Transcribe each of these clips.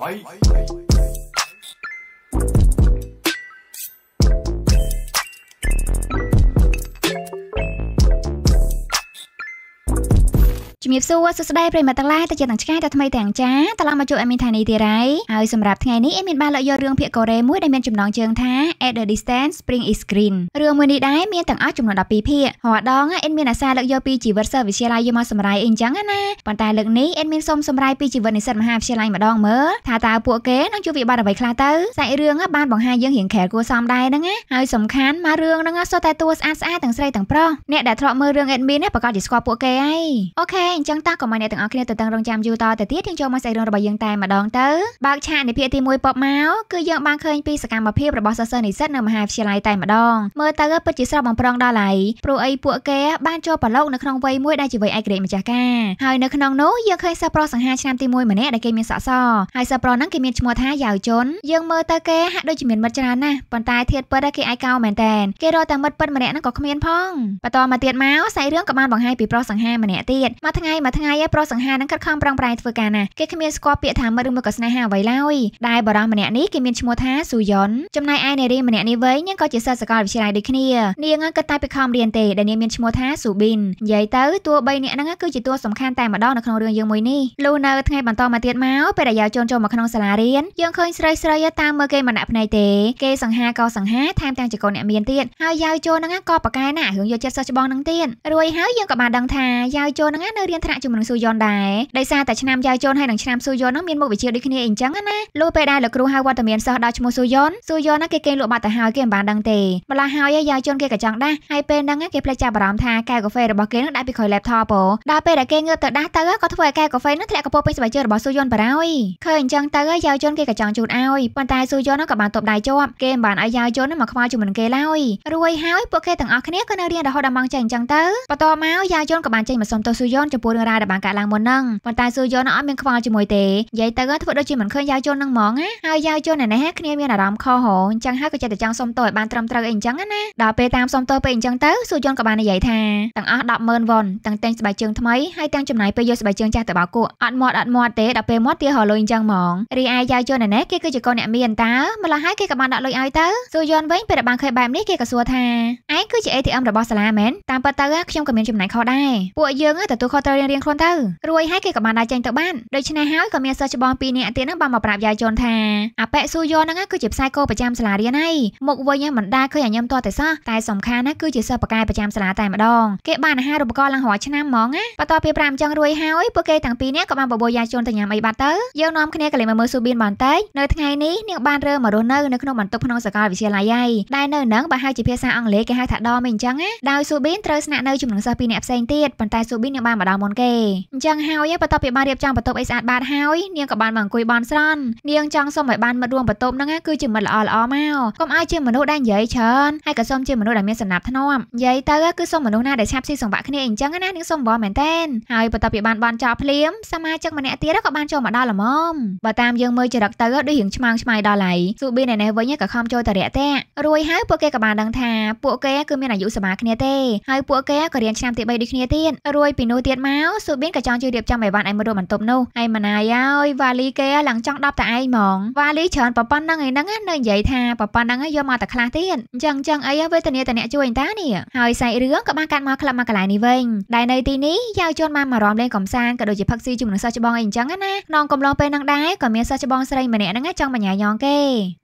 Bye. Bye. ជំរាបសួរសួស្តីប្រិយមិត្តទាំងឡាយតើជាទាំងឆ្ងាយតើថ្មីទាំងចាត្រឡប់មកជួបអេមីនថានេះទៀតហើយហើយសម្រាប់ថ្ងៃនេះអេមីនបានលើកយករឿងភាគកូរ៉េមួយដែលមានចំណងជើងថា At the Distance Spring is Green រឿងមួយនេះដែរមានទាំងអស់ចំនួន12ភាគរាល់ដងអេមីនអាសាលើកយកពីជីវិតសិស្សវិទ្យាល័យយកមកសម្រាយអីចឹងណាប៉ុន្តែលើកនេះអេមីនសូមសម្រាយពីជីវិតនិស្សិតមហាវិទ្យាល័យម្ដងមើលថាតើពួកគេនឹងជួបវិបត្តិអ្វីខ្លះទៅសាច់រឿងបានបង្ហាញយើងរៀងខែគួរសមដែរហ្នឹងណាហើយសំខាន់មករឿងហ្នឹងសុទ្ធតែតួស្អាតស្អាតទាំងស្រីទាំងប្រុសអ្នកដែលធ្លាប់មើលរឿងអេមីនប្រកាសជាស្គាល់ពួកគេហើយអូខេអញ្ចឹងតោះកុំឲ្យអ្នកទាំងអស់គ្នាទៅតឹងរង់ចាំយូរតទៅទៀតយើងចូលមកសាច់រឿងរបស់យើងតែម្ដងទៅបើកឆាកនៃភាគទី1ពបមកគឺយើងបានឃើញពីសកម្មភាពរបស់សិស្សសិស្សនិស្សិតនៅមហាវិទ្យាល័យតែម្ដងមើលទៅពិតជាស្រស់បំព្រងដល់ហើយព្រោះអីពួកគេបានចូលប្រឡូកនៅក្នុងវ័យមួយដែលជាវ័យឯករាជ្យម្ចាស់ការហើយនៅក្នុងនោះយើងឃើញសិស្សប្រុសសង្ហាឆ្នាំទី1ម្នាក់ដែលគេមានស័ក្តិសហើយសិស្សប្រុសហ្នឹងគេមានឈ្មោះថាយ៉ាវជុនយើងមើលទៅគេហាក់ដូចជាមានមិត្តច្រើនណាស់ប៉ុន្តែធៀបពិតគេឯកោមែនតែនគេរកតែមិត្តពិតម្នាក់ហ្នឹងក៏គ្មានផងបន្តមកទៀតមកសាច់រឿងក៏បានបង្ហាញពីប្រុសសង្ហាម្នាក់ទៀតមួយថ្ងៃថ្ងៃមួយថ្ងៃឯងប្រុសសង្ហានឹងខិតខំប្រឹងប្រែងធ្វើការណាស់គេគ្មានស្គាល់ពាក្យថាមិត្តឬមកស្នេហាអ្វីឡើយដែលបរិសម្នាក់នេះគេមានឈ្មោះថាស៊ូយ៉នចំណែកឯនារីម្នាក់នេះវិញនាងក៏ជាសិស្សសាកលវិទ្យាល័យដូចគ្នានាងក៏តែពីខំរៀនទេដែលនាងមានឈ្មោះថាស៊ូប៊ីននិយាយទៅតួ3នាក់ហ្នឹងគឺជាតួសំខាន់តែម្ដងនៅក្នុងរឿងយើងមួយនេះលុះនៅថ្ងៃបន្តមកទៀតមកពេលដែលយាយជូនចូលមកក្នុងសាលារៀនយើងឃើញស្រីស្រីតាមមើលគេមិនដាក់ភ្នែកទេគេសង្ហាក៏សង្ហាថែមទាំងជាកូនអ្នកមានទៀតហើយយាយជូនហ្នឹងក៏ប្រកែណាស់រឿងយកចិត្តសិស្សច្បងហ្នឹងទៀតរួចហើយយើងក៏បានដឹងថាយាយជូនហ្នឹងនៅរៀនមានថ្នាក់ជាមួយនឹងស៊ូយ៉នដែរដោយសារតែឆ្នាំយ៉ាវជុនហើយនឹងឆ្នាំស៊ូយ៉នហ្នឹងមានមុខវិជ្ជាដូចគ្នាអីចឹងណាលុះពេលដែលលោកគ្រូហៅវត្តមានសិស្សដល់ឈ្មោះស៊ូយ៉នស៊ូយ៉នហ្នឹងគេគេលក់បាត់ទៅហើយគេមិនបានដឹងទេម្ល៉េះហើយយ៉ាវជុនគេក៏ចង់ដាស់ហើយពេលហ្នឹងគេភ្លេចចាប់អារម្មណ៍ថាកែវកាហ្វេរបស់គេហ្នឹងដាក់ពីក្រោយ laptop ហ៎ដល់ពេលដែលគេងើបទៅដាស់ទៅក៏ធ្វើឲ្យកែវកាហ្វេហ្នឹងធ្លាក់កពោពេញស្បែកជើងរបស់ស៊ូយ៉នបារោយឃើញអញ្ចឹងទៅយ៉ាវជុនគេក៏ចង់ជូតឲ្យប៉ុន្តែស៊ូយ៉នហ្នឹងក៏បានទប់ដៃជាប់គេមិនបានឲ្យយ៉ាវជុនហ្នឹងមកខ្មោចជាមួយនឹងគេឡើយរួយហើយពួកគេទាំងអស់គ្នាក៏នៅរៀនរហូតដល់ម៉ោងចេះអញ្ចឹងទៅបន្ទាប់មកយ៉ាវជុនក៏បានចេញមកសុំទោសស៊ូយ៉នចំពោះពួករឿងរ៉ាវដែលបានកើតឡើងមុនហ្នឹងប៉ុន្តែស៊ូយ៉ុនអត់មានខ្វល់ជាមួយទេនិយាយទៅធ្វើដូចជាមិនឃើញយ៉ាវជុនហ្នឹងហ្មងណាហើយយ៉ាវជុនឯនេះគ្នាមានអារម្មណ៍ខុសហោអញ្ចឹងហើយក៏ចិត្តតែចង់សុំទោសឲ្យបានត្រឹមត្រូវអីអញ្ចឹងណាដល់ពេលតាមសុំទោសពេលអញ្ចឹងទៅស៊ូយ៉ុនក៏បាននិយាយថាទាំងអស់100000វ៉ុនទាំងទិញស្បែកជើងថ្មីហើយទាំងចំណាយពេលយកស្បែកជើងចាស់ទៅបោកគក់អត់មាត់អត់មាត់ទេដល់ពេលមាត់ទារហលុយអញ្ចឹងហ្មងរីឯយ៉ាវជុនឯនេះគេគឺជាកូនអ្នកមានតើម្ល៉េះហើយគេក៏បានដាក់លុយឲ្យទៅស៊ូយ៉ុនវិញពេលដែលបានឃើញបែបនេះគេក៏សួរថាឯងគឺជា ATM របស់សាលាមែនតាមពិតទៅខ្ញុំក៏មានចំណាយខុសដែរពួកយើងទទួលខុសត្រូវរៀងៗខ្លួនទៅរួចហើយគេក៏បានដើរចេញទៅបានដូច្នេះហើយក៏មានសិស្សច្បងពីរនាក់ទៀតហ្នឹងបានមកប្រាប់យាយជន់ថាអាប៉ែស៊ូយ៉ហ្នឹងគឺជាផ្សាយគោប្រចាំសាលារៀនហើយមកវិញមិនដែរឃើញអាញឹមតតែសោះតែសំខាន់ណាគឺជាសិស្សបកាយប្រចាំសាលាតែម្ដងគេបានអាហារឧបករណ៍ឡើងរាល់ឆ្នាំហ្មងណាបន្ទាប់ពី5ចឹងរួចហើយពួកគេទាំងពីរនាក់ក៏បាន បបួលយាយជន់ទៅញ៉ាំអីបាត់ទៅយើងនាំគ្នាក៏លេងមើលស៊ូបៀនបានតែនៅថ្ងៃនេះនាងបានរើមករស់នៅនៅក្នុងបន្ទប់ក្នុងសាកលវិទ្យាល័យហើយដែលនៅនឹងបើហៅជាភាសាអង់គ្លេសគេហៅថាដមអីអញ្ចឹងណាដោយស៊ូបៀនត្រូវស្នាក់នៅជាមួយនឹងសិស្សពីរនាក់ផ្សេងទៀតប៉ុន្តែស៊ូបៀននាងបានម្ដងមុនគេអញ្ចឹងហើយបន្ទាប់ពីបានរៀបចំបន្ទប់ឲ្យស្អាតបាតហើយនាងក៏បានមកអង្គុយបន់ស្រន់នាងចង់សុំឲ្យបានមិត្តរួមបន្ទប់ហ្នឹងគឺជាមិត្តល្អល្អមកកុំឲ្យជាមនុស្សដែលនិយាយច្រើនហើយក៏សុំជាមនុស្សដែលមានសណ្ដាប់ធ្នាប់និយាយទៅគឺសុំមនុស្សណាដែលឆាប់ស៊ីសង្វាក់គ្នាអញ្ចឹងណានាងសុំបងមែនតែនហើយបន្ទាប់ពីបានបន់ចោលភ្លាមសមាជិកម្នាក់ទៀតក៏បានចូលមកដល់ល្មមបើតាមយើងមើលចរិតទៅដូចរៀងឆ្មាំងឆ្មៃដល់ហើយស៊ូប៊ីនៅនេះវិញក៏ខំចូលតរៈតែរួយហើយពួកគេក៏បានដឹងថាពួកគេគឺមានអាយុសមាគ្នាទេហើយពួកគេក៏រៀនឆ្នាំទី3ដូចគ្នាទៀតរួយពីនោះទៀតមកមកស៊ូប៊ីនក៏ចង់ជួយរៀបចំអីវ៉ាន់ឲ្យមើលរបន្ទប់នោះឯម៉ណាយហើយវ៉ាលីគេឡើងចង់ដប់តែឯងហ្មងវ៉ាលីច្រើនប្រប៉ុណ្ណឹងឯហ្នឹងនៅនិយាយថាប្រប៉ុណ្ណឹងយកមកតែខ្លះទៀតអញ្ចឹងអញ្ចឹងអីវេទនាតែអ្នកជួយតានេះហើយសាច់រឿងក៏បានកាត់មកក្លាប់មកកន្លែងនេះវិញដែលនៅទីនេះយាវជន់បានមករំលែងកំសាន្តក៏ដូចជាផឹកស៊ីជាមួយនឹងសិស្សច្បងអីអញ្ចឹងណាក្នុងកំឡុងពេលហ្នឹងដែរក៏មានសិស្សច្បងស្រីម្នាក់ហ្នឹងចង់បញ្ញាយងគេ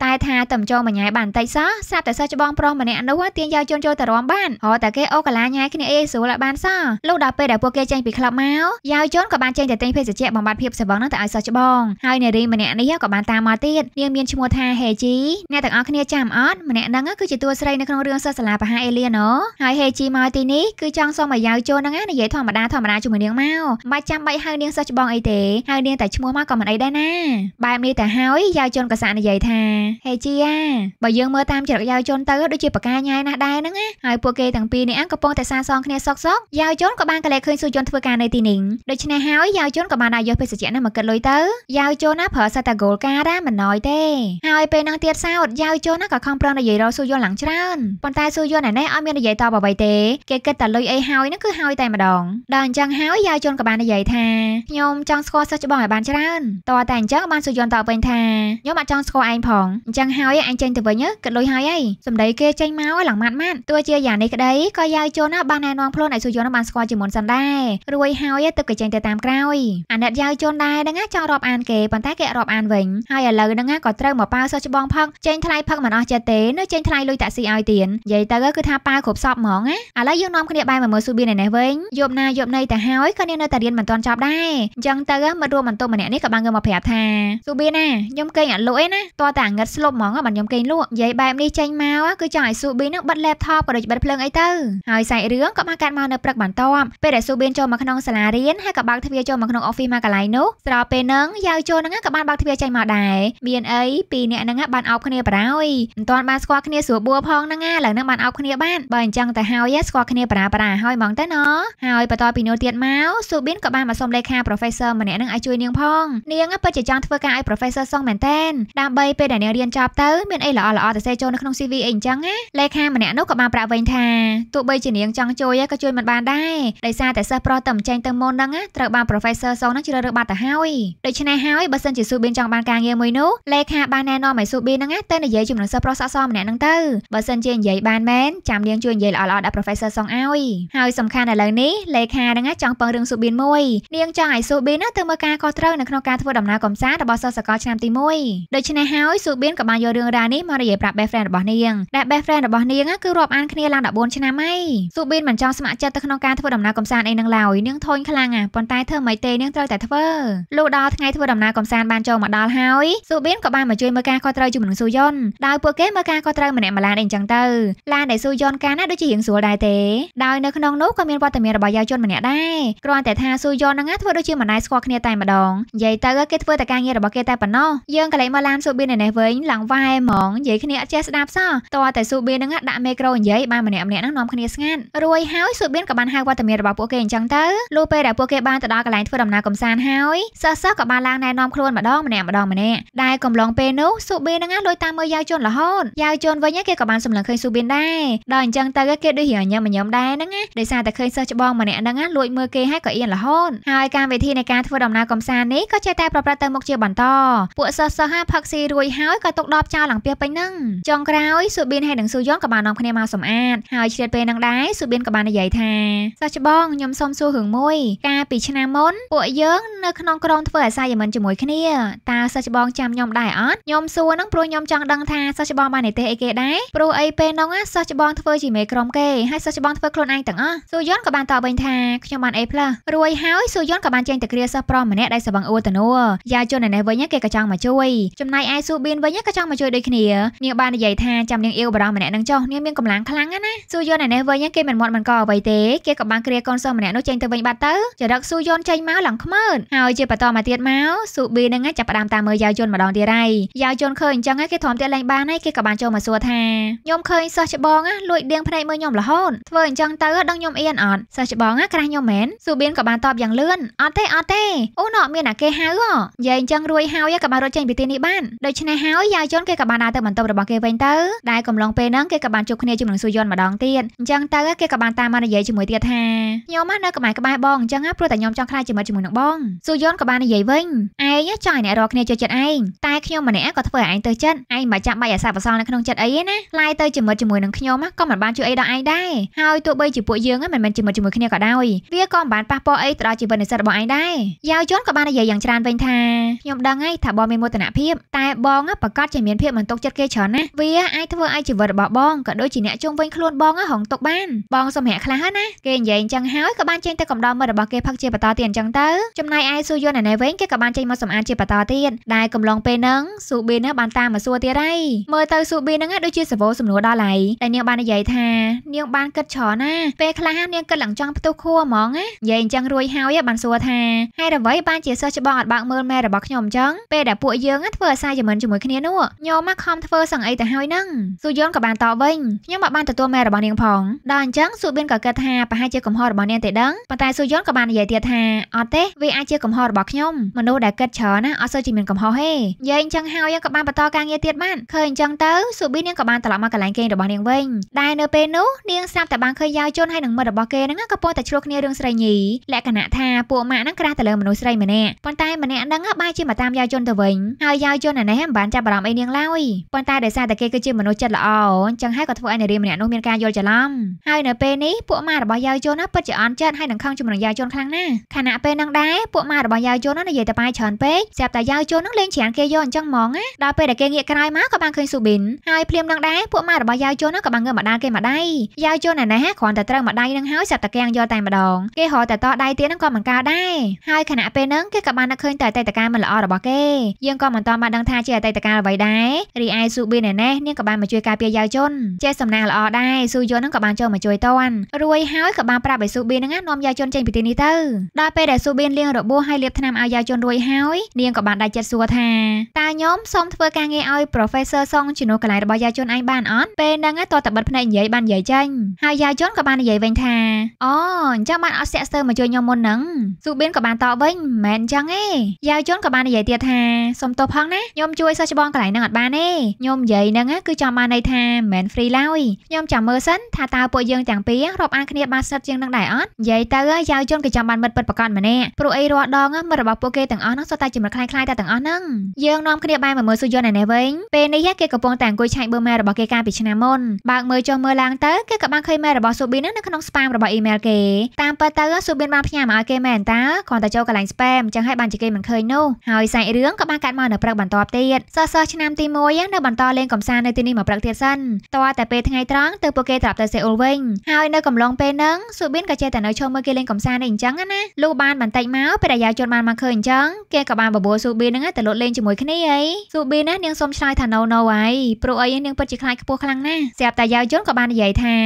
តែថាតំចងបញ្ញាបានបន្តិចសោះស្រាប់តែសិស្សច្បងប្រុសម្នាក់នោះទាញយាវជន់ចូលទៅរំបានហោតែគេអូកលាញ៉ាយគ្នាអីស្រួលបានសោះលោកដល់ពេលដែលពួកគេចេញពីក្លឹបមកយ៉ាវជុនក៏បានចេញទៅទិញភេសជ្ជៈបំបត្តិភាពស្បង់នឹងទៅឲ្យសិស្សច្បងហើយនារីម្នាក់នេះក៏បានតាមមកទៀតនាងមានឈ្មោះថាហេជីអ្នកទាំងអស់គ្នាចាំអត់ម្នាក់ហ្នឹងគឺជាតួស្រីនៅក្នុងរឿងសិស្សសាលាបហាអេលៀនណូហើយហេជីមកទីនេះគឺចង់សុំឲ្យយ៉ាវជុនហ្នឹងនិយាយធម្មតាធម្មតាជាមួយនាងមកមិនចាំបាច់ហៅនាងសិស្សច្បងអីទេហើយនាងតែឈ្មោះមកក៏មិនអីដែរណាបែបនេះតែហើយយ៉ាវជុនក៏សាកនិយាយថាហេជីអាបើយើងមើលតាមចរិតយ៉ាវជុនទៅដូចជាបកាញ៉ាយណាស់ដែរហ្នឹងហើយពួកគេទាំងពីរនេះអង្គកំពុងតែសាសងគ្នាសោកសោកយ៉ាវជុនក៏បានកលែកឃើញស៊ូយុនធ្វើការនៅទីនេះដូច្នេះហើយយ៉ាវជុនក៏បានដាក់យកភេសជ្ជៈនោះមកគិតលុយទៅយ៉ាវជុនណាប្រើសតាហ្គោលការ៉ាមិនណយទេហើយពេលនោះទៀតសោតយ៉ាវជុនណាក៏ខំប្រឹងនិយាយរកស៊ូយន់ឡើងច្រើនប៉ុន្តែស៊ូយន់ឯនេះអត់មាននិយាយតបអ្វីទេគេគិតតែលុយអីហើយនោះគឺហើយតែម្ដងដល់អញ្ចឹងហើយយ៉ាវជុនក៏បាននិយាយថាខ្ញុំចង់ស្គាល់សិស្សច្បងឲ្យបានច្រើនតើតែអញ្ចឹងបានស៊ូយន់តបវិញថាខ្ញុំអត់ចង់ស្គាល់ឯងផងអញ្ចឹងហើយឯងចេញទៅវិញគិតលុយហើយឯងសម្ដីគេចេញមកឡើងម៉ាត់ម៉ាត់ទោះជាយ៉ាងនេះក្តីក៏យ៉ាវជុនណាបានណែនាំខ្លួនឲ្យស៊ូយន់បានស្គាល់ជាមុនសិនដែររួចហើយទើបគេចេញទៅតាមក្រោយអាណិតយាវជនដែរហ្នឹងចង់រាប់អានគេប៉ុន្តែគេរាប់អានវិញហើយឥឡូវហ្នឹងក៏ត្រូវមកប៉ាវសោះច្បងផឹកចេញថ្លៃផឹកមិនអស់ចិត្តទេនៅចេញថ្លៃលុយតាក់ស៊ីឲ្យទៀតនិយាយទៅគឺថាប៉ាវគ្រប់សពហ្មងណាឥឡូវយើងនាំគ្នាបាយមកមើលស៊ូបៀនឯនេះវិញយប់ណាយប់ណីទៅហើយក៏នាងនៅតែរៀនមិនទាន់ចប់ដែរអញ្ចឹងទៅមិត្តរួមបន្ទប់ម្នាក់នេះក៏បានងើបមកប្រាប់ថាស៊ូបៀនណាខ្ញុំគេងអត់លក់ឯណាតើតាងឹតស្លប់ហ្មងបានខ្ញុំគេងលក់និយាយបែបនេះចេញមកគឺចង់ឲ្យស៊ូបៀននឹងបិទ laptop ក៏ដូចបិទភ្លើងអីទៅហើយសាច់រឿងក៏បានកាត់មកនៅព្រឹកបន្ទាប់ពេលដែលស៊ូបៀនចូលមកក្នុងសាលារៀនហើយក៏បើកទ្វារចូលមកក្នុង office មកកន្លែងនោះស្របពេលហ្នឹងយាវចូលហ្នឹងក៏បានបើកទ្វារចេញមកដែរមានអីពីរអ្នកហ្នឹងបានអោបគ្នាបារហើយមិនទាន់បានស្គាល់គ្នាស្រួលបួលផងហ្នឹងណាឡើងហ្នឹងបានអោបគ្នាបានបើអញ្ចឹងទៅហើយស្គាល់គ្នាបារាបារាហើយហ្មងទៅណហើយបន្តពីនោះទៀតមកស៊ូប៊ីនក៏បានមកសុំលេខា professor ម្នាក់ហ្នឹងឲ្យជួយនាងផងនាងពិតជាចង់ធ្វើការឲ្យ professor សងមែនតែនដើម្បីពេលដែលនាងរៀនចប់ទៅ មានអីល្អល្អទៅសេចូលនៅក្នុង CV អីអញ្ចឹងណាលេខាម្នាក់នោះក៏បានប្រាប់វិញថាទោះបីជានាងចង់ជួយក៏ជួយមិនបានដែរដោយសារតែសិស្សប្រុសតែកម្ចែងទៅមុនហ្នឹងណាត្រូវបាន Professor Song ហ្នឹងជ្រើសរើសបាត់ទៅហើយដូច្នេះហើយបើសិនជាស៊ូប៊ីនចង់បានការងារមួយនោះលេខាបានណែនាំឲ្យស៊ូប៊ីនហ្នឹងណាទៅនិយាយជាមួយនឹងសិស្សប្រុសស័កសមម្នាក់ហ្នឹងទៅបើសិនជានិយាយបានមែនចាំនាងជួយនិយាយល្អៗដល់ Professor Song ឲ្យហើយសំខាន់ឥឡូវនេះលេខាហ្នឹងណាចង់ពឹងរឿងស៊ូប៊ីនមួយ នាងចង់ឲ្យស៊ូប៊ីនណាទៅមើលការខុសត្រូវនៅក្នុងការធ្វើដំណើរកំសាន្តរបស់សិស្សសកលឆ្នាំទី1ដូច្នេះហើយស៊ូប៊ីនក៏បានយករឿងរ៉ាវនេះមកនិយាយប្រាប់ best friend របស់នាងដែល best friend របស់នាងគឺរាប់អានគ្នាឡើង14ឆ្នាំហើយស៊ូប៊ីនមិនចង់ស្ម័គ្រចិត្តទៅក្នុងការធ្វើដំណើរកំសាន្តអីនឹងឡើយនាងធន់ខ្លាំងណាស់ប៉ុន្តែធ្វើមិនទេនាងត្រូវតែធ្វើលុះដល់ថ្ងៃធ្វើដំណើរកំសាន្តបានចូលមកដល់ហើយស៊ូបៀនក៏បានមកជួយមើលការខុសត្រូវជាមួយនឹងស៊ូយុនដោយពួកគេមើលការខុសត្រូវម្នាក់ម្លានអីចឹងទៅឡានដែលស៊ូយុនកាលណាដូចជារៀងស្រួលដែរទេដោយនៅក្នុងនោះក៏មានវត្តមានរបស់យាវជនម្នាក់ដែរគ្រាន់តែថាស៊ូយុនហ្នឹងធ្វើដូចជាមិនដែរស្គាល់គ្នាតែម្ដងនិយាយទៅគេធ្វើតែការងាររបស់គេតែប៉ុណ្ណោះយើងក៏លេចមើលឡានស៊ូបៀនឯនេះវិញឡើងវ៉ែហ្មងនិយាយគ្នាអត់ចេះស្ដាប់សោះតើតែស៊ូបៀនហ្នឹងដាក់មេក្រូនិយាយបានម្នាក់ម្នាក់ហ្នឹងនាំគ្នាស្ងាត់រួយហើយស៊ូបៀនក៏បានហៅវត្តមានរបស់ពួកគេអញ្ចឹងទៅទៅលុះពេលដែលពួកគេបានទៅដល់កន្លែងធ្វើដំណើរកំសាន្តហើយសិស្សសិស្សក៏បានឡើងណែនាំខ្លួនម្ដងម្នាក់ម្ដងម្នាក់ដែលកំឡុងពេលនោះស៊ូប៊ីនឹងលួចតាមមើលយាវជុនរហូតយាវជុនវិញគេក៏បានសម្លឹងឃើញស៊ូប៊ីដែរដល់អញ្ចឹងទៅគេដូចរៀងញឹមញឹមដែរហ្នឹងណាដោយសារតែឃើញសិស្សច្បងម្នាក់ហ្នឹងលួចមើលគេហើយក៏អៀនរហូតហើយកម្មវិធីនៃការធ្វើដំណើរកំសាន្តនេះក៏ចេះតែប្រព្រឹត្តទៅមុខជាបន្តពួកសិស្សសិស្សហាផឹកស៊ីរួយហើយក៏ទុកដបចោលឡើងផ្ទះពេញហ្នឹងចុងក្រោយស៊ូប៊ីហើយនិងស៊ូយ៉នក៏បាននាំគ្នាមកសម្អាតហើយឆ្លៀតពេលហ្នឹងដែរស៊ូប៊ីក៏បាននិយាយថាសិស្សច្បងខ្ញុំសូមសួររឿងមួយកាលពីឆ្នាំមុនពួកយើងនៅក្នុងក្រុងធ្វើអាស័យមិនជាមួយ គ្នាតើសិស្សច្បងចាំខ្ញុំដែរអត់ខ្ញុំសួរនឹងព្រោះខ្ញុំចង់ដឹងថាសិស្សច្បងបាននិទេសអីគេដែរព្រោះអីពេលនោះសិស្សច្បងធ្វើជាមេក្រុមគេហើយសិស្សច្បងធ្វើខ្លួនឯងទាំងអស់ស៊ូយុនក៏បានតបវិញថាខ្ញុំបាន A+ រួយហើយស៊ូយុនក៏បានចេញទៅគ្រាសិស្សប្រុសម្នាក់ដែលសបងអ៊ូតនួយ៉ាជុនឯនេះវិញគេក៏ចង់មកជួយចំណែកឯស៊ូបៀនវិញក៏ចង់មកជួយដូចគ្នានាងបាននិយាយថាចាំនាងអ៊ីវបារម្ភម្នាក់នឹងចុះនាងមានកម្លាំងខ្លាំងណាស៊ូយុនឯនេះវិញគេមិនមាត់មិនកអ្វីទេគេក៏បានគ្រាកូនសិស្សម្នាក់នោះចេញទៅទៅវិញបាត់ទៅចរិតស៊ូយនចេញមកឡើងខ្មើតហើយជាបន្តមកទៀតមកស៊ូប៊ីនឹងចាប់ផ្ដើមតាមមើលយ៉ាវយនម្ដងទៀតហើយយ៉ាវយនឃើញអញ្ចឹងគេធំទៀតលេងបានហើយគេក៏បានចូលមកសួរថាខ្ញុំឃើញសិស្សច្បងលួចដៀងភ្នែកមើលខ្ញុំរហូតធ្វើអញ្ចឹងទៅដឹងខ្ញុំអៀនអត់សិស្សច្បងក្រាស់ខ្ញុំមែនស៊ូប៊ីនក៏បានតបយ៉ាងលឿនអត់ទេអត់ទេអូណក់មានអាគេហៅហ៎និយាយអញ្ចឹងរួយហើយក៏បានរត់ចេញពីទីនេះបានដូច្នេះហើយយ៉ាវយនគេក៏បានដើរទៅបន្ទប់របស់គេវិញទៅដែលកំឡុងពេលហ្នឹងគេក៏បានជួបគ្នាជាមួយនឹងស៊ូយនម្ដងទៀតអញ្ចឹងទៅគេក៏បានតាមមកនិយាយជាមួយទៀតថាខ្ញុំនៅក្បែរក្បែរបងអញ្ចឹងណាព្រោះតែខ្ញុំចង់ខ្លាចជាមិត្តជាមួយនឹងបងស៊ូយ៉ុនក៏បាននិយាយវិញឯងចង់ឲ្យអ្នករាល់គ្នាចូលចិត្តឯងតែខ្ញុំម្នាក់ក៏ធ្វើឲ្យឯងទៅចិត្តឯងមិនចាំបាច់អាសាបអសល់នៅក្នុងចិត្តអីទេណាឡាយទៅជាមិត្តជាមួយនឹងខ្ញុំក៏មិនបានជួយអីដល់ឯងដែរហើយទោះបីជាពួកយើងមិនមែនជាមិត្តជាមួយគ្នាក៏ដោយវាក៏មិនបានប៉ះពាល់អីទៅដល់ជីវិតនិស្សិតរបស់ឯងដែរយ៉ាវជុនក៏បាននិយាយយ៉ាងច្រើនវិញថាខ្ញុំដឹងហើយថាបងមានមោទនភាពតែបងប្រកាសជាមានភាពមិនទុកចិត្តគេច្រើនណាស់វាអាចធ្វើឲ្យជីវិតរបស់បងក៏ដូចជាអ្នកជុំវិញខ្លួនបងហងទុកបានបងសម្រាប់ខ្លះណាគេនិយាយអញ្ចឹងហើយក៏បានចេញទៅកំដរមាត់របស់គេផឹកជាបន្តទៀតអញ្ចឹងទៅចំណាយឯស៊ូយុនឯណេះវិញគេក៏បានចេញមកសម្អាតជាបន្តទៀតដែលកំឡុងពេលហ្នឹងស៊ូប៊ីនឹងបានតាមមកសួរទៀតហើយមើលទៅស៊ូប៊ីនឹងដូចជាសាវោសំណួរដល់ហើយតែនាងបាននិយាយថា នាងបានគិតច្រើនណាពេលខ្លះនាងគិតឡើងចង់ផ្ទុះខួរហ្មងណានិយាយអញ្ចឹងរួចហើយបានសួរថាហេតុអ្វីបានជាសិស្សច្បងអត់បើកមើលម៉ែរបស់ខ្ញុំអញ្ចឹងពេលដែលពួកយើងធ្វើអាសាយមិនជាមួយគ្នានោះញោមមកខំធ្វើសឹងអីទៅហើយហ្នឹងស៊ូយុនក៏បានតបវិញខ្ញុំមកបានទទួលម៉ែរបស់នាងផងដល់អញ្ចឹងស៊ូប៊ីនក៏គិតថាប្រហែលជាកំហុសរបស់នាងទេដឹងប៉ុន្តែស៊ូយ៉ុនក៏បាននិយាយទៀតថាអត់ទេវាអាចជាកំហុសរបស់ខ្ញុំមនុស្សដែលគិតច្រើនណាអត់សូវជាមានកំហុសទេនិយាយអញ្ចឹងហើយក៏បានបន្តការងារទៀតបានឃើញអញ្ចឹងទៅស៊ូប៊ីនាងក៏បានត្រឡប់មកកន្លែងគេងរបស់នាងវិញដែលនៅពេលនោះនាងស្រាប់តែបានឃើញយ៉ាវជុនហើយនឹងមិត្តរបស់គេហ្នឹងក៏ពោលតែឆ្លោះគ្នារឿងស្រីញីលក្ខណៈថាពួកម៉ាក់ហ្នឹងក្រាស់ទៅលើមនុស្សស្រីម្នាក់ប៉ុន្តែម្នាក់ហ្នឹងបែរជាមកតាមយ៉ាវជុនទៅវិញហើយយ៉ាវជុនអានេះមិនបានចាប់អារម្មណ៍អីនាងឡើយប៉ុន្តែដោយសារតែគេគឺជាមនុស្សចិត្តល្អអញ្ចឹងហើយក៏ធ្វើឲ្យនារីម្នាក់នោះមានការយល់ច្រឡំហើយនៅពេលនេះពួកម៉ាក់របស់យ៉ាវជុនពិតជាអន់ចិត្តហើយនឹងខឹងជាមួយនឹងយាយជន់ខ្លាំងណាស់ខណៈពេលនឹងដែរពួកម៉ារបស់យាយជន់នឹងនិយាយតបាយច្រើនពេកស្រាប់តែយាយជន់នឹងលេងច្រានគេយកអញ្ចឹងហ្មងណាដល់ពេលដែលគេងាកក្រោយមកក៏បានឃើញស៊ូប៊ីនហើយភ្លាមនឹងដែរពួកម៉ារបស់យាយជន់នឹងក៏បានងើបម្ដាលគេម្ដាយយាយជន់ណែណាគ្រាន់តែត្រូវម្ដាយនឹងហើយស្រាប់តែគេងយកតែម្ដងគេហៅតែតដៃទៀតនឹងក៏មិនកើតដែរហើយខណៈពេលនឹងគេក៏បានឃើញតែអតីតកាលមិនល្អរបស់គេយើងក៏មិនតាន់បានដឹងថាជាអតីតកាលអ្វីដែររីឯស៊ូប៊ីនណែណានាងក៏បានមកជួយការពារយាយជន់ចេះសំណាងល្អដែរស៊ូយន់នឹងក៏បានចូលមកជួយតន់រួយហើយក៏បានប្រាប់ឲ្យស៊ូប៊ីននឹងនាំយាយយជនចេញពីទីនេះទៅដល់ពេលដែលស៊ូបៀនលាងរបួសហើយលាបថ្នាំឲ្យយាយជនរួចហើយនាងក៏បានដាច់ចិត្តសួរថាតើខ្ញុំសូមធ្វើការងារឲ្យ Professor Song ជំនួសកន្លែងរបស់យាយជនឯងបានអត់ពេលហ្នឹងតើតបិតភ្នែកនិយាយបាននិយាយចេញហើយយាយជនក៏បាននិយាយវិញថាអូអញ្ចឹងបានអត់ស្ទាក់ស្ទើរមកជួយខ្ញុំមុនហ្នឹងស៊ូបៀនក៏បានតបវិញមិនមែនអញ្ចឹងទេយាយជនក៏បាននិយាយទៀតថាសូមទោសផងណាខ្ញុំជួយសិស្សច្បងកន្លែងហ្នឹងអត់បានទេខ្ញុំនិយាយហ្នឹងគឺចង់បានន័យថាមិនមែន free ឡើយខ្ញុំចាំមើលសិនថាតើពួកយើងទាំងពីររាប់អានគ្នាបានស្ថិតជាងនឹងដែរអត់និយាយទៅទៅយាយជនកញ្ចប់បានមិត្តពិតប្រកបម្នាក់ព្រោះអីរាល់ដងមិត្តរបស់ពួកគេទាំងអស់ហ្នឹងសុទ្ធតែជាមិត្តខ្លាំងៗតែទាំងអស់ហ្នឹងយើងនាំគ្នាបែរមកមើលស៊ូយន់ឯនេះវិញពេលនេះគេកំពុងតែអង្គុយឆែកមើលម៉ែរបស់គេកាលពីឆ្នាំមុនបើកមើលចុះមើលឡើងទៅគេក៏បានឃើញម៉ែរបស់ស៊ូប៊ីននៅក្នុង spam របស់ email គេតាមពិតទៅស៊ូប៊ីនបានផ្ញើមកឲ្យគេមែនតើគ្រាន់តែចូលកន្លែង spam ចឹងហើយបានជាគេមិនឃើញនោះហើយសាច់រឿងក៏បានកាត់មកនៅព្រឹកបន្ទាប់ទៀតសិស្សសិស្សឆ្នាំទី1នៅបន្តលេងកំសាន្តនៅទីនេះមកព្រឹកទៀតសិនតតែពេលថ្ងៃត្រង់ទៅពួកគេត្រឡប់ទៅសេអ៊ូលវិញហើយនៅកំឡុងពេលហ្នឹងស៊ូប៊ីនក៏ចេះតែនៅឈរមើលគេលេងកំសាន្តអីអញ្ចឹងណាលុះបានបន្តិចមកពេលដែលយាយជន់បានមកឃើញអញ្ចឹងគេក៏បានបបួលស៊ូប៊ីហ្នឹងទៅលុតលេងជាមួយគ្នាអីស៊ូប៊ីណានាងសុំឆ្លើយថាណូណូហើយព្រោះអីនាងពិតជាខ្លាចខ្ពស់ខ្លាំងណាស់ស្រាប់តែយាយជន់ក៏បាននិយាយថា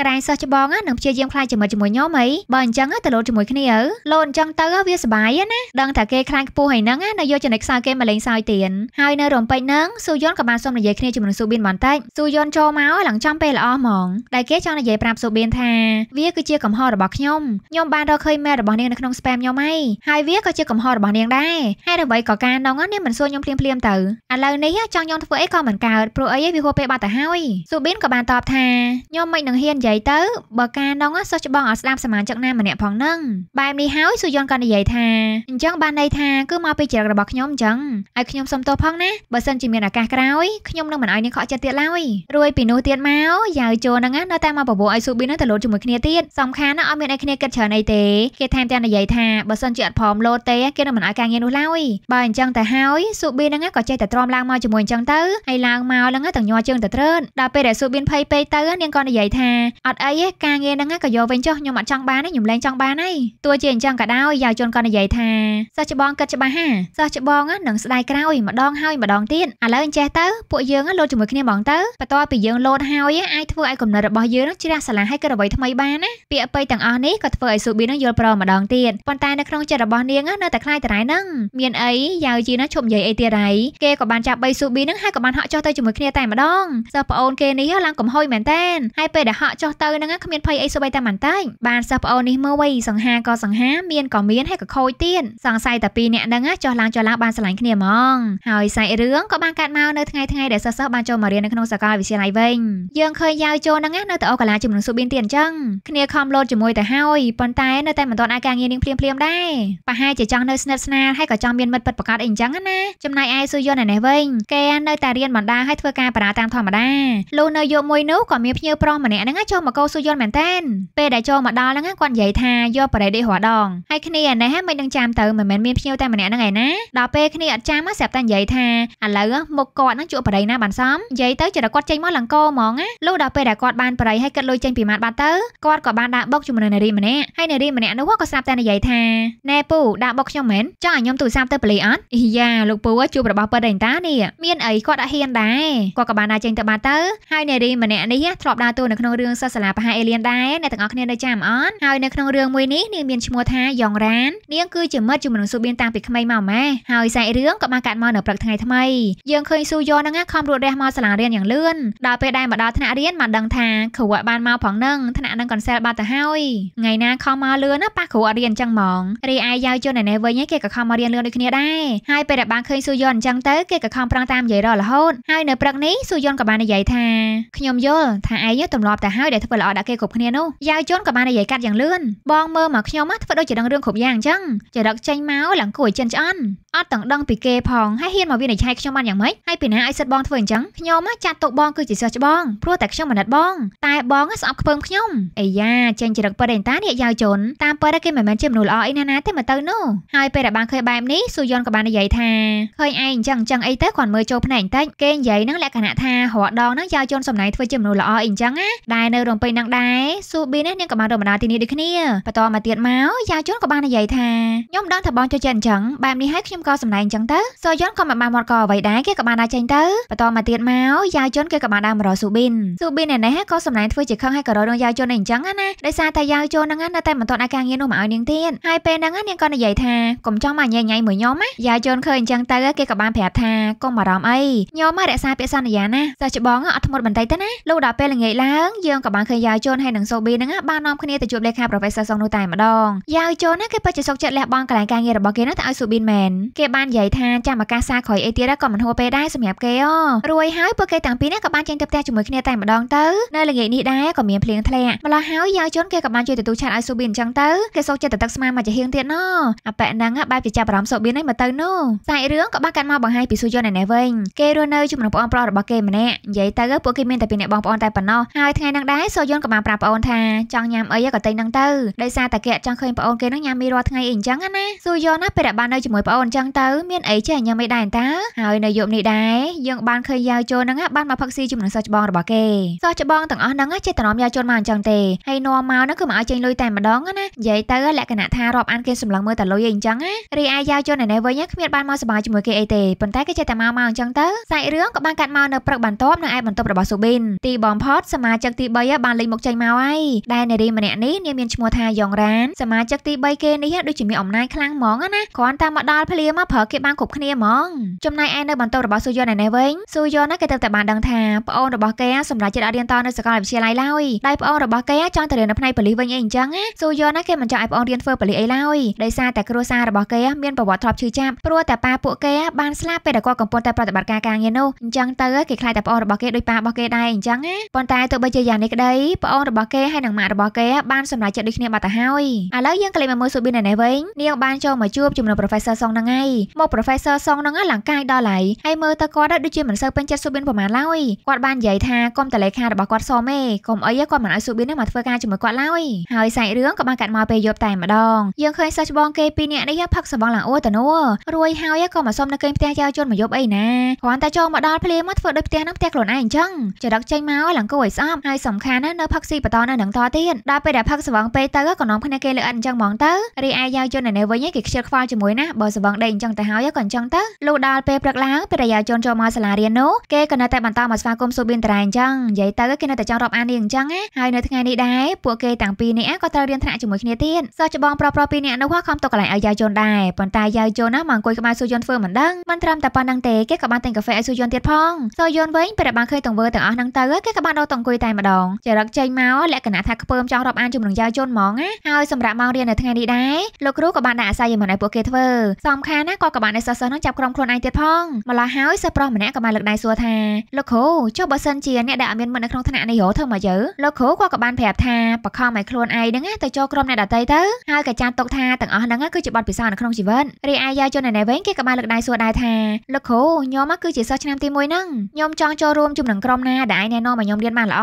ក្រែងសិស្សច្បងនឹងព្យាយាមខ្លាចចំណិតជាមួយខ្ញុំអីបើអញ្ចឹងទៅលុតជាមួយគ្នាលុតអញ្ចឹងទៅវាសបាយណាដឹងថាគេខ្លាចខ្ពស់ហើយហ្នឹងនៅយកចំណិតខ្សោយគេមកលេងសើចទៀតហើយនៅរំពេចហ្នឹងស៊ូយន់ក៏បានសុំនិយាយគ្នាជាមួយនឹងស៊ូប៊ីនបន្តិចស៊ូយន់ចូលមកឡើងចំពេលល្អហ្មងដែលគេចង់និយាយប្រាប់ស៊ូប៊ីនថាវាគឺជាកំហុសរបស់ខ្ញុំខ្ញុំបានរកឃើញ mail របស់នាងនៅក្នុង spam ខ្ញុំហើយហើយវាក៏ជាកំហុសរបស់នាងដែរហើយអ្វីក៏ការនងនាងមិនសួរខ្ញុំភ្លាមភ្លាមទៅឥឡូវនេះចង់ខ្ញុំធ្វើអីក៏មិនកើតព្រោះអីវាហួសពេលបាត់ទៅហើយស៊ូប៊ីនក៏បានតបថាខ្ញុំមិននឹងហ៊ាននិយាយទៅបើការនងសោះច្បងឲ្យស្ដាប់សមាជិកណាម្នាក់ផងនឹងបែបនេះហើយស៊ូយុនក៏និយាយថាអញ្ចឹងបានន័យថាគឺមកពីចរិតរបស់ខ្ញុំអញ្ចឹងហើយខ្ញុំសុំទោសផងណាបើសិនជាមានឱកាសក្រោយខ្ញុំនឹងមិនឲ្យនាងខកចិត្តទៀតឡើយរួយពីនោះទៀតមកយ៉ាវជូនហ្នឹងនៅតែមកបបួលឲ្យស៊ូប៊ីនទៅលោតជាមួយគ្នាទៀតសំខាន់ណាស់ឲ្យមានឲ្យគ្នាគិតច្ច្រើនអីទេគេថែមទាំងនិយាយថាបើសិនជាអត់ព្រមលោតទេគេនឹងមិនឲ្យការងារនោះឡើយបើអញ្ចឹងទៅហើយស៊ូប៊ីនឹងក៏ចេះតែទ្រាំឡើងមកជាមួយអញ្ចឹងទៅហើយឡើងមកនឹងទាំងញ័រជើងទៅត្រើតដល់ពេលដែលស៊ូប៊ីនភ័យពេកទៅនាងក៏និយាយថាអត់អីទេការងារនឹងក៏យកវិញចុះខ្ញុំអត់ចង់បានទេខ្ញុំលែងចង់បានហើយទោះជាអញ្ចឹងក៏ដោយយ៉ាវជុនក៏និយាយថាសិស្សច្បងគិតច្បាស់ហាសិស្សច្បងនឹងស្ដាយក្រោយម្ដងហើយម្ដងទៀតឥឡូវអញ្ចេះទៅពួកយើងលោតជាមួយគ្នាហ្មងទៅបន្ទាប់ពីយើងលោតហើយអាចធ្វើឲ្យគំនិតរបស់យើងជ្រះឆ្លាស់ឲ្យគិតអ្វីថ្មីបានណាពាក្យពេចទាំងអស់នេះក៏ធ្វើឲ្យស៊ូប៊ីនឹងយល់ព្រមម្ដងទៀតប៉ុន្តែនៅក្នុងចិត្តរបស់នាងនៅតែខ្លាចតរ៉ៃនឹងមានអីយ៉ាវជីនឹងឈប់និយាយអីទៀតហើយគេក៏បានចាប់បីស៊ូប៊ីនឹងហើយក៏បានហក់ចុះទៅជាមួយគ្នាតែម្ដងសិស្សប្អូនគេនេះឡើងកំហុយមែនតែនហើយពេលដែលហក់ចុះទៅនឹងគ្មានភ័យអីសូម្បីតែបន្តិចបានសិស្សប្អូននេះមើលវិញសង្ហាក៏សង្ហាមានក៏មានហើយក៏ខូចទៀតសង្ស័យតែពីរអ្នកនឹងចុះឡើងចុះឡើងបានឆ្លាញ់គ្នាហ្មងហើយសាច់រឿងក៏បានកាត់មកនៅថ្ងៃថ្ងៃដែលសិស្សសិស្សបានចូលមករៀននៅក្នុងសាកលវិទ្យាល័យវិញយើងឃើញយ៉ាវចូលនឹងនៅតែអូកាឡាជាមួយនឹងស៊ូប៊ីនទៀតអញ្ចឹងគ្នាខំលោតជាមួយទៅហើយប៉ុន្តែនៅតែមិនទាន់អាចការងារនាងភ្លាមភ្លាមដែរប្រហែលជាចង់នៅស្និទ្ធស្នាលហើយក៏ចង់មានមិត្តពិតប្រាកដអីអញ្ចឹងណាចំណាយឯស៊ូយុនឯនេះវិញគេនៅតែរៀនបណ្ដាហើយធ្វើការបរាតាមធម្មតាលុះនៅយកមួយនោះក៏មានភ្ញៀវប្រុសម្នាក់ហ្នឹងចូលមកកោស៊ូយុនមែនតែនពេលដែលចូលមកដល់ហ្នឹងគាត់និយាយថាយកបរិយដេករាល់ដងហើយគ្នាឯនេះមិនដឹងចាំទៅមិនមែនមានភ្ញៀវតែម្នាក់ហ្នឹងឯណាដល់ពេលគ្នាអត់ចាំស្រាប់តែនិយាយថាឥឡូវមុខគាត់ហ្នឹងជក់បរិយណាបានសមនិយាយទៅចរគាត់ចេញមកលង្កោហ្មងណាលុះដល់ពេលដែលគាត់បានបរិយហើយគិតលុយចេញពីម៉ាត់បាត់ទៅគាត់ក៏បានដាក់បុកជាមួយនឹងនារីម្នាក់ហើយនារីម្នាក់នោះក៏ស្រាប់តែនិយាយថាណែពូដាក់បុកខ្ញុំមែនចង់ឲ្យខ្ញុំទូរស័ព្ទទៅប៉ូលីសអត់អ៊ីយ៉ាលោកពូជួបរបស់ប៉ិតឯងតានេះមានអីគាត់អត់ហ៊ានដែរគាត់ក៏បានដើរចេញទៅបាត់ទៅហើយនារីម្នាក់នេះធ្លាប់ដើរតួនៅក្នុងរឿងសិស្សសាលាបហាអេលៀនដែរអ្នកទាំងអស់គ្នានៅចាំអត់ហើយនៅក្នុងរឿងមួយនេះនាងមានឈ្មោះថាយ៉ងរ៉ាននាងគឺជាមិត្តជាមួយនឹងស៊ូបៀនតាំងពីក្មេងមកម៉ែហើយសាច់រឿងក៏បានកាត់មកនៅព្រឹកថ្ងៃថ្មីយើងឃើញស៊ូយ៉ហ្នឹងខំរត់រះមកសាលារៀនយ៉ាងលឿនដល់ពេលដែលមកដល់ថ្នាក់រៀនបានដឹងថាគ្រូបានមកផងនឹងថ្នាក់នឹងកន្សែលបាត់ទៅហើយថ្ងៃណាខំមកលឿនណាប៉ះគ្រូអត់រៀនអញ្ចឹងហ្មងរីឯយាយជនឯនេះវិញគេក៏ខំមករៀនលឿនដូចគ្នាដែរហើយពេលដែលបានឃើញស៊ូយនអញ្ចឹងទៅគេក៏ខំប្រឹងតាមយាយរហូតរហូតហើយនៅព្រឹកនេះស៊ូយនក៏បាននិយាយថាខ្ញុំយល់ថាឯងទម្លាប់តែហើយដែលធ្វើល្អដាក់គេគ្រប់គ្នានោះយាយជនក៏បាននិយាយកាត់យ៉ាងលឿនបងមើលមកខ្ញុំធ្វើដូចជាដឹងរឿងគ្រប់យ៉ាងអញ្ចឹងចរិតចេញមកឡើងគួរឲ្យចិនឆ្អន់អត់ទាំងដឹងពីគេផងហើយហ៊ានមកវានិច្ឆ័យខ្ញុំបានយ៉ាងម៉េចហើយពីណាឲ្យសិតបងធ្វើអញ្ចឹងខ្ញុំចាត់ទុកបងគឺជាសិស្សច្បងព្រោះតែខ្ញុំមិនដិតបងតែបងស្អប់ខ្ពើមខ្ញុំអាយ៉ាចេញចរិតពិតឯងតានេះយាយៅជនតាមពិតគេមិនមែនជាមនុស្សល្អអីណាណាទេមកទៅនោះហើយពេលដែលបានឃើញបែបនេះស៊ូយ៉ុនក៏បាននិយាយថាឃើញឯងអញ្ចឹងអញ្ចឹងអីទៅគាត់មើលចូលភ្នែកបន្តិចគេនិយាយនឹងលក្ខណៈថារកដងនឹងចៅជនសំណាញ់ធ្វើជាមនុស្សល្អអីអញ្ចឹងណាដែលនៅរំពេញនឹងដែរស៊ូប៊ីនេះនាងក៏បានរំដាទីនេះដូចគ្នាបន្តមកទៀតមកចៅជនក៏បាននិយាយថាខ្ញុំដឹងថាបងចូលចិត្តអញ្ចឹងបែបនេះហើយខ្ញុំក៏សំណាញ់អញ្ចឹងទៅស៊ូយ៉ុនក៏មិនបានមកក៏អ្វីដែរគេក៏បានដើរចេញទៅបន្តមកទៀតមកចៅជនគេក៏បានដើរមករកស៊ូប៊ីនស៊ូប៊ីនឯនេះក៏សំណាញ់ធ្វើជាខឹងហើយក៏រកនឹងចៅជនអីអញ្ចឹងណាដោយសារតែចៅជនហ្នឹងនៅតែមិនទាន់ឲ្យការងារនោះមកឲ្យនាងទៀតហើយពេលហ្នឹងនាងក៏និយាយថាកុំចង់មកញ៉ៃញ៉ៃមួយខ្ញុំណាយាយជូនឃើញអញ្ចឹងទៅគេក៏បានប្រាប់ថាកុំបារម្ភអីខ្ញុំមករក្សាពាក្យសន្យាណាសិស្សច្បងអត់ធ្មត់បន្តិចទេណាលុះដល់ពេលល្ងាចឡើងយើងក៏បានឃើញយាយជូនហើយនឹងសូប៊ីហ្នឹងបាននាំគ្នាទៅជួបលេខាប្រូហ្វេស័រសុងនោះតែម្ដងយាយជូនគេពិតជាសុខចិត្តលះបង់កន្លែងការងាររបស់គេណាទៅឲ្យសូប៊ីមែនគេបាននិយាយថាចាំឱកាសសារក្រោយអីទៀតក៏មិនហួសពេលដែរសម្រាប់គេអូរួយហើយពួកគេទាំងពីរនេះក៏បានចេញទៅផ្ទះជាមួយគ្នាតែម្ដងទៅនៅល្ងាចនេះដែរក៏មានភ្លៀងធ្លាក់ម្ល៉េះហើយយាយជូនគេក៏បានជួយទទួលឆាតឲ្យឲ្យសូប៊ីនអញ្ចឹងទៅគេសូចិត្តទៅទឹកស្មាមកជាហៀងទៀតណោអាប៉ែហ្នឹងបែបជាចាប់អារម្មណ៍សូប៊ីនហ្នឹងមកទៅណោសាច់រឿងក៏បានកាត់មកបង្ហាញពីស៊ូយនឯណេះវិញគេរស់នៅជាមួយនឹងបងប្រុសរបស់គេម្នាក់និយាយទៅពួកគេមានតែពីអ្នកបងប្អូនតែប៉ុណ្ណោះហើយថ្ងៃហ្នឹងដែរសូយនក៏បានប្រាប់ប្អូនថាចង់ញ៉ាំអីក៏ទិញហ្នឹងទៅដោយសារតែគេអត់ចង់ឃើញប្អូនគេហ្នឹងញ៉ាំមីរាល់ថ្ងៃអីអញ្ចឹងណាស៊ូយនណាពេលដែលបាននៅជាមួយប្អូនអញ្ចឹងទៅមានអីចេះញ៉ាំអីដែរតាហើយនៅយប់នេះដែរយើងបានឃើញយ៉ាវជូនហ្នឹងបានមកផឹកស៊ីជាមួយនឹងសោះច្បងរបស់គេសោះច្បងទាំងអស់ហ្នឹងចេះតែនាំយ៉ាវជូនមកអញ្ចឹងទេហើយនាំមកហ្នឹងគឺមកឲ្យចេញលុយតែម្ដងណានិយាយទៅលក្ខណៈថារាប់អានគេសម្លឹងមើលតលុយអីអញ្ចឹងណារីឯយ៉ាវជនឯនេះវិញគ្មានបានមកសប្បាយជាមួយគេអីទេប៉ុន្តែគេចេះតែមកមកអញ្ចឹងទៅសាច់រឿងក៏បានកាត់មកនៅព្រឹកបន្ទាប់នៅឯបន្ទប់របស់ស៊ូប៊ីនទីបំផុតសមាជិកទី3បានលេចមុខចេញមកហើយដែលនារីម្នាក់នេះនាងមានឈ្មោះថាយ៉ងរ៉ានសមាជិកទី3គេនេះដូចជាមានអំណាចខ្លាំងហ្មងណាគ្រាន់តែមកដល់ភ្លាមមកប្រើគេបានគ្រប់គ្នាហ្មងចំណែកឯនៅបន្ទប់របស់ស៊ូយ៉ុនឯនេះវិញស៊ូយ៉ុនណាគេទៅតែបានដឹងថាប្អូនរបស់គេសម្រាប់ចិត្តអត់រៀនតនៅសាកលវិទ្យាល័យឡើយដៃប្អូនរបស់គេចង់ទៅរៀននៅផ្នែកប៉ូលីសវិញអីអញ្ចឹងណាណាស៊ូយ៉នណាគេមិនចង់ឲ្យបងរៀនធ្វើបលិអីឡើយដោយសារតែគ្រួសាររបស់គេមានប្រវត្តិធ្លាប់ឈឺចាប់ព្រោះតែប៉ាពួកគេបានស្លាប់ពេលដែលគាត់កំពុងតែប្រតិបត្តិការការងារនោះអញ្ចឹងទៅគេខ្លាចតែបងរបស់គេដូចប៉ារបស់គេដែរអញ្ចឹងណាប៉ុន្តែទោះបីជាយ៉ាងនេះក្តីបងរបស់គេហើយនិងម៉ាក់របស់គេបានសម្រេចចិត្តដូចគ្នាបាត់ទៅហើយឥឡូវយើងក៏លេចមើលស៊ូប៊ីនឯនេះវិញនាងបានចូលមកជួបជាមួយ Professor Song ហ្នឹងហើយមក Professor Song ហ្នឹងឡើងកាយដល់ហើយហើយមើលទៅគាត់ដូចជាមិនសូវពេញចិត្តស៊ូប៊ីនប្រហែលឡើយគាត់បាននិយាយថាកុំតលេខារបស់គាត់សមទេកុំអីគាត់មិនឲ្យស៊ូប៊ីនហ្នឹងមកធ្វើការជាមួយគាត់ឡើយហើយសាច់ករឿងក៏បានកាត់មកពេលយប់តែម្ដងយើងឃើញសិស្សច្បងគេពីរនាក់នេះផឹកសបងឡើងអួតនួរួយហើយក៏មកសុំនៅគេងផ្ទះចៅជន់មកយប់អីណាគ្រាន់តែចូលមកដល់ភ្លាមមកធ្វើដូចផ្ទះនឹងផ្ទះខ្លួនឯងអញ្ចឹងចរិតចេញមកឡើងគួរឲ្យស្អប់ហើយសំខាន់ណាស់នៅផឹកស៊ីបន្តនៅនឹងតទៀតដល់ពេលដែលផឹកសបងពេកទៅក៏នាំគ្នាគេលើអត់អញ្ចឹងហ្មងទៅរីឯយាយជន់នៅវិញគេខ្ជិលខ្វល់ជាមួយណាបើសបងដេកអញ្ចឹងទៅហើយក៏អញ្ចឹងទៅលុះដល់ពេលព្រឹកឡើងពេលយាយជន់ចូលមកសាលារៀននោះគេក៏នៅតែបន្តមកស្វាគមន៍សូបៀនតរ៉ៃអញ្ចឹងនិយាយទៅគេនៅតែចង់រាប់អាននាងអញ្ចឹងណាហើយនៅថ្ងៃនេះដែរពួកគេទាំងពីរនាក់ក៏ត្រូវរៀនថ្នាក់ជាមួយគ្នាទៀតសិស្សច្បងប្រុសប្រុសពីរនាក់នោះក៏ខំទុកកន្លែងឲ្យយាយជុនដែរប៉ុន្តែយាយជុនណាមកអង្គុយក្បែរស៊ូយុនធ្វើមិនដឹងមិនត្រឹមតែប៉ុណ្្នឹងទេគេក៏បានទិញកាហ្វេឲ្យស៊ូយុនទៀតផងស៊ូយុនវិញពេលបានឃើញទង្វើទាំងអស់ហ្នឹងទៅគេក៏បានដោតអង្គុយតែម្ដងចរិតចេញមកលក្ខណៈថាខ្ពើមចង់រាប់អានជំនឹងយាយជុនហ្មងណាហើយសម្រាប់ម៉ោងរៀននៅថ្ងៃនេះដែរលោកគ្រូក៏បានដាក់អាស័យឲ្យមិនឲ្យពួកគេធ្វើសំខាន់ណាក៏ក៏បានឲ្យសិស្សសិស្សហ្នឹងចាប់ក្រុមខ្លួនឯងទៀតផងម្ល៉េះហើយសិស្សប្រុសម្នាក់ក៏បានលើកដៃសួរថាលោកគ្រូចុះបើសិនជាអ្នកដែលអត់មានមិត្តនៅក្នុងថ្នាក់នេះរោធ្វើមកយើលោកគ្រូក៏ក៏បានប្រាប់ថាបខំឲ្យខ្លួនឯងហ្នឹងណាទៅចូលក្រុមអ្នកដតីទៅហើយក៏ចាត់ទុកថាទាំងអស់ហ្នឹងគឺជាបទពិសោធន៍នៅក្នុងជីវិតរីឯយាយជនណែវិញគេក៏បានលើកដៃសួរដែរថាលោកគ្រូខ្ញុំគឺជាសិស្សឆ្នាំទី1ហ្នឹងខ្ញុំចង់ចូលរួមជាមួយនឹងក្រុមណាដែលឯងណែនាំឲ្យខ្ញុំរៀនបានល្អ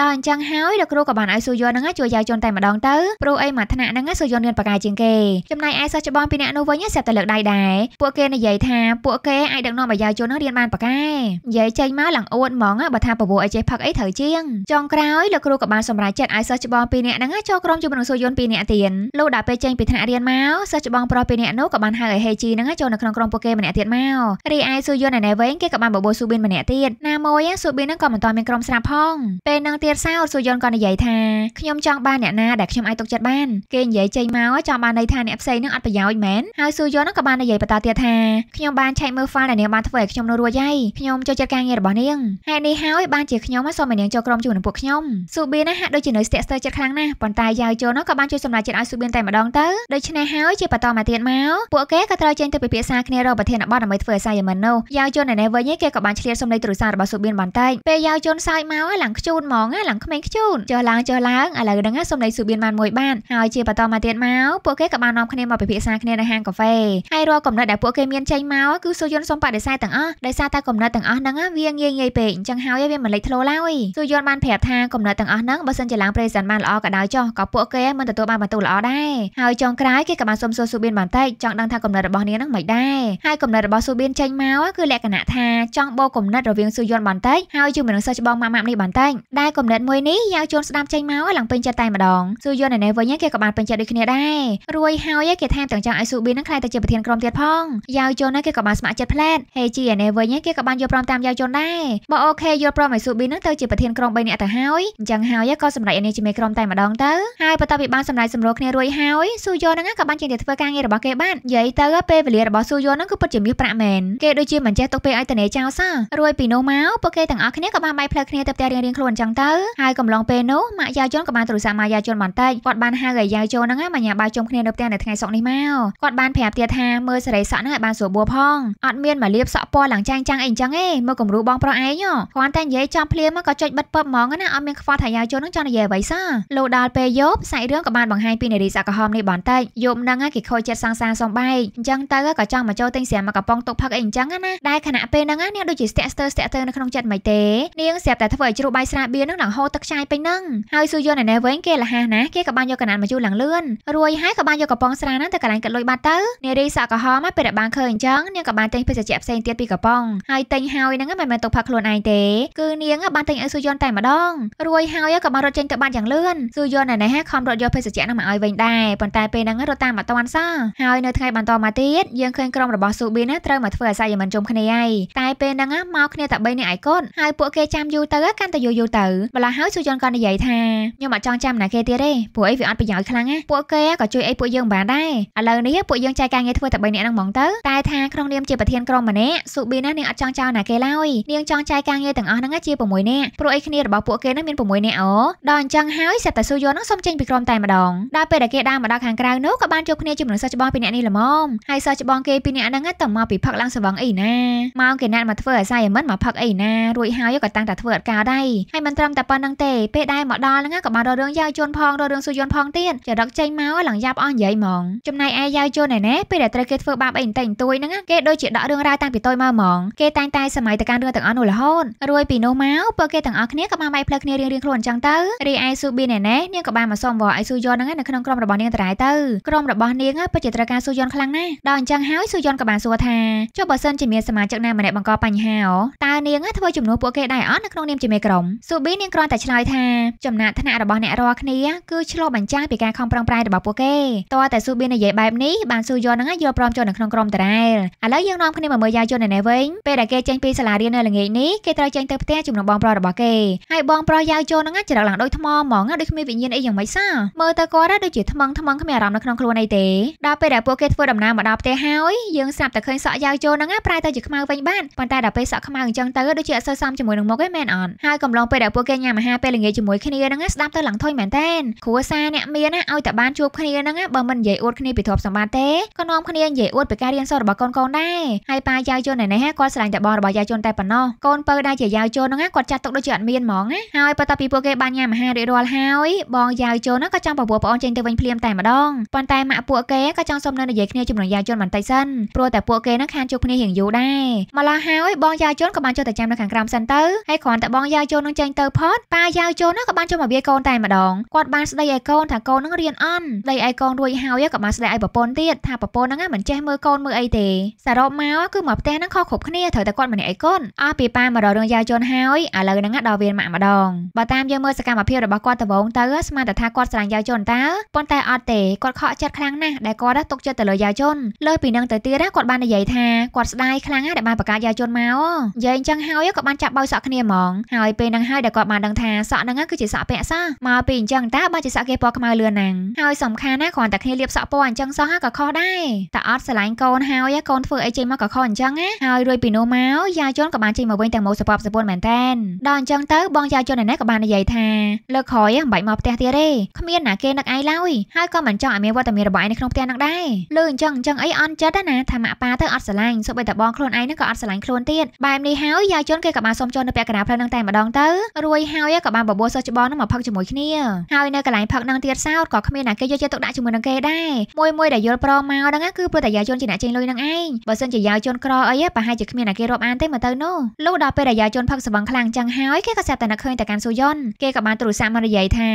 ដល់អញ្ចឹងហើយលោកគ្រូក៏បានឲ្យសួរយន់ហ្នឹងជួយយាយជនតែម្ដងទៅព្រោះអីមួយថ្នាក់ហ្នឹងសួរយន់រៀនបកាយជាងគេចំណែកឯសិស្សច្បងពីរនាក់នោះវិញស្រាប់តែលើកដៃដែរពួកគេនិយាយថាពួកគេអាចដឹកនាំឲ្យយាយជនហ្នឹងរៀនបានបកាយនិយាយចេញមកឡើងអួតហ្មងបើថាពពោះឲ្យចេះផឹកអីត្រូវជាងចុងក្រោយលោកគ្រូក៏បានសម្រេចចិត្តឲ្យសិស្សច្បងពីរនាក់ហ្នឹងចូលក្រុមបនឹងសួរយន់ពីរនាក់ទៀតលុះដល់ពេលចេញពីថ្នាក់រៀនមកសិស្សច្បងប្រុសពីរនាក់នោះក៏បានហៅឲ្យហេជីនឹងចូលនៅក្នុងក្រុមពួកគេម្នាក់ទៀតមករីឯសួរយន់ឯណេះវិញគេក៏បានបបួលស៊ូប៊ីនម្នាក់ទៀតណាមួយសួរប៊ីននឹងក៏មិនទាន់មានក្រុមស្រាប់ផងពេលនឹងទៀតសោតសួរយន់ក៏និយាយថាខ្ញុំចង់បានអ្នកណាដែលខ្ញុំអាចទុកចិត្តបានគេនិយាយចេញមកចង់បានន័យថាអ្នកផ្សេងនឹងអត់ប្រយោជន៍មែនហើយសួរយន់នឹងក៏បាននិយាយបន្តទៀតថាខ្ញុំបានឆែកមើល file ដែលនាងបានធ្វើឲ្យខ្ញុំនៅរួចហើយខ្ញុំចូលចិត្តការងាររបស់នាងហើយនេះហើយបានជាខ្ញុំសូមឲ្យនាងចូលក្រុមជាមួយនឹងពួកខ្ញុំស៊ូប៊ីនហាក់ដូចជានៅស្ទាក់ស្ទើរចិត្តខ្លាំងណាស់ប៉ុន្តែយ៉ាអាវចូលនោះក៏បានជួយសម្រេចចិត្តឲ្យស៊ូបៀនតែម្ដងទៅដូច្នេះហើយជាបន្តមកទៀតមកពួកគេក៏ត្រូវចេញទៅពិភាក្សាគ្នារកប្រធានបទដើម្បីធ្វើឲ្យសាយមិននោះយ៉ាវជុននៅនេះវិញគេក៏បានឆ្លៀតសំឡេងទូរស័ព្ទរបស់ស៊ូបៀនបន្តិចពេលយ៉ាវជុនសើចមកឡើងខ្ជូនហ្មងឡើងក្មេងខ្ជូនចុះឡើងចុះឡើងឥឡូវហ្នឹងសំឡេងស៊ូបៀនបានមួយបានហើយជាបន្តមកទៀតមកពួកគេក៏បាននាំគ្នាមកពិភាក្សាគ្នានៅហាងកាហ្វេហើយរាល់កំណត់ដែលពួកគេមានចេញមកគឺស៊ូយុនសូមបដិសេធទាំងអស់ដោយសារតែកំណត់ទាំងអស់ហ្នឹងវាងាយងាយពេកអញ្ចឹងហើយវាមិនលេចធ្លោឡើយស៊ូយុនបានប្រាប់ថាកំណត់ទាំងអស់ហ្នឹងបើសិនជាឡើង present បានល្អក៏ដោយចុះក៏ពួកពួកគេមិនទទួលបានបន្ទុកល្អដែរហើយចុងក្រោយគេក៏បានសុំសួរស៊ូបៀនបន្តិចចង់ដឹងថាគំនិតរបស់នាងនឹងមិនដែរហើយគំនិតរបស់ស៊ូបៀនចេញមកគឺលក្ខណៈថាចង់បោគំនិតរវាងស៊ូយន់បន្តិចហើយជាមួយនឹងសិស្សច្បងម៉ាក់ម៉ាក់នេះបន្តិចដែលគំនិតមួយនេះយកជូនស្ដាប់ចេញមកឡើងពេញចិត្តតែម្ដងស៊ូយន់នៅនេះវិញគេក៏បានពេញចិត្តដូចគ្នាដែររួយហើយគេថែមទាំងចង់ឲ្យស៊ូបៀននឹងខ្លាយទៅជាប្រធានក្រុមទៀតផងយ៉ាវជុនគេក៏បានស្ម័គ្រចិត្តផ្លែតហេជីអានេះវិញគេក៏បានយល់ព្រមតាមយ៉ាវជុនដែរបើអូខេយល់ព្រមឲ្យស៊ូប៊ីនឹងទៅជាប្រធានក្រុម3នាក់ទៅហើយអញ្ចឹងហើយក៏សម្រេចអានេះជាមេក្រុមតែម្ដងទៅហើយហើយបន្ទាប់ពីបានសម្រេចសម្រួលគ្នារួចហើយស៊ូយ៉ូនឹងក៏បានចេញទៅធ្វើការងាររបស់គេបាននិយាយទៅពេលវេលារបស់ស៊ូយ៉ូនឹងគឺពិតជាមាសប្រាក់មែនគេដូចជាមិនចេះទុកពេលឲ្យតនេចោលសោះរួចពីនោះមកពួកគេទាំងអស់គ្នាក៏បានបែកផ្លូវគ្នាទៅផ្ទះរៀងៗខ្លួនអញ្ចឹងទៅហើយកំឡុងពេលនោះម៉ាក់យ៉ាវជុនក៏បានទូរស័ព្ទម៉ាក់យ៉ាវជុនបន្តិចគាត់បានហៅឲ្យយ៉ាវជុនហ្នឹងមកញ៉ាំបាយជុំគ្នានៅផ្ទះនៅថ្ងៃសុក្រនេះមកគាត់បានប្រាប់ទៀតថាមើលសេរីសក់ហ្នឹងឲ្យបានស្រួលបួផងអត់មានមកលាបសក់ពណ៌ឡើងចាញ់ចាំងអីអញ្ចឹងទេមើលគំរូបងប្រុសឯងគ្រាន់តែនិយាយចំភ្លាមមកក៏ចុចបិទពឹបហ្មងណាអត់មានខ្វល់ថាយ៉ាវជុនហ្នឹងចង់និយាយអ្វីសោះលុះដល់ពេលយប់ប់សាច់រឿងក៏បានបង្ហាញពីនារីសាក្រហមនេះបន្តិចយប់នឹងគេខូចចិត្តសង្សារសំបែកអញ្ចឹងទៅក៏ចង់មកចូលទិញស្រាមកកំប៉ុងទុកផឹកអីអញ្ចឹងណាដែលខណៈពេលហ្នឹងនាងដូចជាស្ទាក់ស្ទើរស្ទាក់ស្ទើរនៅក្នុងចិត្តមិនទេនាងស្រាប់តែធ្វើឲ្យជ្រូកបាយស្រាបៀរនឹងដង្ហូរទឹកឆាយពេញហ្នឹងហើយស៊ូយន់ឯណេះវិញគេលះហាណាគេក៏បានយកកណាត់មកយូរឡើងលឿនរួយហើយក៏បានយកកំប៉ុងស្រាហ្នឹងទៅកន្លែងកាត់លុយបាត់ទៅនារីសាក្រហមពេលដែលបានឃើញអញ្ចឹងនាងក៏បានទិញភេសជ្ជៈផ្សេងទៀតពីកំប៉ុងហើយទិញហើយហ្នឹងមិនមែនទុកផឹកខ្លួនឯងទេគឺនាងបានទិញឲ្យស៊ូយន់តែម្ដងរួយហើយក៏បានរត់ចេញទៅបានយ៉ាងលឿនស៊ូយន់ឯណេះខំរត់យកភេសជ្ជៈនោះមកឲ្យវិញដែរប៉ុន្តែពេលហ្នឹងរត់តាមអត់តាន់សោះហើយនៅថ្ងៃបន្តមកទៀតយើងឃើញក្រុមរបស់ស៊ូប៊ីណាត្រូវមកធ្វើអាសយមិនជុំគ្នាហើយតែពេលហ្នឹងមកគ្នាតែ3នាក់ឯកូនហើយពួកគេចាំយូរទៅកាន់តែយូរយូរទៅម្ល៉េះហើយស៊ូយន់ក៏និយាយថាខ្ញុំអត់ចង់ចាំណាគេទៀតទេពួកអីវាអត់ប្រយោជន៍ខ្លាំងណាពួកគេក៏ជួយអីពួកយើងបានដែរឥឡូវនេះពួកយើងចែកការងារធ្វើតែ3នាក់ហ្នឹងហ្មងទៅតែថាក្នុងនាមជាប្រធានក្រុមម្នាក់ស៊ូប៊ីណានាងអត់ចង់ចោលណាគេឡើយនាងចង់ចែកការងារទាំងអស់ហ្នឹងជា6នាក់ព្រោះអីគ្នារបស់ពួកគេហ្នឹងមាន6នាក់អូដល់អញ្ចឹងហើយសិតតែស៊ូយន់ហ្នឹងសុំចេញពីក្រុមតែម្ដងដល់ពេលដែលគេដើរមកដល់ខាងក្រៅនោះក៏បានជួបគ្នាជាមួយនឹងសិស្សច្បងពីរនាក់នេះល្មមហើយសិស្សច្បងគេពីរនាក់ហ្នឹងទៅមកពីផឹកឡើងសវងអីណាមកគេណាត់មកធ្វើអាសាយមិនមកផឹកអីណារួចហើយក៏តាំងតែធ្វើអត់ការដែរហើយមិនត្រឹមតែប៉ុណ្្នឹងទេពេលដែលមកដល់ហ្នឹងក៏បានររឿងយាយជន់ផងររឿងសុយន់ផងទៀតចរិតចេញមកឡើងយ៉ាប់អស់និយាយហ្មងចំណែកឯយាយជន់ឯណែពេលដែលត្រូវគេធ្វើបាបអីបន្តិចបន្តួចហ្នឹងគេដូចជាដករឿងរ៉ាវតាំងពីតូចមកហ្មងគេតែងតែសម័យទៅការរឿងទាំងអស់នោះរហូតរួចពីនោះមកពួកគេទាំងអស់គ្នាក៏បានបែកផ្លឹកគ្នារៀងៗខ្លួនអញ្ចឹងទៅរីឯស៊ូប៊ីនឯណែនាងក៏បានមកសសូមវល់ឲ្យស៊ូយ៉នហ្នឹងនៅក្នុងក្រុមរបស់នាងតារ៉ៃទៅ ក្រុមរបស់នាងពិតជាត្រូវការស៊ូយ៉នខ្លាំងណាស់ដល់អញ្ចឹងហើយស៊ូយ៉នក៏បានសួរថាចុះបើសិនជាមានសមាជិកណាម្នាក់បង្កបញ្ហាអូតើនាង ធ្វើជំនួសពួកគេដែរអត់នៅក្នុងនាមជាមេក្រុមស៊ូប៊ីនាងគ្រាន់តែឆ្លើយថាចំណាក់ថ្នាក់របស់អ្នករាល់គ្នាគឺឆ្លុះបញ្ចាំងពីការខំប្រឹងប្រែងរបស់ពួកគេតើតែស៊ូប៊ីនិយាយបែបនេះបានស៊ូយ៉នហ្នឹងយល់ព្រមចូលនៅក្នុងក្រុមតារ៉ែលឥឡូវយើងនាំគ្នាមកមើលយ៉ាយន្តនៅនេះវិញពេលដែលគេចេញពីសាលារៀននៅល្ងាចនេះគេត្រូវចេញទៅផ្ទះជំនុំបងប្រុសរបស់គេហើយបងប្រុសយ៉ាវចូលហ្នឹងច្រកឡើងដូចថ្មហ្មងដូចគ្មានវិញ្ញាណអីយ៉ាងម៉េចសសារមើលទៅគាត់ដូចជាថ្មងថ្មងគ្មានអារម្មណ៍នៅក្នុងខ្លួនអីទេដល់ពេលដែលពួកគេធ្វើដំណើរមកដល់ផ្ទះហើយយើងស្រាប់តែឃើញសក់យ៉ាវចូលហ្នឹងប្រែទៅជាខ្មៅវិញបានប៉ុន្តែដល់ពេលសក់ខ្មៅអញ្ចឹងទៅដូចជាអត់សូវសមជាមួយនឹងមុខឯងមែនអត់ហើយកំឡុងពេលដែលពួកគេញ៉ាំអាហារពេលល្ងាចជាមួយគ្នាហ្នឹងស្ដាប់ទៅឡើងធុញមែនតែនគ្រួសារអ្នកមានណាឲ្យតែបានជួបគ្នាហ្នឹងបើមិននិយាយអួតគ្នាពីទ្រព្យសម្បត្តិទេក៏នាំគ្នានិយាយអួតពីការរៀនសូត្ររបស់កូនកូនដែរហើយប៉ាយ៉ាវជុននេះណាគាត់ស្រឡាញ់តែបងរបស់យ៉ាវជុនតែប៉ុណ្ណោះកូនពៅដែលជាយ៉ាវជុនហ្នឹងគាត់ចាត់ទុកដូចជាអត់មានហ្មងណាហើយបើតាពីពួកគេបានញ៉ាំអាហាររៀបរាល់ហើយបងយ៉ាវយជន់ក៏ចង់បបួលប្អូនចេញទៅវិញភ្លាមតែម្ដងប៉ុន្តែម៉ាក់ពួកគេក៏ចង់សុំនៅនិយាយគ្នាជាមួយនឹងយាយជន់បន្តិចសិនព្រោះតែពួកគេនឹងខានជួបគ្នារៀងយូរដែរម្ល៉េះហើយបងយាយជន់ក៏បានចូលទៅចាំនៅខាងក្រោមសិនទៅហើយគ្រាន់តែបងយាយជន់នឹងចេញទៅផុតប៉ាយាយជន់ក៏បានចូលមកវាយកូនតែម្ដងគាត់បានស្ដីឲ្យកូនថាកូននឹងរៀនអន់ស្ដីឲ្យកូនរួចហើយក៏បានស្ដីឲ្យប្រពន្ធទៀតថាប្រពន្ធហ្នឹងមិនចេះមើលកូនមើលអីទេសរុបមកគឺមកផ្ទះហ្នឹងខុសគ្រប់គ្នាត្រូវតែគាត់ម្នាក់ឯកូនអស់ពីប៉ាមករករឿងយាយជន់ហើយឥឡូវហ្នឹងដល់វាម៉ាក់ម្ដងបើតាមយើងមើលសកម្មភាពរបស់គាត់ដំបូងទៅស្មានតែថាគាត់ស្រឡាញ់យាវជន់តើប៉ុន្តែអត់ទេគាត់ខកចិត្តខ្លាំងណាស់ដែលគាត់ទុកចិត្តទៅលើយាវជន់លើពីនឹងទៅទៀតគាត់បាននិយាយថាគាត់ស្ដាយខ្លាំងណាស់ដែលបានបង្កើតយាវជន់មកនិយាយអញ្ចឹងហើយក៏បានចាប់បោយសក់គ្នាហ្មងហើយពេលនឹងហើយដែលគាត់បានដឹងថាសក់ហ្នឹងគឺជាសក់ពាក់សោះមកពីអញ្ចឹងតើបានជាសក់គេពណ៌ខ្មៅលឿនណាស់ហើយសំខាន់ណាស់គ្រាន់តែគ្នាលាបសក់ពណ៌អញ្ចឹងសោះក៏ខុសដែរតែអត់ស្រឡាញ់កូនហើយកូនធ្វើអីចេញមកក៏ខុសអញ្ចឹងណាហើយរួយពីនោះមកយាវជន់ក៏បានចេញមកវិញទាំងមកសពសពមែនតែនដល់អញ្ចឹងទៅបងយាវជន់ឯណេះក៏បាននិយាយថាលើកក្រោយមិនបាច់មកផ្ទះទៀតទេគ្មានណាគេនឹកឯងឡើយហើយក៏មិនចង់ឲ្យមានវត្តមានរបស់ឯងនៅក្នុងផ្ទះនឹងដែរឬអញ្ចឹងអញ្ចឹងអីអន់ចិត្តណាថាម៉ាក់ប៉ាទៅអត់ស្រឡាញ់សូម្បីតែបងខ្លួនឯងនឹងក៏អត់ស្រឡាញ់ខ្លួនទៀតបែបនេះហើយយាយជុនគេក៏បានសុំចូលនៅពាក់កណ្ដាលផ្លូវនឹងតែម្ដងទៅរួយហើយក៏បានបបួលសិស្សច្បងនឹងមកផឹកជាមួយគ្នាហើយនៅកន្លែងផឹកនឹងទៀតសោតក៏គ្មានណាគេយកចិត្តទុកដាក់ជាមួយនឹងគេដែរមួយមួយដែលយល់ព្រមមកហ្នឹងគឺព្រោះតែយាយជុនជាអ្នកចេញលុយនឹងឯងបើសិនជាយាយជុនក្រអីប្រហែលជាគ្មានណាគេរាប់អានទេមើលទៅនោះលុះដល់ពេលដែលយាយជុនផឹកស្បឹងខ្លាំងចឹងហើយគេក៏ស្រាប់តែនឹកឃើញតែកាន់ស៊ូយ៉ុនគេក៏បានទូរស័ព្ទមករយាយថា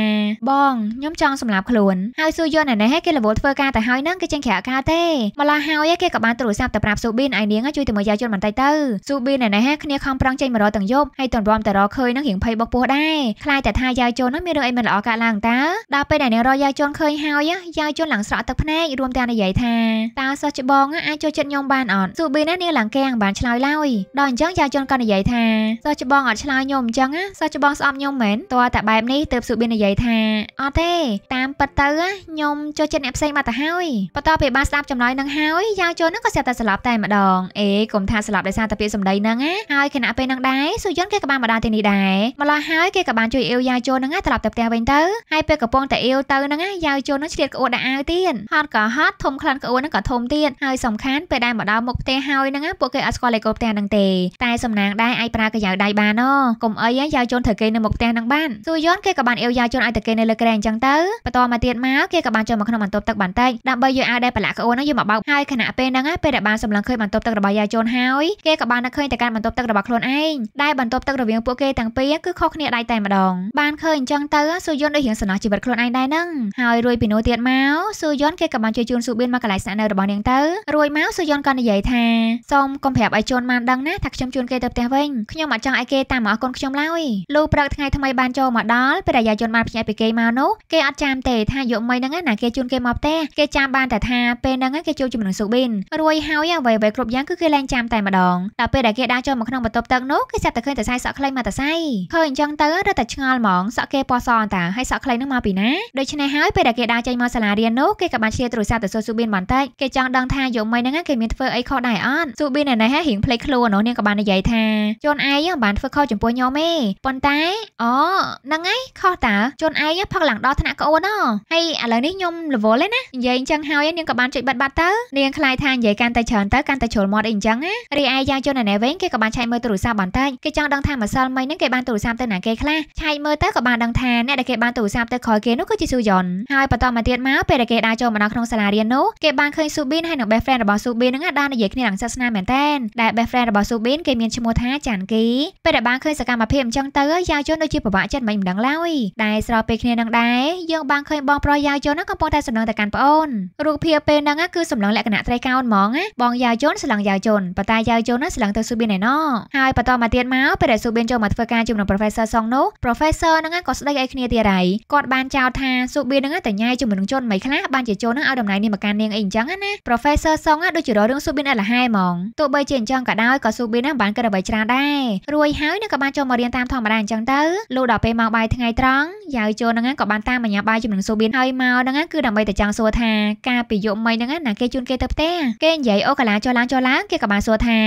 បងផងខ្ញុំចង់សម្លាប់ខ្លួនហើយស៊ូយន់ណែនេះគេរវល់ធ្វើការទៅហើយនឹងគេចេញក្រៅការទេម្ល៉េះហើយគេក៏បានទូរស័ព្ទទៅប្រាប់ស៊ូប៊ីនឯនាងជួយទៅមើលយាយយន់បន្តិចទៅស៊ូប៊ីនណែនេះគ្នាខំប្រឹងចេញមករកទាំងយប់ហើយទន្រាំតែរកឃើញនឹងរៀងភ័យបុកពោះដែរខ្លាចតែថាយាយយន់នឹងមានរឿងអីមិនល្អកើតឡើងតើដល់ពេលដែលនាងរកយាយយន់ឃើញហើយយាយយន់ឡើងស្រក់ទឹកភ្នែករួមទាំងនិយាយថាតើសិស្សច្បងអាចចូលចិត្តខ្ញុំបានអត់ស៊ូប៊ីននាងឡើងកាំងបានឆ្លើយឡើយដល់អញ្ចឹងយាយយន់ក៏និយាយថាសិស្សច្បងអត់ឆ្លើយខ្ញុំអញ្ចឹងសិស្សច្បងស្អប់ខ្ញុំមែនតើតែបែបនេះទើបស៊ូប៊ីននិយាយថាអអត់ទេតាមពិតទៅខ្ញុំចូលចិត្តអ្នកផ្សេងបាត់ទៅហើយបន្ទាប់ពីបានស្ដាប់ចម្លើយនឹងហើយយ៉ាវជុនហ្នឹងក៏ស្រាប់តែស្លាប់តែម្ដងអេកុំថាស្លាប់ដោយសារតែពាក្យសម្ដីហ្នឹងណាហើយគណៈពេលហ្នឹងដែរសុយុនគេក៏បានមកដល់ទីនេះដែរម្ល៉េះហើយគេក៏បានជួយអ៊ីវយ៉ាវជុនហ្នឹងត្រឡប់ទៅផ្ទះវិញទៅហើយពេលកំពុងតែអ៊ីវទៅហ្នឹងយ៉ាវជុនហ្នឹងឆ្លៀតក្អួតដាក់អាវទៀតហត់ក៏ហត់ធំខ្លាំងក្អួតហ្នឹងក៏ធំទៀតហើយសំខាន់ពេលដែលមកដល់មុខផ្ទះហើយហ្នឹងពួកគេអត់ស្គាល់លេខផ្ទះហ្នឹងទេតែសំណាងដែរអាចប្រើកាយដៃបានអូកុំអីយ៉ាវជុនត្រូវគេនៅមុខផ្ទះហ្នឹងបានសុយុនគេក៏បានអ៊ីវយ៉ាវជុនឲ្យតែគេនៅលើក្រែអញ្ចឹងទៅបន្តមកទៀតមកគេក៏បានចូលមកក្នុងបន្ទប់ទឹកបន្តិចដើម្បីយកអាវដែលប្រឡាក់ក្អូនហ្នឹងយកមកបោកហើយខណៈពេលហ្នឹងពេលដែលបានសម្លឹងឃើញបន្ទប់ទឹករបស់យាយជូនហើយគេក៏បាននឹកឃើញទៅកាន់បន្ទប់ទឹករបស់ខ្លួនឯងដែលបន្ទប់ទឹករវាងពួកគេទាំងពីរគឺខុសគ្នាដាច់តែម្ដងបានឃើញអញ្ចឹងទៅស៊ូយុនដូចរៀងសំណោះជីវិតខ្លួនឯងដែរហ្នឹងហើយរួយពីនោះទៀតមកស៊ូយុនគេក៏បានជួយជូនស៊ូបៀនមកកន្លែងស្នាក់នៅរបស់នាងទៅរួយមកស៊ូយុនក៏និយាយថាសូមកុំប្រាប់ឲ្យជូនបានដឹងណាថាខ្ញុំជូនគេទៅផ្ទះវិញខ្ញុំអត់ចង់ឲ្យគេតាមមកអរគុណខ្ញុំឡើយលុះព្រឹកថ្ងៃថ្មីបានចូលមកដល់ពេលដែលយាយជូនបានភ្ញាក់ពីគេមកនោះនោះគេអត់ចាំទេថាយកមីហ្នឹងណាគេជូនគេមកផ្ទះគេចាំបានតែថាពេលហ្នឹងគេជួបជាមួយនឹងស៊ូប៊ីនរួយហើយអ្វីអ្វីគ្រប់យ៉ាងគឺគេលែងចាំតែម្ដងដល់ពេលដែលគេដើរចូលមកក្នុងបន្ទប់ទឹកនោះគេចាប់តែឃើញតែខ្សែសក់ខ្លីមកតែខ្សែឃើញអញ្ចឹងទៅរត់តែឆ្ងល់ហ្មងសក់គេពណ៌សតាហើយសក់ខ្លីហ្នឹងមកពីណាដូច្នេះហើយពេលដែលគេដើរចេញមកសាលារៀននោះគេក៏បានឈ្លាទូរស័ព្ទទៅសួរស៊ូប៊ីនបន្តិចគេចង់ដឹងថាយកមីហ្នឹងគេមានធ្វើអីខុសដែរអត់ស៊ូប៊ីនណែហ៎រៀងភ្លេចខ្លួននោះនាងក៏បាននិយាយថាជូនឯងបានធ្វើខុសចំពោះខ្ញុំទេប៉ុន្តែអូហ្នឹងឯងខុសតើជូនឯងផឹកឡាឡើងដល់ថ្នាក់ក្អូនហ៎ហើយឥឡូវនេះខ្ញុំរវល់ឯណានិយាយអញ្ចឹងហើយនាងក៏បានជួយបិទបាត់ទៅនាងខ្លាយថានិយាយកាន់តែច្រើនទៅកាន់តែជ្រុលមាត់អីអញ្ចឹងណារីឯយ៉ាងជនណែវិញគេក៏បានឆែកមើលទូរស័ព្ទបន្តិចគេចង់ដឹងថាម្សិលមិញហ្នឹងគេបានទូរស័ព្ទទៅណាគេខ្លះឆែកមើលទៅក៏បានដឹងថាអ្នកដែលគេបានទូរស័ព្ទទៅក្រោយគេនោះគឺជាស៊ូយ៉នហើយបន្តមកទៀតមកពេលដែលគេដើរចូលមកដល់ក្នុងសាលារៀននោះគេបានឃើញស៊ូប៊ីនហើយនិង best friend របស់ស៊ូប៊ីនហ្នឹងដើរនិយាយគ្នាឡើងសាសនាមែនតើដែល best friend របស់ស៊ូប៊ីនគេមានឈ្មោះថាចាន់គីពេលដែលបានឃើញសកម្មភាពអញ្ចឹងទៅយ៉ាងជនដូចជាពិបាកចិត្តមិនដឹងឡើយដែលស្របពេលគ្នានឹងដែរតែយើងបានឃើញបងប្រុសយ៉ាវជុនហ្នឹងកំពុងតែសំឡងទៅកាន់ប្អូនរូបភាពពេលហ្នឹងគឺសំឡងលក្ខណៈត្រីកោណហ្មងណាបងយ៉ាវជុនស្លឹងយ៉ាវជុនប៉ុន្តែយ៉ាវជុនហ្នឹងស្លឹងទៅស៊ូបៀនឯណោះហើយបន្តមកទៀតមកពេលដែលស៊ូបៀនចូលមកធ្វើការជាមួយនឹង Professor Song នោះ Professor ហ្នឹងក៏ស្ដីឲ្យគ្នាទៀតហើយគាត់បានចោទថាស៊ូបៀនហ្នឹងតែញ៉ាយជាមួយនឹងជុនមិនខ្លះបានជាជុនហ្នឹងឲ្យតម្លៃនេះមកកាន់នាងអីអញ្ចឹងណា Professor Song ដូចជារឿងស៊ូបៀនអត់លះហែហ្មងទោះបីជាអញ្ចឹងក៏ដោយក៏ស៊ូបៀនហ្នឹងបានគិតអ្វីច្រើនដែររួយហើយនឹងក៏បានចូលមករៀនតាមធម្មតាអញ្ចឹងទៅលុះដល់ពេលម៉ោងបាយថ្ងៃត្រង់យ៉ាវជុនហ្នឹងក៏ក៏បានតាមអាញាបាយជំនឹងសូបៀនឲ្យមកហ្នឹងគឺដើម្បីតែចង់សួរថាការពីយកមីហ្នឹងណាគេជូនគេទៅផ្ទះគេនិយាយអូកាឡាចុះឡើងចុះឡើងគេក៏បានសួរថា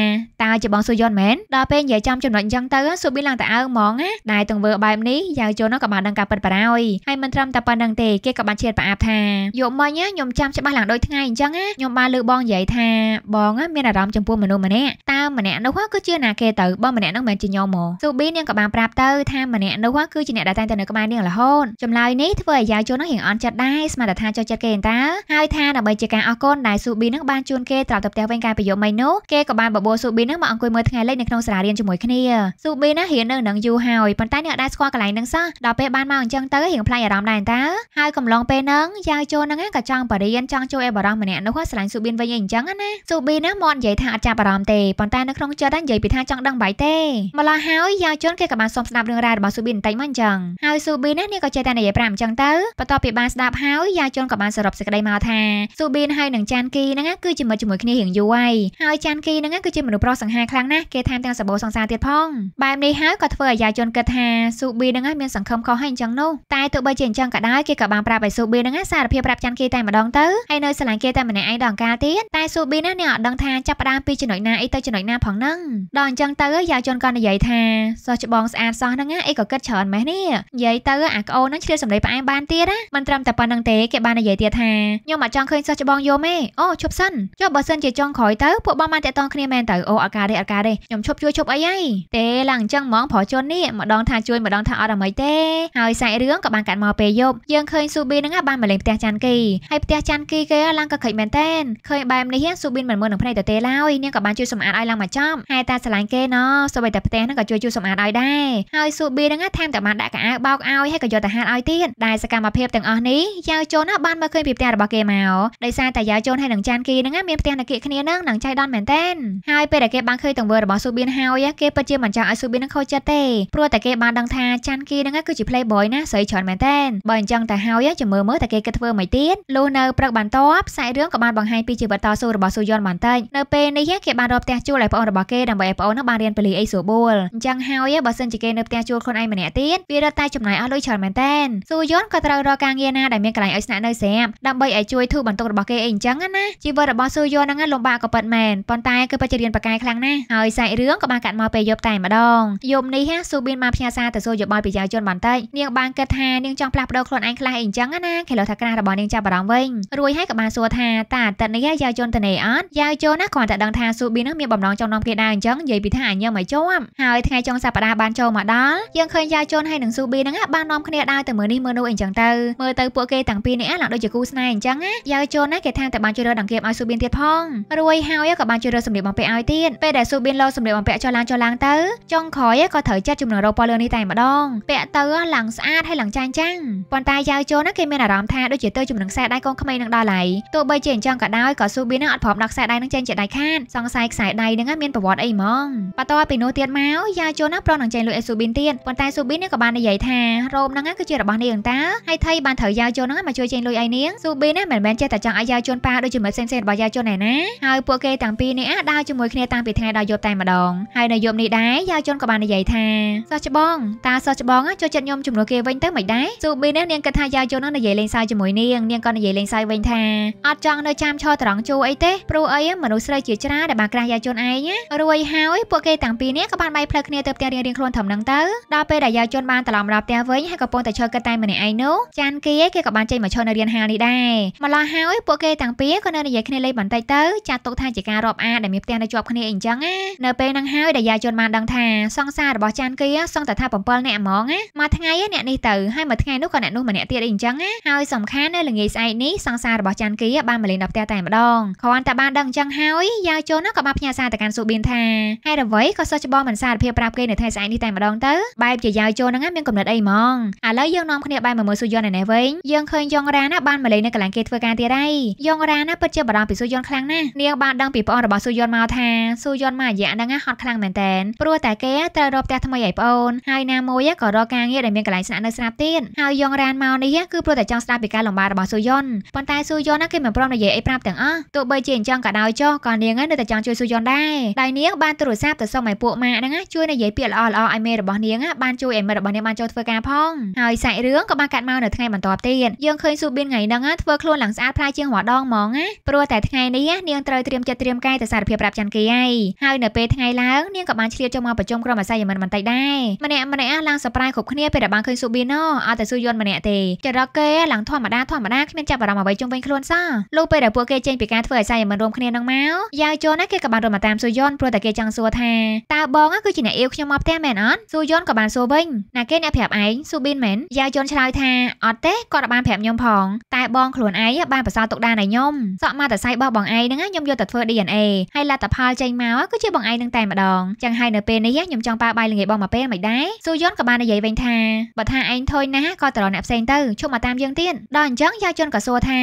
តើជាបងស៊ូយន់មែនដល់ពេលនិយាយចំចំណុចអញ្ចឹងទៅស៊ូបៀនឡើងតែអើហ្មងណាដែលទាំងវើបែបនេះយ៉ាងជូនហ្នឹងក៏បានដឹងការពិតបារោយហើយមិនត្រឹមតែប៉ុណ្្នឹងទេគេក៏បានឈៀតប្រអាប់ថាយកមីខ្ញុំចាំច្បាស់ឡើងដូចថ្ងៃអញ្ចឹងខ្ញុំបានលើបងនិយាយថាបងមានអារម្មណ៍ចំពោះមនុស្សម្នាក់តើម្នាក់នោះគឺជាណាគេទៅបើម្នាក់នោះមិនជាញោមមកស៊ូបៀននាងក៏បានប្រាប់ទៅថាម្នាក់នោះគឺជាអ្នកដែលតែងតែនៅក្បែរនាងរហូតចម្លើយយនេះធ្វើឲ្យយាយជន់នឹងរៀងអន់ចិត្តដែរស្មានតែថាចូលចិត្តគេអន្តើហើយថាដើម្បីជាការអរគុណដែលស៊ូប៊ីនឹងបានជូនគេត្រឡប់ទៅផ្ទះវិញកាលពីយប់មិញនោះគេក៏បានបបួលស៊ូប៊ីនឹងមកអង្គុយមើលថ្ងៃលិចនៅក្នុងសាលារៀនជាមួយគ្នាស៊ូប៊ីណារៀននៅនឹងយូរហើយប៉ុន្តែអ្នកដែលស្គាល់កន្លែងនឹងសោះដល់ពេលបានមកអញ្ចឹងទៅរៀងប្លែកអារម្មណ៍ដែរអន្តើហើយកំឡុងពេលហ្នឹងយាយជន់នឹងក៏ចង់បរៀនចង់ជួយឲ្យបារម្ភម្នាក់នោះស្រឡាញ់ស៊ូប៊ីនវិញអីអញ្ចឹងណាស៊ូប៊ីណាមកនិយាយថាអត់ចាប់អារម្មណ៍ទេប៉ុន្តែនៅក្នុងចិត្តហ្នឹងនិយាយពីថាចង់ដឹងបាយទេម្ល៉េះហើយយាយជន់គេក៏បានសុំស្ដាប់រឿងរ៉ាវរបស់ស៊ូប៊ីនបន្តិចមកអញ្ចឹងហើយស៊ូប៊ីណានេះក៏ចេះតែនិយាយ5អញ្ចឹងទៅបន្ទាប់ពីបានស្ដាប់ហើយយ៉ាជុនក៏បានសរុបសេចក្តីមកថាស៊ូប៊ីនហើយនឹងចាន់គីហ្នឹងគឺជាមិត្តជាមួយគ្នារៀងយូរហើយហើយចាន់គីហ្នឹងគឺជាមនុស្សប្រុសសង្ហាខ្លាំងណាស់គេថែមទាំងសបោសង្សារទៀតផងបែបនេះហើយក៏ធ្វើឲ្យយ៉ាជុនគិតថាស៊ូប៊ីហ្នឹងមានសង្ឃឹមខុសហើយអញ្ចឹងនោះតែទោះបីជាអញ្ចឹងក៏ដោយគេក៏បានប្រាប់ឲ្យស៊ូប៊ីហ្នឹងសារភាពប្រាប់ចាន់គីតែម្ដងទៅហើយនៅស្រឡាញ់គេតែម្នាក់ឯងដល់អង្ការទៀតតែស៊ូប៊ីហ្នឹងអ្នកអត់ដឹងថាចាប់ផ្ដើមពីចំណុចណាអីទៅចំណុចណាផងហ្នឹងដល់អញ្ចឹងទៅយ៉ាជុនក៏និយាយថាសោះច្បងស្អាតសោះហ្នឹងអីក៏គិតច្រើនម៉េះនេះនិយាយទៅអាក្អូនហ្នឹងឆ្លៀតសម្ដីផ្អែមបានទៀតណាមិនត្រឹមតែប៉ុណ្្នឹងទេគេបាននិយាយទៀតថាខ្ញុំអត់ចង់ឃើញសិស្សច្បងយំទេអូឈប់សិនចុះបើសិនជាចង់ក្រោយទៅពួកបងបានតាក់ទងគ្នាមែនទៅអូអាការទេអាការទេខ្ញុំឈប់ជួយឈប់អីហើយទេឡើងអញ្ចឹងហ្មងប្រជជននេះម្ដងថាជួយម្ដងថាអត់អ្វីទេហើយសាច់រឿងក៏បានកាត់មកពេលយប់យើងឃើញស៊ូប៊ីនឹងបានមកលេងផ្ទះចាន់គីហើយផ្ទះចាន់គីគេឡើងក៏ខិចមែនតែនឃើញបែបនេះស៊ូប៊ីមិនមើលនឹងភ្នែកទៅទេឡើយនាងក៏បានជួយសម្អាតឲ្យឡើងមកចំហើយតាឆ្លាញ់គេណោះសូម្បីតែផ្ទះនឹងក៏ជួយជួយសម្អាតឲ្យដែរហើយស៊ូប៊ីនឹងថែមតែបានដាក់កៅអៅបោកឲ្យហើយក៏យកទៅហាត់ឲ្យទៀតទៀតដែលសកម្មភាពទាំងអស់នេះយាវជនបានមកឃើញពីផ្ទះរបស់គេមកដោយសារតែយាវជនហើយនឹងចានគីហ្នឹងមានផ្ទះនៅគៀកគ្នានឹងនឹងចៃដន្យមែនតែនហើយពេលដែលគេបានឃើញទង្វើរបស់ស៊ូបៀនហើយគេពិតជាមិនចង់ឲ្យស៊ូបៀននឹងខូចចិត្តទេព្រោះតែគេបានដឹងថាចានគីហ្នឹងគឺជា playboy ណាស្រីច្រើនមែនតែនបើអញ្ចឹងតែហើយចាំមើលមើលតែគេគិតធ្វើមិនទៀតលុះនៅព្រឹកបានតបខ្សែរឿងក៏បានបង្ហាញពីជីវិតតស៊ូរបស់ស៊ូយ៉នបន្តិចនៅពេលនេះគេបានរកផ្ទះជួលឲ្យប្អូនរបស់គេដើម្បីឲ្យប្អូននឹងបានរៀនពលីអីស្រួលអញ្ចឹងហើយបើសិនជាគេនៅផ្ទះជួលខ្លួនឯងម្នាក់ទៀតវារត់តែចំណាយអស់លុយច្រើនមែនតែនស៊ូយន់ក៏ត្រូវរកការងារណាដែលមានកន្លែងឲ្យស្នាក់នៅស្រាប់ដើម្បីឲ្យជួយធូរបន្ទុករបស់គេអីអញ្ចឹងណាជីវិតរបស់ស៊ូយន់ហ្នឹងលំបាកក៏ពិតមែនប៉ុន្តែគឺពិតជារៀនប្រកែខ្លាំងណាស់ហើយសាច់រឿងក៏បានកាត់មកពេលយប់តែម្ដងយប់នេះស៊ូប៊ីនបានផ្ញើសារទៅសួរយោបល់ពីយាយជនបន្តិចនាងបានគិតថានាងចង់ផ្លាស់ប្ដូរខ្លួនឯងខ្លះអីអញ្ចឹងណាគេលោថាក្រាស់របស់នាងចាប់អារម្មណ៍វិញរួចហើយក៏បានសួរថាតើអាទិត្យនេះយាយជនទៅណេអត់យាយជនណាគ្រាន់តែដឹងថាស៊ូប៊ីនហ្នឹងមានបំណងចង់នាំគេដែរអញ្ចឹងនិយាយពីថាអញញឹមឲ្យជាប់ហើយថ្ងៃចុងសប្ដាហ៍បានចូលមកដល់យើងឃើញយាយជនហើយនឹងស៊ូប៊ីនហ្នឹងបាននាំគ្នាដើរទៅមើលនេះមើលនោះអីចឹងទៅមើលទៅពួកគេទាំងពីរនេះឡើងដូចជាគូស្នេហ៍អញ្ចឹងណាយ៉ាវជូនណាគេថាតែបានជួយរើដង្កៀបឲ្យស៊ូបៀនទៀតផងរួយហើយក៏បានជួយរើសម្លៀកបំពាក់ឲ្យទៀតពេលដែលស៊ូបៀនលោសម្លៀកបំពាក់ចុះឡើងចុះឡើងទៅចុងក្រោយក៏ត្រូវចាត់ជំនួសរោពណ៌លឿងនេះតែម្ដងពាក់ទៅឡើងស្អាតហើយឡើងចាញ់ចាំងប៉ុន្តែយ៉ាវជូនណាគេមានអារម្មណ៍ថាដូចជាទៅជំនឹងខ្សែដៃកូនក្មេងនឹងដល់ហើយទោះបីជាអញ្ចឹងក៏ដោយក៏ស៊ូបៀននឹងអត់ព្រមដាក់ខ្សែដៃនឹងចេញជាដៃខាតសង្ស័យខ្សែដៃនឹងមានប្រវត្តិអីហ្មងបន្ទាប់ពីនោះទៀតមកយ៉ាវជូនណាប្រងនឹងចេញលុយឲ្យស៊ូបៀនទៀតប៉ុន្តែស៊ូបៀននេះក៏បាននិយាយថារ៉ូបហ្នឹងគឺជារបស់នានាងតាហើយថៃបានត្រូវយាយជន់ហ្នឹងមកជួយចេញលុយឲ្យនាងស៊ូប៊ីណាមិនមែនចេះតែចង់ឲ្យយាយជន់ប៉ាដូចជាមួយផ្សេងៗរបស់យាយជន់ឯណាហើយពួកគេទាំងពីរនេះដើរជាមួយគ្នាតាំងពីថ្ងៃដល់យប់តែម្ដងហើយនៅយប់នេះដែរយាយជន់ក៏បាននិយាយថាសោះច្បងតាសោះច្បងចូលចិត្តខ្ញុំជំនួសគេវិញទៅមិនដែរស៊ូប៊ីណានាងគិតថាយាយជន់ហ្នឹងនិយាយលេងសើចជាមួយនាងនាងក៏និយាយលេងសើចវិញថាអត់ចង់នៅចាំឈរត្រង់ជួរអីទេព្រោះអីមនុស្សស្រីជាច្រើនដែលបានក្រាស់យាយជន់ឯងរួយហើយពួកគេទាំងពីរនេះក៏បានបែកផ្លូវគ្នាទៅផ្ទះរៀងៗខ្លួនធំហ្នឹងទៅដល់ពេលដែលយាយជន់បានត្រឡប់មកដល់ផ្ទះវិញហើយកំពុងតែឈរគិតតែម្នាក់ឯងនោះចានគីគេក៏បានចេញមកឈរនៅរៀនហាលនេះដែរម្ល៉េះហើយពួកគេទាំងពីរក៏នៅនិយាយគ្នាលេងបន្តិចទៅចាត់ទុកថាជាការរាប់អានដែលមានផ្ទះនៅជាប់គ្នាអីចឹងណានៅពេលហ្នឹងហើយដែលយាយជន់បានដឹងថាសង្សាររបស់ចានគីសង្កត់ថា7នាក់ហ្មងណាមួយថ្ងៃអ្នកនេះទៅហើយមួយថ្ងៃនោះក៏អ្នកនោះម្នាក់ទៀតអីចឹងណាហើយសំខាន់នៅល្ងាចស្អែកនេះសង្សាររបស់ចានគីបានមកលេងដល់ផ្ទះតែម្ដងគ្រាន់តែបានដឹងចឹងហើយយាយជន់ក៏បានផ្ញើសារទៅកាន់ស៊ូបៀនថាហេតុអ្វីក៏សិស្សច្បងមិនសារភាពប្រាប់គេនៅថ្ងៃស្អែកនេះតែម្ដងទៅបែបជាយាយជន់ហ្នឹងមានកំណត់អីហ្មងឥឡូវយើងនាំមគ្នាបែរមកមើលស៊ូយ៉ុនឯនេះវិញយើងឃើញយ៉ងរ៉ាណាបានមកលេងនៅកន្លែងគេធ្វើការទៀតហើយយ៉ងរ៉ាណាពិតជាបារម្ភពីស៊ូយ៉ុនខ្លាំងណាស់នាងបានដឹងពីប្អូនរបស់ស៊ូយ៉ុនមកថាស៊ូយ៉ុនមករយៈហ្នឹងហត់ខ្លាំងមែនតើព្រោះតែគេត្រូវរកផ្ទះថ្មីឲ្យប្អូនហើយណាមួយក៏រកការងារដែលមានកន្លែងស្នាក់នៅស្រាប់ទៀតហើយយ៉ងរ៉ានមកនេះគឺព្រោះតែចង់ស្ដាប់ពីការលំបាករបស់ស៊ូយ៉ុនប៉ុន្តែស៊ូយ៉ុនគេមិនព្រមនិយាយអីប្រាប់ទាំងអស់ទោះបីជាអញ្ចឹងក៏ដោយចុះក៏នាងនៅតែចង់ជួយស៊ូយ៉ុនដែរដែលនាងបានទូរស័ព្ទទៅសុំឲ្យពួកម៉ាហ្នឹងជួយនិយាយពាក្យល្អៗឲ្យមេរបស់នាងបានជួយឲ្យមេរបស់នាងបានចូលធ្វើការផងហើយសាច់រឿងក៏បានកាត់មកនៅថ្ងៃបន្ទាប់ទៀតយើងឃើញស៊ូបៀនថ្ងៃហ្នឹងធ្វើខ្លួនឡើងស្អាតផ្លែជាងរាល់ដងហ្មងណាព្រោះតែថ្ងៃនេះនាងត្រូវត្រៀមចិត្តត្រៀមកាយទៅសារភាពប្រាប់ច័ន្ទគេហើយហើយនៅពេលថ្ងៃឡើងនាងក៏បានឆ្លៀតចូលមកប្រជុំក្រុមអាស័យមិនបន្តិចដែរម្នាក់ម្នាក់ឡើងសប្រាយគ្រប់គ្នាពេលដែលបានឃើញស៊ូបៀនណអត់តែស៊ូយន់ម្នាក់ទេចរកេឡើងធម្មតាធម្មតាគ្មានចាប់អារម្មណ៍អ្វីជុំវិញខ្លួនសោះលុះពេលដែលពួកគេចេញពីការធ្វើអាស័យមិនរួមគ្នានឹងមកយ៉ាវជន់គេក៏បានរត់មកតាមស៊ូយន់ព្រោះតែគេចង់សួរថាតើបងគឺជាអ្នកអៀវខ្ញុំមកផ្ទះមែនអត់ស៊ូយន់ក៏បានសួរវិញណាគេអ្នកប្រាប់ឯងស៊ូបៀនមែនយ៉ាវជនឆ្លើយថាអត់ទេគាត់បានប្រាប់ខ្ញុំផងតែបងខ្លួនឯងបានបន្សល់ទុកដានឲ្យខ្ញុំសក់មកតសៃរបស់បងឯងហ្នឹងខ្ញុំយកទៅធ្វើ DNA ហើយលទ្ធផលចេញមកគឺជាបងឯងនឹងតែម្ដងចឹងហើយនៅពេលនេះខ្ញុំចង់ប៉ាបាយល្ងាចបងមកពេលមិនដែរស៊ូយុនក៏បាននិយាយវិញថាបើថាឯងធុញណាស់ក៏ទៅរកអ្នកផ្សេងទៅឈប់មកតាមយើងទៀតដល់អញ្ចឹងយ៉ាវជន់ក៏សួរថា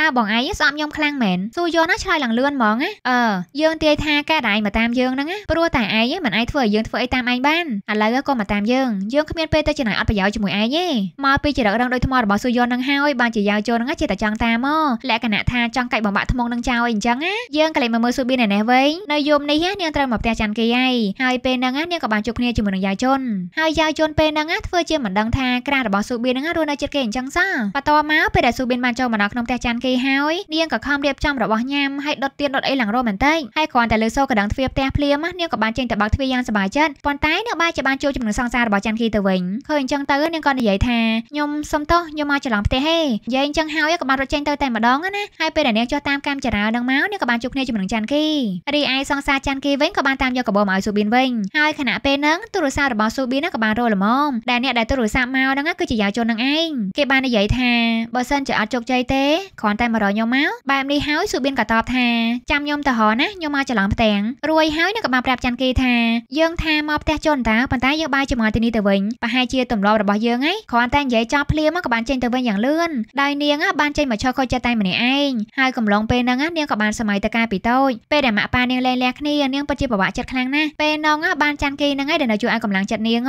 តើបងឯងស្អប់ខ្ញុំខ្លាំងមែនស៊ូយុនឆ្លើយឡើងលឿនហ្មងណាអឺយើងទាយថាការដែលឯងមកតាមយើងហ្នឹងព្រោះតែឯងមិនឯងធ្វើឲ្យយើងធ្វើអីតាមឯងបានឥឡូវក៏មកតាមយើងយើងគ្មានពេលទៅចំណាយអត់ប្រយោជន៍ជាមួយឯងទេមកពីចរិតរឹងដោយថ្មរបស់ស៊ូយ៉ននឹងហើយបានជាយ៉ាវចូលនឹងចេះតែចង់តាមមកលក្ខណៈថាចង់កាច់បំបាក់ថ្មនឹងចោលអីអញ្ចឹងណាយើងក៏លេចមើលស៊ូប៊ីនឯនេះវិញនៅយប់នេះនាងត្រូវមកផ្ទះច័ន្ទគេហើយហើយពេលហ្នឹងនាងក៏បានជួបគ្នាជាមួយនឹងយ៉ាវជនហើយយ៉ាវជនពេលហ្នឹងធ្វើជាមិនដឹងថាក្រាស់របស់ស៊ូប៊ីនហ្នឹងរស់នៅជិតគេអញ្ចឹងសោះបន្ទាប់មកពេលដែលស៊ូប៊ីនបានចូលមកដល់ក្នុងផ្ទះច័ន្ទគេហើយនាងក៏ខំរៀបចំរបស់ញ៉ាំហើយដុតទៀនដុតអីឡើងរ៉ូមែនទេហើយគ្រាន់តែលើសូកណ្ដឹងទ្វារផ្ទះភ្លាមនាងក៏បានចេញទៅបើកទ្វារយ៉ាងសប្បាយចិត្តប៉ុន្តែនាងបែរជាបានជួបជាមួយនឹងសង្សាររបស់ច័ន្ទគេទៅវិញឃើញអញ្ចឹងទៅនាងក៏និយាយថាខ្ញុំសុំទោសខ្ញុំមកច្រឡំផ្ទះហេនិយាយអញ្ចឹងហើយក៏បានរត់ចេញទៅតែម្ដងណាហើយពេលដែលនាងចុះតាមកម្មចរានឹងមកនាងក៏បានជួបគ្នាជាមួយនឹងចាន់គីរីឯសង្សារចាន់គីវិញក៏បានតាមយកកបោមកឲ្យស៊ូប៊ីនវិញហើយខណៈពេលហ្នឹងទូរស័ព្ទរបស់ស៊ូប៊ីនក៏បានរលល្មមដែលអ្នកដែលទូរស័ព្ទមកហ្នឹងគឺជាយាវជននឹងឯងគេបាននិយាយថាបើសិនជាអត់ជោគជ័យទេគ្រាន់តែមករកខ្ញុំមកបែបនេះហើយស៊ូប៊ីនក៏តបថាចាំខ្ញុំទៅហោណាខ្ញុំមកច្រឡំផ្ទាំងរួយហើយនាងក៏បានប្រាប់ចាន់គីថាយើងថាមកផ្ទះជនតើប៉ុន្តែយើងបាយជាមួយទីនេះទៅវិញប្រហែលជាទម្លាប់របស់យើងឯងគ្រាន់តែតែនិយាយចប់ភ្លាមក៏បានចេញទៅវិញយ៉ាងលឿនដោយនាង បានចេញមកឈរខូចចិត្តតែម្នាក់ឯងហើយកំឡុងពេលហ្នឹងនាងក៏បានសម័យតកាពីតូចពេលដែលម៉ាក់ប៉ានាងលែងលះគ្នានាងពិតជាពិបាកចិត្តខ្លាំងណាស់ពេលនងបានចាន់គីហ្នឹងឯងដែលនៅជួយឲ្យកម្លាំងចិត្តនាង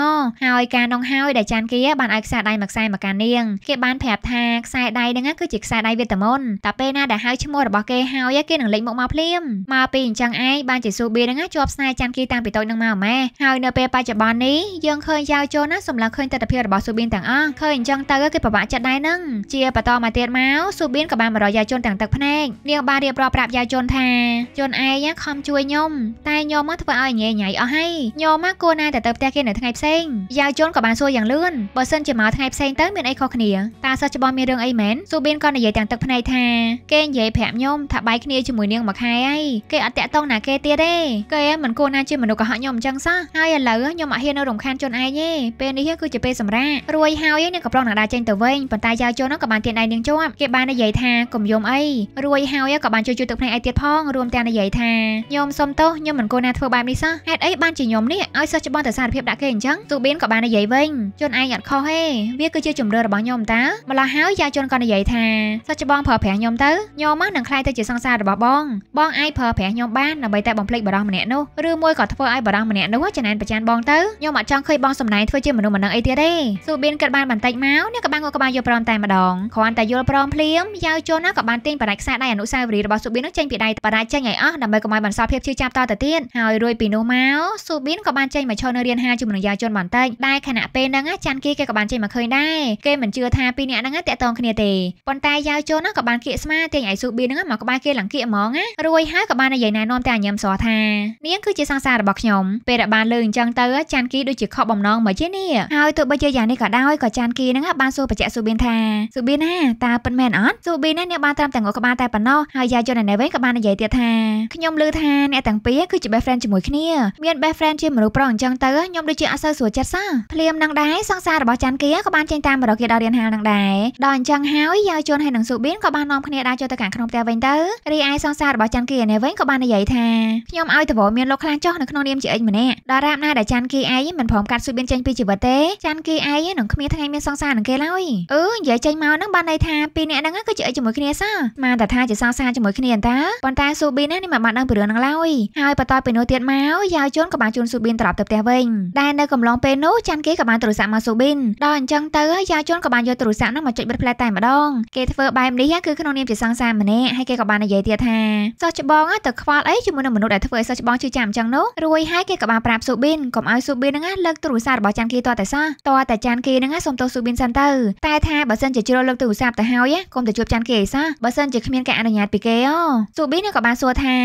ហើយការនងហើយដែលចាន់គីបានឲ្យខ្សែដៃមួយខ្សែមកកាន់នាងគេបានប្រាប់ថាខ្សែដៃហ្នឹងគឺជាខ្សែដៃវេទមន្តតែពេលណាដែលហៅឈ្មោះរបស់គេហើយគេនឹងលេចមុខមកភ្លាមមកពីអញ្ចឹងឯងបានជាស៊ូប៊ីហ្នឹងជាប់ស្នេហ៍ចាន់គីតាំងពីតូចនឹងមកម៉ែហើយនៅពេលបច្ចុប្បន្ននេះយើងឃើញយ៉ាវជូនណាសម្រាប់ឃើញទស្សនវិជ្ជារបស់ស៊ូប៊ីទាំងអស់ឃើញអញ្ចឹងទៅគេពិបាកចិត្តដែរនឹងជាបន្តមកទៀតមកស៊ូបៀនក៏បានបរយាយជន់ទាំងទឹកភ្នែកនាងបានរៀបរាប់ប្រាប់យាយជន់ថាជន់ឯងខំជួយខ្ញុំតែខ្ញុំមកធ្វើឲ្យញ៉ៃញ៉ៃអស់ហើយខ្ញុំមកគួរណាតែទៅផ្ទះគេនៅថ្ងៃផ្សេងយាយជន់ក៏បានសួរយ៉ាងលឿនបើសិនជាមកថ្ងៃផ្សេងទៅមានអីខុសគ្នាតើសិស្សច្បងមានរឿងអីមែនស៊ូបៀនក៏និយាយទាំងទឹកភ្នែកថាគេនិយាយប្រាប់ខ្ញុំថាបាយគ្នាជាមួយនាងមួយខែហើយគេអត់តាក់តងណាគេទៀតទេគេមិនគួរណាជាមនុស្សកុហកខ្ញុំអញ្ចឹងសោះហើយឥឡូវខ្ញុំអត់ហ៊ាននៅរំខានជន់ឯងទេពេលនេះគឺជាពេលសម្រាប់រួយហើយហើយនាងក៏ប្រងនឹងដើរចេញទៅវិញប៉ុន្តែយ៉ាវជុនហ្នឹងក៏បានទាញដៃនាងជាប់គេបាននិយាយថាកុំយំអីរួយហើយក៏បានជួយជួយទឹកភ្នែកឯទៀតផងរួមទាំងនិយាយថាញោមសុំទោសញោមមិនគួរណាធ្វើបែបនេះសោះហេតុអីបានជាញោមនេះឲ្យសិស្សច្បងទៅសារភាពដាក់គេអញ្ចឹងទូបៀនក៏បាននិយាយវិញជុនឯងអត់ខុសទេវាគឺជាជំរឿនរបស់ញោមតាម្ល៉េះហើយយ៉ាវជុនក៏និយាយថាសិស្សច្បងប្រើប្រាស់ញោមទៅញោមហ្នឹងនឹងខ្លាយទៅជាសង្សាររបស់បងបងអាចប្រើប្រាស់ញោមបានដើម្បីតែបំភ្លេចបារម្ភម្នាក់នោះឬមួយក៏ធ្វើឲ្យបារម្ភម្នាក់នោះចំណែនប្រច័នបងទៅញោមអត់ចង់ឃើញបងសំណែងធ្វើជាមនុស្សម្នឹងអីទៀតទេស៊ូបៀនគិតបានបន្តិចមកអ្នកក៏បានងក់ក្បាលយល់ព្រមតែម្ដងគ្រាន់តែយល់ព្រមភ្លាមយាវជនណាក៏បានទិញបរិខ្សាដៃអនុស្សាវរីយ៍របស់ស៊ូប៊ីននោះចេញពីដៃបរិចេញឲ្យអស់ដើម្បីកុំឲ្យបន្សល់ភាពជឿចាប់តទៅទៀតហើយរួចពីនោះមកស៊ូប៊ីនក៏បានចេញមកឈរនៅរៀនហាជាមួយនឹងយាវជនបន្តិចដែលខណៈពេលហ្នឹងចាន់គីគេក៏បានចេញមកឃើញដែរគេមិនជឿថាពីរនាក់ហ្នឹងតាក់ទងគ្នាទេប៉ុន្តែយាវជនក៏បានគៀកស្មាទាញឲ្យស៊ូប៊ីនហ្នឹងមកក្បែរគេឡើងគៀកហ្មងណារួចហើយក៏បាននិយាយណែនាំតែអាញឹមសរថានាងគឺជាសង្សាររបស់ខ្ញុំពេលដែលបានលើអញ្ចឹងទៅចាន់គីដូចជាខកបំណងមកជានេះហើយទោះបីជាយ៉ាងនេះក៏ដោយក៏ចាន់គីហ្នឹងបានសួរបច្ចៈស៊ូប៊ីនថាស៊ូប៊ីនណាតើពិតមែនអត់ស៊ូប៊ីនណាអ្នកបានត្រាំតែងក់ក្បាលតែប៉ុណ្ណោះហើយយាយយន្តណែវិញក៏បាននិយាយទៀតថាខ្ញុំឮថាអ្នកទាំងពីរគឺជា best friend ជាមួយគ្នា មាន best friend ជាមនុស្សប្រុសអញ្ចឹងទៅខ្ញុំដូចជាអត់សូវស្រួលចិត្តសោះភ្លាមនឹងដែរសង្សាររបស់ចាន់គីក៏បានចេញតាមមករកគេដល់រៀនហាលនឹងដែរដល់អញ្ចឹងហើយយាយយន្តហើយនឹងស៊ូប៊ីនក៏បាននាំគ្នាដើរចូលទៅខាងក្នុងផ្ទះវិញទៅរីឯសង្សាររបស់ចាន់គីណែវិញក៏បាននិយាយថាខ្ញុំឲ្យតវមានលោកខ្លាំងចោះនៅក្នុងនាមជាអិចម្នាក់ដល់រាបណាដែលចាន់គីឯងមិនព្រមកាត់ស៊ូប៊ីនចេញពីជីវិតទេចាន់គីឯងនឹងគ្មានថ្ងៃហាយមានសង្សារនឹងគេឡើយអឺនិយាយចេញមកហ្នឹងបានន័យថាពីរនាក់ហ្នឹងគឺជាអីជាមួយគ្នាសោះមកតែថាជាសង្សារជាមួយគ្នាតើប៉ុន្តែស៊ូប៊ីណានេះមិនបានដឹងពីរឿងហ្នឹងឡើយហើយបន្តពីនោះទៀតមកយ៉ាវជុនក៏បានជូនស៊ូប៊ីនត្រឡប់ទៅផ្ទះវិញដែលនៅកំឡុងពេលនោះចាន់គេក៏បានទូរស័ព្ទមកស៊ូប៊ីនដល់អញ្ចឹងទៅយ៉ាវជុនក៏បានយកទូរស័ព្ទហ្នឹងមកចុចបិទផ្លែតែម្ដងគេធ្វើបែបនេះគឺក្នុងនាមជាសង្សារម្នាក់ហើយគេក៏បាននិយាយទៀតថាសោះច្បងទៅខ្វល់អីជាមួយនឹងមនុស្សដែលធ្វើឲ្យសោះច្បងជឿចាំអញ្ចឹងនោះរួយហើយគេក៏បានប្រាប់ស៊ូប៊ីនកុំឲ្យស៊ូប៊ីនហ្នឹងលើកទូរស័ព្ទរបស់ចាន់គេតតែសោះតតែចាន់គេហ្នឹងសុំទោសស៊ូប៊ីនសិនទៅតែថាបើសិនជាជ្រុលលើកទូរស័ព្ទទៅហើយកុំទៅជួបចាន់គេអីសោះបើសិនជាគ្មានការអនុញ្ញាតពីគេអូស៊ូប៊ីនក៏បានសួរថា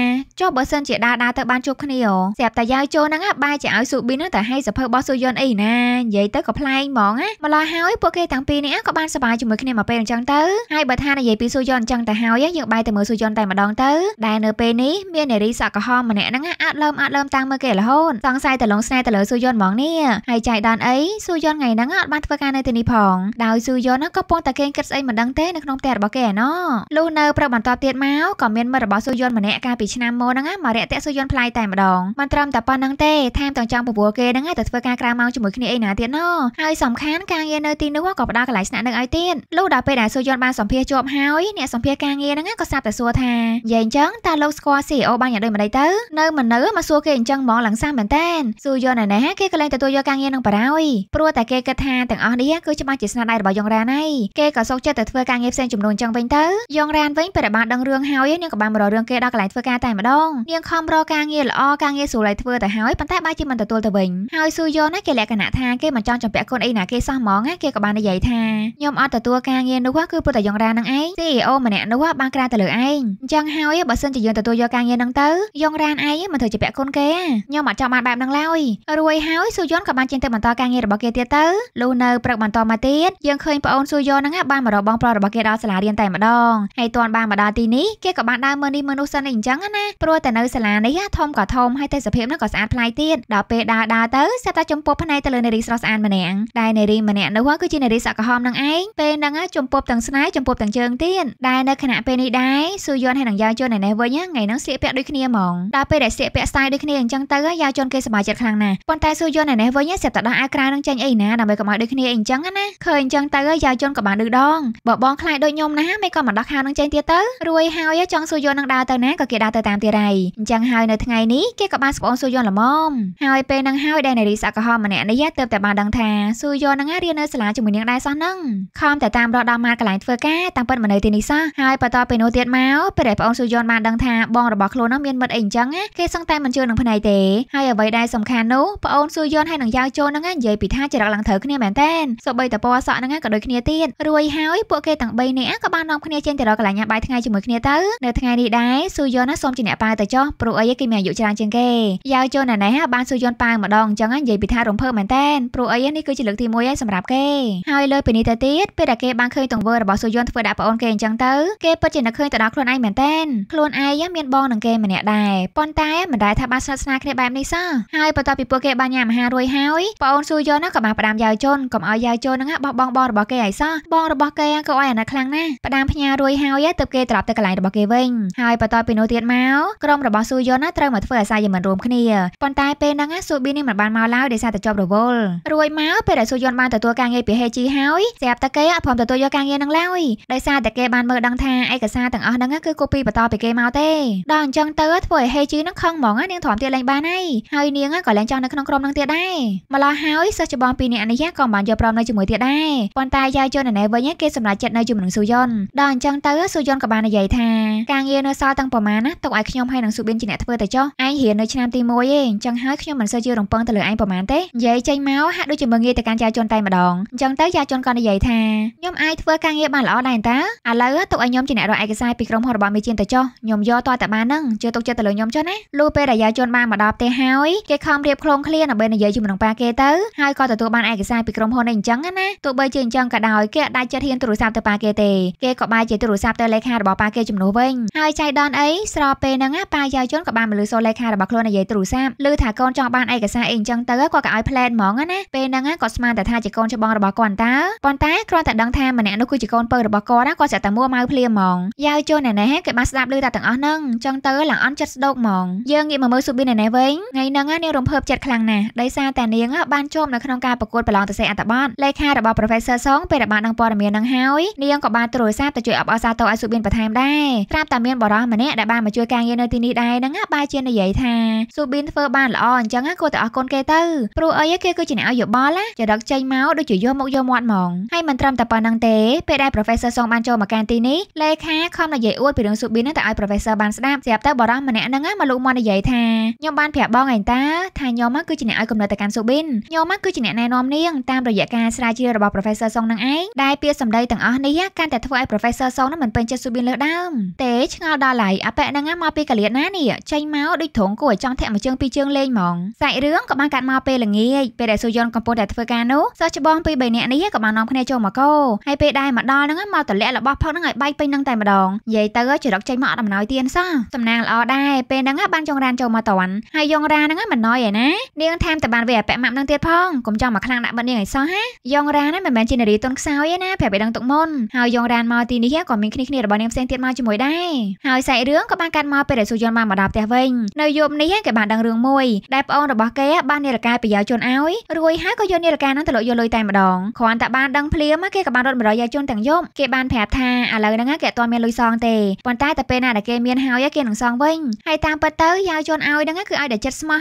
ចុះបើសិនជាដើរដើរទៅបានជួបគ្នាអូស្រាប់តែយាយចូលហ្នឹងបាយជាឲ្យស៊ូប៊ីនទៅឲ្យសភៅរបស់ស៊ូយុនអីណានិយាយទៅក៏ប្លែកហ្មងណាម្ល៉េះហើយពួកគេទាំងពីរនេះក៏បានសប្បាយជាមួយគ្នាមកពេលអញ្ចឹងទៅហើយបើថានិយាយពីស៊ូយុនអញ្ចឹងទៅហើយយើងបាយទៅមើលស៊ូយុនតែម្ដងទៅដែលនៅពេលនេះមាននារីសក់ក្រហមម្នាក់ហ្នឹងអត់លើមអត់លើមតាំងមើលគេរហូតសង្ស័យតលងស្នេហ៍ទៅលើស៊ូយុនហ្មងនេះហើយចៃដនអីស៊ូយុនថ្ងៃហ្នឹងអត់បានធ្វើការនៅហើយទៅនេះផង ដោយស៊ូយ៉ុនក៏ប៉ុន្តែគេគិតស្អីមិនដឹងទេនៅក្នុងផ្ទះរបស់គេឯណោះលុះនៅព្រឹកបន្តទៀតមកក៏មានមិត្តរបស់ស៊ូយ៉ុនម្នាក់កាលពីឆ្នាំមុនហ្នឹងមករាក់ទាក់ស៊ូយ៉ុនប្លែកតែម្ដងមិនត្រឹមតែប៉ុណ្្នឹងទេថែមទាំងចង់ពពួរគេហ្នឹងទៅធ្វើការក្រៅម៉ោងជាមួយគ្នាអីណាទៀតណោះហើយសំខាន់ការងារនៅទីនោះក៏ផ្ដល់កន្លែងស្នាក់នៅឲ្យទៀតលុះដល់ពេលដែលស៊ូយ៉ុនបានសម្ភាសជាប់ហើយអ្នកសម្ភាសការងារហ្នឹងក៏សាប់តែសួរថានិយាយអញ្ចឹងតើលោកស្គាល់ CEO បានយ៉ាងដូចម្ដេចទៅនៅមិននៅមកសួរគេអញ្ចឹងហ្មងឡើងសាមែនតើស៊ូយ៉ុនឯណេះគេក៏លែងទទួលយកការងារនឹងបារោយព្រោះតែគេគិតថាទាំងអស់នេះះគឺច្បាស់ជាស្នាដៃរបស់យ៉ងរ៉ានហើយគេក៏សុកចិត្តតែធ្វើការងារផ្សេងចំនួនចឹងវិញទៅយ៉ងរ៉ានវិញពេលដែលបានដឹងរឿងហើយនាងក៏បានមករករឿងគេដល់កន្លែងធ្វើការតែម្ដងនាងខំរកការងារល្អការងារស្រួលឲ្យធ្វើតែហើយប៉ុន្តែបែរជាមិនទទួលទៅវិញហើយស៊ូយ៉នណាគេលក្ខណៈថាគេមិនចង់ចំពាក់ខ្លួនអីណាគេសោះហ្មងណាគេក៏បាននិយាយថាខ្ញុំអត់ទទួលការងារនោះគឺព្រោះតែយ៉ងរ៉ានឹងឯង CEO ម្នាក់នោះបានក្រាទៅលើឯងអញ្ចឹងហើយបើសិនជាយើងទទួលយកការងារនឹងទៅយ៉ងរ៉ានឯងមិនធ្វើជាពាក់ខ្លួនគេខ្ញុំអត់ចង់បានបែបហ្នឹងឡើយរួយហើយស៊ូយ៉នក៏បានចេញទៅបន្តការងាររបស់គេទៀតទៅលុះនៅព្រឹកបន្តមកទៀតយើងឃើញប្អូនស៊ូយ៉ូហ្នឹងបានមករកបងប្រុសរបស់គេដល់សាលារៀនតែម្ដងហើយទាន់បានមកដល់ទីនេះគេក៏បានដើរមើលនេះមើលនោះសិនអីអញ្ចឹងណាព្រោះតែនៅសាលានេះធំក៏ធំហើយទេសភាពហ្នឹងក៏ស្អាតប្លែកទៀតដល់ពេលដើរដើរទៅ ស្អាតតែចំពោះផ្នែកទៅលើនារីស្រស់ស្អាតម្នាក់ដែលនារីម្នាក់នោះគឺជានារីសក់ក្រហមនឹងឯងពេលហ្នឹងចំពោះទាំងស្នែចំពោះទាំងជើងទៀតដែលនៅខណៈពេលនេះដែរស៊ូយ៉ូនហើយនឹងយ៉ាវជុនឯនេះវិញថ្ងៃហ្នឹងស្លៀកពាក់ដូចគ្នាហ្មងដល់ពេលដែលស្លៀកពាក់ស្ទាយដូចគ្នាអញ្ចឹងទៅយ៉ាវជុនគេសប្បាយចិត្តខ្លាំងណាស់ប៉ុន្តែស៊ូយ៉ុនឯនេះវិញស្រាប់តែដោះអាវក្រៅនឹងចេញអីណាដើម្បីកុំឲ្យដូចគ្នាអីអញ្ចឹងចឹងណាឃើញអញ្ចឹងទៅយាយជន់ក៏បានឌឺដងបើបងខ្លាចដូចខ្ញុំណាមិនក៏មកដោះខាវនឹងចេញទៀតទៅរួយហើយចង់សួរយន់នឹងដើរទៅណាក៏គេដើរទៅតាមទីរៃអញ្ចឹងហើយនៅថ្ងៃនេះគេក៏បានស្បងសួរយន់ល្មមហើយពេលនឹងហើយដែលនារីសកហមម្នាក់នេះទើបតែបានដឹងថាសួរយន់នឹងរៀននៅសាលាជាមួយនាងដែរសោះនឹងខំតែតាមរកដល់ម៉ាកន្លែងធ្វើការតាំងពិតមកនៅទីនេះសោះហើយបន្តពេលនោះទៀតមកពេលដែលបងសួរយន់បានដឹងថាបងរបស់ខ្លួននោះមានមិត្តអីអញ្ចឹងគេសឹងតែមិនជឿនឹងភ្នែកទេហើយអ្វីដែលសំខាន់នោះបងសួរយន់ហើយនឹងយាយចូលនឹងនិយាយពីថាចរិតឡើងត្រូវគ្នាមែនតើសូម្បីតែពណ៌សក់ហ្នឹងក៏ដូចគ្នាទៀតរួចហើយពួកគេទាំង3នាក់ក៏បាននាំគ្នាចេញទៅរកកន្លែងញ៉ាំបាយថ្ងៃជាមួយគ្នាទៅនៅថ្ងៃនេះដែរស៊ូយ៉ុនណាសូមជាអ្នកប៉ាទៅចុះព្រោះអីគេមានអាយុច្រើនជាងគេយ៉ាវចូលណែនេះបានស៊ូយ៉ុនប៉ាម្ដងអញ្ចឹងនិយាយពីថារំភើបមែនតើព្រោះអីនេះគឺជាលើកទី1ហើយសម្រាប់គេហើយលើពីនេះទៅទៀតពេលដែលគេបានឃើញទង្វើរបស់ស៊ូយ៉ុនធ្វើដាក់ប្អូនគេអញ្ចឹងទៅគេពិតជានឹកឃើញទៅដល់ខ្លួនឯងមែនតើខ្លួនឯងមានបងនឹងគេម្នាក់ដែរប៉ុន្តែមិនដែលថាបានស្និទ្ធស្នាលគ្នាបែបនេះសោះហើយបន្ទាប់ពីពួកគេបានញ៉ាំអាហាររួចហើយប្អូនស៊ូយ៉ុនក៏បានផ្ដាំយ៉ាវជនកុំឲ្យយាយចូលនឹងបោះបងបងរបស់គេឲ្យសោះបងរបស់គេក៏ឲ្យអាណិតខ្លាំងណាស់ផ្ដាំផ្ញើរួយហើយទៅគេត្រឡប់ទៅកន្លែងរបស់គេវិញហើយបន្តពីនោះទៀតមកក្រុមរបស់ស៊ូយុនត្រូវមកធ្វើអាសាយមិនរួមគ្នាប៉ុន្តែពេលហ្នឹងស៊ូប៊ីនេះមិនបានមកឡើយដោយសារតែជាប់រវល់រួយមកពេលដែលស៊ូយុនបានទទួលការងារពីហេជីហើយស្រាប់តែគេអត់ព្រមទទួលយកការងារហ្នឹងឡើយដោយសារតែគេបានមើលដឹងថាឯកសារទាំងអស់ហ្នឹងគឺកូពីបន្តពីគេមកទេដល់អញ្ចឹងទៅធ្វើឲ្យហេជីហ្នឹងខឹងហ្មងនាងធំទៀតលែងបានហើយហើយនាងក៏លែងចង់នៅក្នុងក្រុមហ្នឹងទៀតដែរម្ល៉េះហើយសិស្សច្បងពីរនាក់នេះក៏បានយកប្រមនៅជាមួយទៀតដែរប៉ុន្តែយាយយន់ណែវិញគេសម្រេចចិត្តនៅជាមួយនឹងស៊ូយុនដល់អញ្ចឹងទៅស៊ូយុនក៏បាននិយាយថាការងារនៅសល់ទាំងប្រមាណណាទុកឲ្យខ្ញុំហើយនឹងស៊ូបៀនជាអ្នកធ្វើតែចុះឯងរៀននៅឆ្នាំទី1ឯងអញ្ចឹងហើយខ្ញុំមិនសូវជារំពឹងទៅលើឯងប្រមាណទេនិយាយចេញមកហាក់ដូចជាមើងងាយទៅកាន់យាយយន់តែម្ដងអញ្ចឹងទៅយាយយន់ក៏និយាយថាខ្ញុំអាចធ្វើការងារបានល្អដែរតាឥឡូវទុកឲ្យខ្ញុំជាអ្នករកឯកសារពីក្រុមហ៊ុនរបស់មេជៀនទៅចុះខ្ញុំយកតតែបានហ្នឹងជឿទុកចិត្តទៅលើខ្ញុំចុះណាលុះពេលដែលយាយយន់បានមកដល់ផ្ទះហើយគេខំរៀបខ្លួនឃ្លានដើម្បីនិយាយជាមួយនឹងប៉ាគេទៅហើយក៏ទទួលបានឯកសារពីក្រុមហ៊ុននេះញ្ចឹងណាទោះបីជាអញ្ចឹងក៏ដោយគេអត់ដាច់ចិត្តហ៊ានទូរស័ព្ទទៅប៉ាគេទេគេក៏បែរជាទូរស័ព្ទទៅលេខារបស់ប៉ាគេជំនួសវិញហើយចៃដន្យអីស្របពេលហ្នឹងប៉ាយាយជុនក៏បានមកលើសូលេខារបស់ខ្លួននិយាយទូរស័ព្ទឮថាកូនចង់បានឯកសារអីអញ្ចឹងទៅគាត់ក៏ឲ្យផ្លែនហ្មងណាពេលហ្នឹងគាត់ស្មានតែថាជាកូនច្បងរបស់គាត់តើប៉ុន្តែគ្រាន់តែដឹងថាម្នាក់នោះគឺជាកូនពៅរបស់គាត់គាត់ស្អាប់តែមួម៉ៅភ្លាមហ្មងយាយជុនណែនេះគេបានស្ដាប់ឮតែទាំងអស់ហ្នឹងអញ្ចឹងទៅឡើងអន់ចិត្តស្ដោកហ្មងយើងងាកមកមើលស៊ូប៊ីណែនេះវិញថ្ងៃហ្នឹងនាងរំភើបចិត្តខ្លាំងណាស់ដោយសារតែនាងបានជាប់នៅក្នុងការប្រកួតប្រឡងទៅសេអត្តបទលេខារបស់ Professor Song ពេលដែលបានដឹងព័ត៌មាននឹងហើយនាងក៏បានទូរស័ព្ទទៅជួយអបអរសាទរឲ្យស៊ូបៀនបន្ថែមដែរត្រាប់តែមានបរិសម្នាក់ដែលបានមកជួយការងារនៅទីនេះដែរហ្នឹងបែរជានិយាយថាស៊ូបៀនធ្វើបានល្អអញ្ចឹងគួរតែអរគុណគេទៅព្រោះអីគេគឺជាអ្នកឲ្យយោបល់ណាចរិតចេញមកដូចជាយកមុខយកមាត់ហ្មងហើយមិនត្រឹមតែប៉ុណ្្នឹងទេពេលដែល Professor Song បានចូលមកកាន់ទីនេះលេខាខំនិយាយអួតពីរឿងស៊ូបៀនហ្នឹងទៅឲ្យ Professor បានស្ដាប់ស្រាប់ទៅបរិសម្នាក់ហ្នឹងមកលុកមាត់និយាយថាខ្ញុំបានប្រាប់បងឯងតាថាខ្ញុំគឺជាអ្នកឲ្យកំណត់ទៅកាន់ស៊ូបៀនខ្ញុំគឺជាអ្នកណែនាំនាងតាមរយៈការការស្រាវជ្រាវរបស់ Professor Song នឹងឯងដែលពាក្យសម្ដីទាំងអស់នេះកាន់តែធ្វើឲ្យ Professor Song នឹងមិនពេញចិត្តស៊ូបៀនលើដើមទេឆ្ងល់ដល់ឡៃអប៉ែនឹងមកពីកលៀតណានេះចេញមកដូចត្រង់គួរឲ្យចង់ធាក់មួយជើងពីរជើងលេងហ្មងសាច់រឿងក៏បានកាត់មកពេលល្ងាចពេលដែលស៊ូយុនកំពុងតែធ្វើការនោះសិស្សច្បងពីរ3នាក់នេះក៏បាននាំគ្នាចូលមកកោហើយពេលដែលមកដល់ហ្នឹងមកតម្លាក់របស់ផឹកហ្នឹងឲ្យបែកពេញនឹងតែម្ដងនិយាយទៅចរិតចេញមកអត់ដំណោយទៀនសោះសំណាងល្អដែរពេលហ្នឹងបានចងរានចូលមកតាន់ហើយយងរាហ្នឹងមិនណយឯណានាងថែមតបានវាអប៉ែម៉ាប់នឹងទៀតផងកុំចង់មកខ្លាំងដាក់បិទនាងឲ្យសោះហាយ៉ងរ៉ានមិនមែនជានារីទុនខ្សោយទេណាប្រាប់ឲ្យដឹងទុកមុនហើយយ៉ងរ៉ានមកទីនេះក៏មានគ្នាគ្នារបស់នាងផ្សេងទៀតមកជាមួយដែរហើយសាច់រឿងក៏បានកាត់មកពេលដែលស៊ូយ៉ុនបានមកដល់ផ្ទះវិញនៅយប់នេះគេបានដឹងរឿងមួយដែលប្អូនរបស់គេបាននារកាយប្រយោជន៍ឲ្យរួយហើយក៏យកនារកានឹងទៅលក់យកលុយតែម្ដងគ្រាន់តែបានដឹងភ្លាមគេក៏បានរត់100យ៉ាជុនទាំងយប់គេបានប្រាប់ថាឥឡូវហ្នឹងគេអត់ទាន់មានលុយសងទេប៉ុន្តែតែពេលណាដែលគេមានហើយគេនឹងសងវិញហើយតាមពិតទៅយ៉ាជុនឲ្យហ្នឹងគឺឲ្យតែចិត្តស្មោះ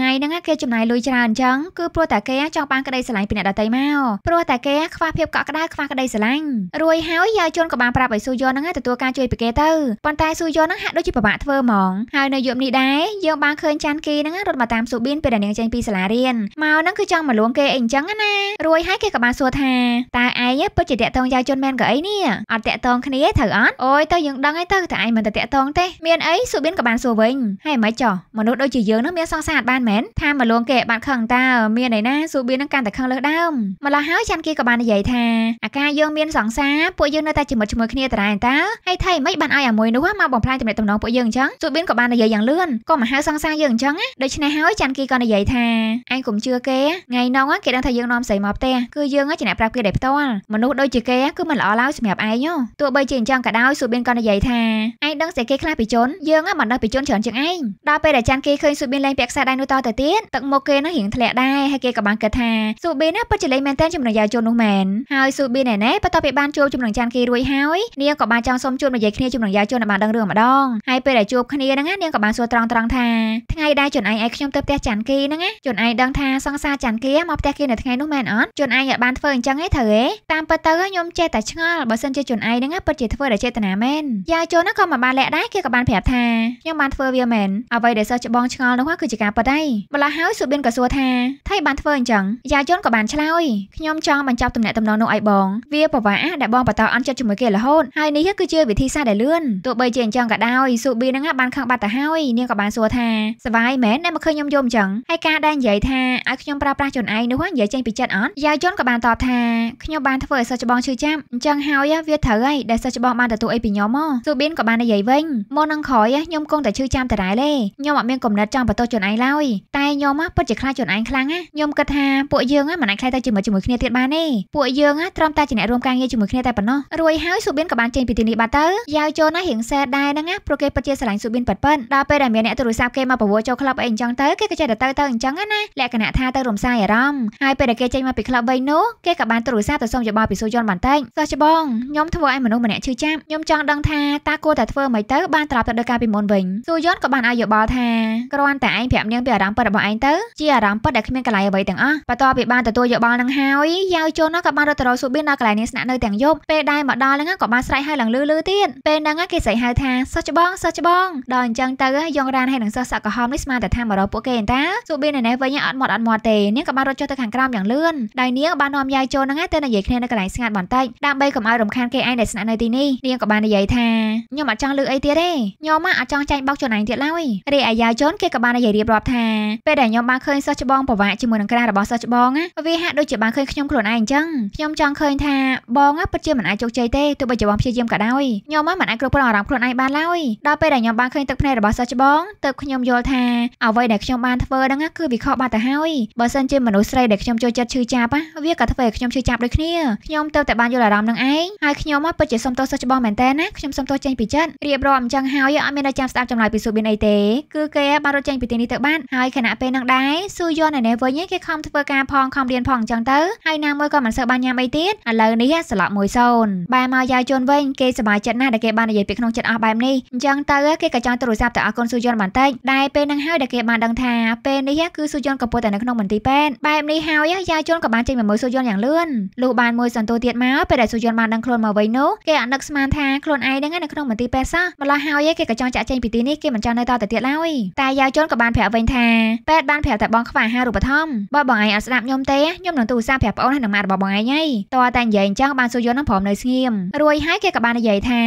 ណារាល់ថ្ងៃហ្នឹងគេចំណាយលុយច្រើនអញ្ចឹងគឺព្រោះតែគេចង់បានក្តីស្រឡាញ់ពីអ្នកដទៃមកមកព្រោះតែគេខ្វះភាពកក់ក្ដៅខ្វះក្ដីស្រឡាញ់រួយហើយយាយជន់ក៏បានប្រាប់ឲ្យស៊ូយ៉នហ្នឹងទទួលការជួយពីគេទៅប៉ុន្តែស៊ូយ៉នហ្នឹងហាក់ដូចជាពិបាកធ្វើហ្មងហើយនៅយប់នេះដែរយើងបានឃើញចាន់គីហ្នឹងរត់មកតាមស៊ូប៊ីនពេលដែលនាងចេញពីសាលារៀនមកហ្នឹងគឺចង់មកលួងគេអីអញ្ចឹងណារួយហើយគេក៏បានសួរថាតើឯងពិតជាតាក់ទងយាយជន់មែនក៏អីនេះអត់តាក់ទងគ្នាទេត្រូវអត់អូយទៅយើងដឹងហើយទៅតែឯងមិនទៅតាក់ទងទេមានអីស៊ូប៊ីនក៏បានសួរវិញហើយមិនចោះមនុស្សដូចជាយើងហ្នឹងមានសង្សារបានមែនថាមកលួងគេបានខឹងតើមានអីណាស៊ូប៊ីនហ្នឹងកាន់តែខឹងលើសដើមម្ល៉េះហើយចាំគេក៏បាននិយាយថាអាការយើងមានសង្សារពួកយើងនៅតែជាមួយជាមួយគ្នាតរ៉ែតើហើយថៃមិនបានឲ្យអាមួយនោះមកបំផ្លាញទំនាក់ទំនងពួកយើងអញ្ចឹងជួបបៀនក៏បាននិយាយយ៉ាងលឿនក៏មកហៅសង្សារយើងអញ្ចឹងដូច្នេះហើយចាន់គីក៏និយាយថាអញកុំជឿគេថ្ងៃនោះគេដឹងថាយើងនាំស្រីមកផ្ទះគឺយើងជាអ្នកប្រាប់គេដែរផ្ទាល់មនុស្សដូចជាគេគឺមិនល្អឡើយសម្រាប់ឯងទោះបីជាអញ្ចឹងក៏ដោយស៊ូបៀនក៏និយាយថាឯងដឹងស្អីគេខ្លះពីជនយើងមិនដឹងពីជនច្រើនជាងឯងដល់ពេលដែលចាន់គីឃើញស៊ូបៀនលេងពាក់ខ្សែដៃនោះតទៅទៀតទឹកមុខគេនឹងរៀងធ្លាក់ដែរហើយគេក៏បានគិតថាស៊ូបៀនពិតជាលេងរីមែនទែនជាមនុស្សយាយជន់នោះមែនហើយស៊ូប៊ីណែណែបន្ទាប់ពីបានជួបជំនឹងចាន់គេរួចហើយនាងក៏បានចង់សុំជួបនិយាយគ្នាជំនឹងយាយជន់ឲ្យបានដឹងរឿងម្ដងហើយពេលដែលជួបគ្នាហ្នឹងនាងក៏បានសួរត្រង់ត្រង់ថាថ្ងៃដែលជន់ឯងឲ្យខ្ញុំទៅផ្ទះចាន់គេហ្នឹងជន់ឯងដឹងថាសង្សារចាន់គេមកផ្ទះគេនៅថ្ងៃនោះមែនអត់ជន់ឯងអាចបានធ្វើអញ្ចឹងឯងត្រូវឯងតាមពិតទៅខ្ញុំចេះតែឆ្ងល់បើសិនជាជន់ឯងហ្នឹងពិតជាធ្វើដោយចេតនាមែនយាយជន់ហ្នឹងក៏មិនបានលាក់ដែរគេក៏បានប្រាប់ថាខ្ញុំបានធ្វើវាមែនអ្វីដែលសិស្សច្បងឆ្ងល់នោះគឺជាការពិតឯងម្ល៉េះហើយស៊ូប៊ីនក៏សួរថាថៃបានធ្វើអញ្ចឹងយាយជន់ក៏បានឆ្លើយខ្ញុំចង់បញ្ចប់ទំនាក់ទំនងនោះឲ្យបងវាប្រវ៉ាដែលបងបន្តអន់ចិត្តជាមួយគេរហូតហើយនេះគឺជាវិធីសាស្ត្រដែលលឿនទោះបីជាអញ្ចឹងក៏ដោយស៊ូប៊ីនឹងបានខឹងបាត់ទៅហើយនាងក៏បានសួរថាសវាយមែនដែលមកឃើញខ្ញុំយំអញ្ចឹងហើយការដែលនិយាយថាឲ្យខ្ញុំប្រើប្រាស់ខ្លួនឯងនោះនិយាយចេញពីចិត្តអត់យាយជន់ក៏បានតបថាខ្ញុំបានធ្វើឲ្យសិស្សច្បងឈឺចាប់អញ្ចឹងហើយវាត្រូវហើយដែលសិស្សច្បងបានទទួលអីពីខ្ញុំមកស៊ូប៊ីនក៏បាននិយាយវិញមកនឹងក្រោយខ្ញុំគង់តែឈឺចាំតារ៉ែទេខ្ញុំអត់មានគំនិតចង់បន្ទោសខ្លួនឯងឡើយតែខ្ញុំពិតជាខ្លាចខ្លួនឯងខ្លាំងណាខ្ញុំគិតថាពួកយើងមិនអាចខ្លាចទៅជាមិត្តជាមួយគ្នាទៀតបានទេពួកយើងត្រឹមតែជាអ្នករួមការងារជាមួយគ្នាតែប៉ុណ្ណោះរួយហើយស៊ូបៀនក៏បានចេញពីទីនេះបាត់ទៅយ៉ាវចូលណារៀងសែដែរហ្នឹងណាព្រោះគេពិតជាស្រឡាញ់ស៊ូបៀនប៉ិតប៉ិនដល់ពេលដែលមានអ្នកទូរស័ព្ទគេមកប្រវល់ចូលក្លឹបអីអញ្ចឹងទៅគេក៏ចេះតែទៅទៅអញ្ចឹងណាលក្ខណៈថាទៅរំសាយអារម្មណ៍ហើយពេលដែលគេចេញមកពីក្លឹបវិញនោះគេក៏បានទូរស័ព្ទទៅសុំយោបល់ពីស៊ូយន់បន្តិចសិស្សច្បងខ្ញុំធ្វើឲ្យមនុស្សម្នាក់ឈឺចាប់ខ្ញុំចង់ដឹងថាតើគួរតែធ្វើមិនទៅបានត្រាប់ទៅដូចកាលពីមុនវិញស៊ូយន់ក៏បានឲ្យយោបល់ថាគ្រាន់តែឯងប្រាប់នាងពីអារម្មណ៍ពិតរបស់ឯងទៅជាអារម្មណ៍ពិតដែលគ្មានកន្លែងអ្វីទាំងអស់បន្ទាប់ពីបានទទួលយោបល់នឹងនឹងហើយយ៉ាវជូននោះក៏បានរត់ទៅរកស៊ូបៀនដល់កន្លែងនាងស្នាក់នៅទាំងយប់ពេលដែលមកដល់ហ្នឹងក៏បានស្រែកហៅឡើងលឺលឺទៀតពេលហ្នឹងគេស្រែកហៅថាសិស្សច្បងសិស្សច្បងដល់អញ្ចឹងទៅយងរ៉ានហើយនឹងសិស្សសក់ក្រហមនេះស្មានតែថាមករកពួកគេអន្តាស៊ូបៀននៅនេះវិញអត់មកអត់មកទេនាងក៏បានរត់ចុះទៅខាងក្រោមយ៉ាងលឿនដោយនាងបាននាំយ៉ាវជូនហ្នឹងទៅនិយាយគ្នានៅកន្លែងស្ងាត់បន្តិចដើម្បីកុំឲ្យរំខានគេឯងដែលស្នាក់នៅទីនេះនាងក៏បាននិយាយថាខ្ញុំអត់ចង់លឺអីទៀតទេខ្ញុំអត់ចង់ចាញ់បោកចំណាញ់ទៀតឡើយរីឯយ៉ាវជូនគេក៏បាននិយាយរៀបរាប់ថាពេលដែលខ្ញុំបានឃើញសិស្សច្បងប្រវាក់ជាមួយនឹងក្រាស់របស់សិស្សច្បងវាហាក់ដូចជាដែលបានឃើញខ្ញុំខ្លួនឯងអញ្ចឹងខ្ញុំចង់ឃើញថាបងពិតជាមិនអាចជោគជ័យទេទោះបីជាបងព្យាយាមក៏ដោយខ្ញុំមិនអាចគ្រប់គ្រងអារម្មណ៍ខ្លួនឯងបានឡើយដល់ពេលដែលខ្ញុំបានឃើញទឹកភ្នែករបស់សិស្សច្បងទើបខ្ញុំយល់ថាអ្វីដែលខ្ញុំបានធ្វើហ្នឹងគឺវាខុសបាត់ទៅហើយបើសិនជាមនុស្សស្រីដែលខ្ញុំចូលចិត្តឈឺចាប់វាក៏ធ្វើឲ្យខ្ញុំឈឺចាប់ដូចគ្នាខ្ញុំទៅតែបានយល់អារម្មណ៍នឹងឯងហើយខ្ញុំពិតជាសុំទោសសិស្សច្បងមែនតើណាខ្ញុំសុំទោសចេញពីចិត្តរៀបរាប់អញ្ចឹងហើយអត់មានចាំស្ដាប់ចម្លើយពីស៊ូប៊ីនអីទេគឺគេបានរត់ចេញពីទីនេះទៅបានហើយខណៈពេលនឹងដែរស៊ូយន់នៅនេះវិញគេខំធ្វើការផងខំរៀនផងអញ្ចឹងទៅហើយណាមួយក៏មិនសូវបានញ៉ាំអីទៀតឥឡូវនេះស្លាប់1-0បែរមកយាយជុនវិញគេសប្បាយចិត្តណាស់ដែលគេបាននិយាយពីក្នុងចិត្តអស់បែបនេះអញ្ចឹងទៅគេក៏ចង់ទូរស័ព្ទទៅអរគុណស៊ូយុនបន្តិចដែលពេលនឹងហើយដែលគេបានដឹងថាពេលនេះគឺស៊ូយុនកំពុងតែនៅក្នុងមន្ទីរពេទ្យបែបនេះហើយយាយជុនក៏បានចេញមកមើលស៊ូយុនយ៉ាងលឿនលុះបានមួយសន្ទុះទៀតមកពេលដែលស៊ូយុនបានដឹងខ្លួនមកវិញនោះគេអនឹកស្មានថាខ្លួនឯងហ្នឹងនៅក្នុងមន្ទីរពេទ្យសោះម្ល៉េះហើយគេក៏ចង់ចាក់ចេញពីទីនេះគេមិនចង់នៅតទៅទៀតឡើយតែយាយជុនក៏បានប្រាប់វិញថាពេទ្យបានប្រាប់តែបងខ្វះអាហារូបត្ថម្ភបើបងឯងអត់ស្ដាប់ខ្ញុំទេខ្ញុំនឹងទូទូរស័ព្ទប្រាប់ប្អូននិងម៉ាក់របស់បងឯងហីតើតែនិយាយអញ្ចឹងបានសុយ័ន្តនឹងព្រមនៅស្ងៀមរួយហើយគេក៏បាននិយាយថា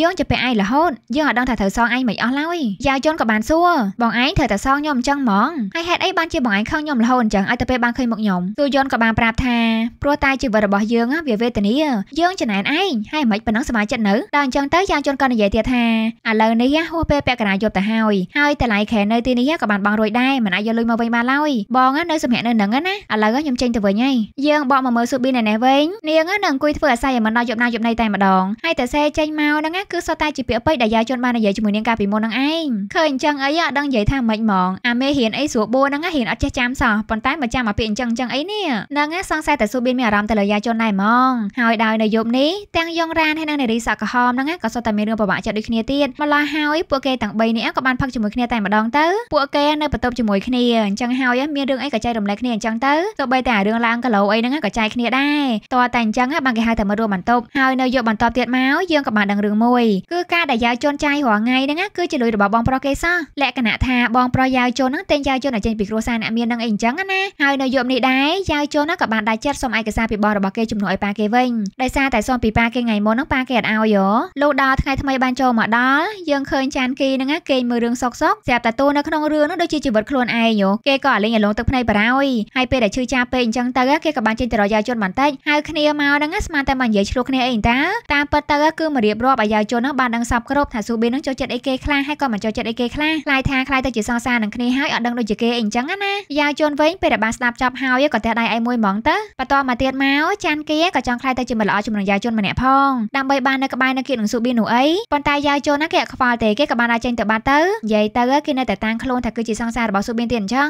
យើងជាពេលឯងរហូតយើងអត់ដឹងថាត្រូវសងឯងមិនអស់ឡើយយ៉ាវជន់ក៏បានសួរបងឯងត្រូវតែសងខ្ញុំអញ្ចឹងហ្មងហើយហេតុអីបានជាបងឯងខឹងខ្ញុំរហូតអញ្ចឹងឲ្យទៅពេលបានឃើញមុខខ្ញុំសុយ័ន្តក៏បានប្រាប់ថាព្រោះតែជីវិតរបស់យើងវាវេទនាយើងចំណែនឯងហើយមិនប៉ុណ្ណឹងសមាជិកនៅដល់អញ្ចឹងទៅយ៉ាវជន់ក៏និយាយទៀតថាឥឡូវនេះហួសពេលពាក់កណ្ដាលយប់ទៅហើយហើយតម្លៃខែនៅទីនេះក៏បានបង់រួយដែរមិនអាចយកលុយមកវិញបានឡើយបងនៅសម្ភារនៅនឹងណាឥឡូវខ្ញុំចេញទៅវិញឯងយើងបកមកមើលស៊ូប៊ីនៅនេះវិញនាងនឹងអង្គុយធ្វើអាស័យឲ្យមិនដល់យប់ណាយប់ណីតែម្ដងហើយតែសេចេញមកហ្នឹងគឺសុទ្ធតែជាពាក្យពេចន៍ដែលយាយជន់បាននិយាយជាមួយនាងកាលពីមុនហ្នឹងឯងឃើញអញ្ចឹងអីអត់ដឹងនិយាយថាម៉េចហ្មងអាមេហ៊ានអីស្រួលបួហ្នឹងហ៊ានអត់ចេះចាំសោះប៉ុន្តែមកចាំអាពាក្យអញ្ចឹងអញ្ចឹងអីនេះហ្នឹងសង្ស័យតែស៊ូប៊ីមានអារម្មណ៍ទៅលើយាយជន់ដែរហ្មងហើយដោយនៅយប់នេះទាំងយងរ៉ានហើយនិងនារីសាក់ក្រហមហ្នឹងក៏សុទ្ធតែមានរឿងពិបាកចិត្តដូចគ្នាទៀតម្ល៉េះហើយពួកគេទាំង3នាក់ក៏បានផឹកជាមួយគ្នាតែម្ដងទៅពួកគេនៅបន្ទប់ជាមួយគ្នាអញ្ចឹងហើយមានរឿងអីក៏ចែករំលែកគ្នាអញ្ចឹងទៅទោះបីតែរឿងឡើង5គីឡូអីហ្នឹងក៏ចែកគ្នាដែរតើតែអញ្ចឹងបានគេហៅថាមើលរួមបន្ទប់ហើយនៅយកបន្ទប់ទៀតមកយើងក៏បានដឹងរឿងមួយគឺការដែលយាយជន់ចាយរាល់ថ្ងៃហ្នឹងគឺជាលុយរបស់បងប្រុសគេសោះលក្ខណៈថាបងប្រុសយាយជន់ហ្នឹងទិញយាយជន់ឲ្យចេញពីគ្រួសារអ្នកមានហ្នឹងអីអញ្ចឹងណាហើយនៅយប់នេះដែរយាយជន់ក៏បានដាច់ចិត្តសុំឯកសារពីបងរបស់គេជំនួសឲ្យប៉ាគេវិញដោយសារតែសុំពីប៉ាគេថ្ងៃមុនហ្នឹងប៉ាគេអត់ឲ្យយោលុះដល់ថ្ងៃថ្មីបានចូលមកដល់យើងឃើញចានគីហ្នឹងគេមើលរឿងសុកសុកស្រាប់តែតួនៅក្នុងរឿងហ្នឹងដូចជាជីវិតខ្លួនឯងយោគេក៏អាលេងអាលងទឹកភ្នែកបារោយហើយពេលដែលឈឺចាពេកអញ្ចឹងទៅគេក៏បានចេញទៅរកយាយជន់បន្តិចហៅគ្នាមកហ្នឹងស្មានតែមកនិយាយឆ្លោះគ្នាអីតាតាមពិតទៅគឺមករៀបរាប់ឲ្យយាយជន់ហ្នឹងបានដឹងសពគ្រប់ថាស៊ូប៊ីហ្នឹងចូលចិត្តអីគេខ្លះហើយក៏មិនចូលចិត្តអីគេខ្លះខ្លាយថាខ្លាយទៅជាសងសារនឹងគ្នាហើយអត់ដឹងដូចជាគេអីអញ្ចឹងណាយាយជន់វិញពេលដែលបានស្ដាប់ចប់ហើយក៏ទះដៃឯមួយហ្មងទៅបន្ទាប់មកទៀតមកចានគៀក៏ចង់ខ្លាយទៅជាមិត្តល្អជាមួយនឹងយាយជន់ម្នាក់ផងដើម្បីបាននៅក្បែរនៅគៀនឹងស៊ូប៊ីនោះអីប៉ុន្តែយាយជន់ណាគេអត់ខ្វល់ទេគេក៏បានឲ្យចេញទៅបាត់ទៅនិយាយទៅគេនៅតែតាំងខ្លួនថាគឺជាសងសាររបស់ស៊ូប៊ីទៀតអញ្ចឹង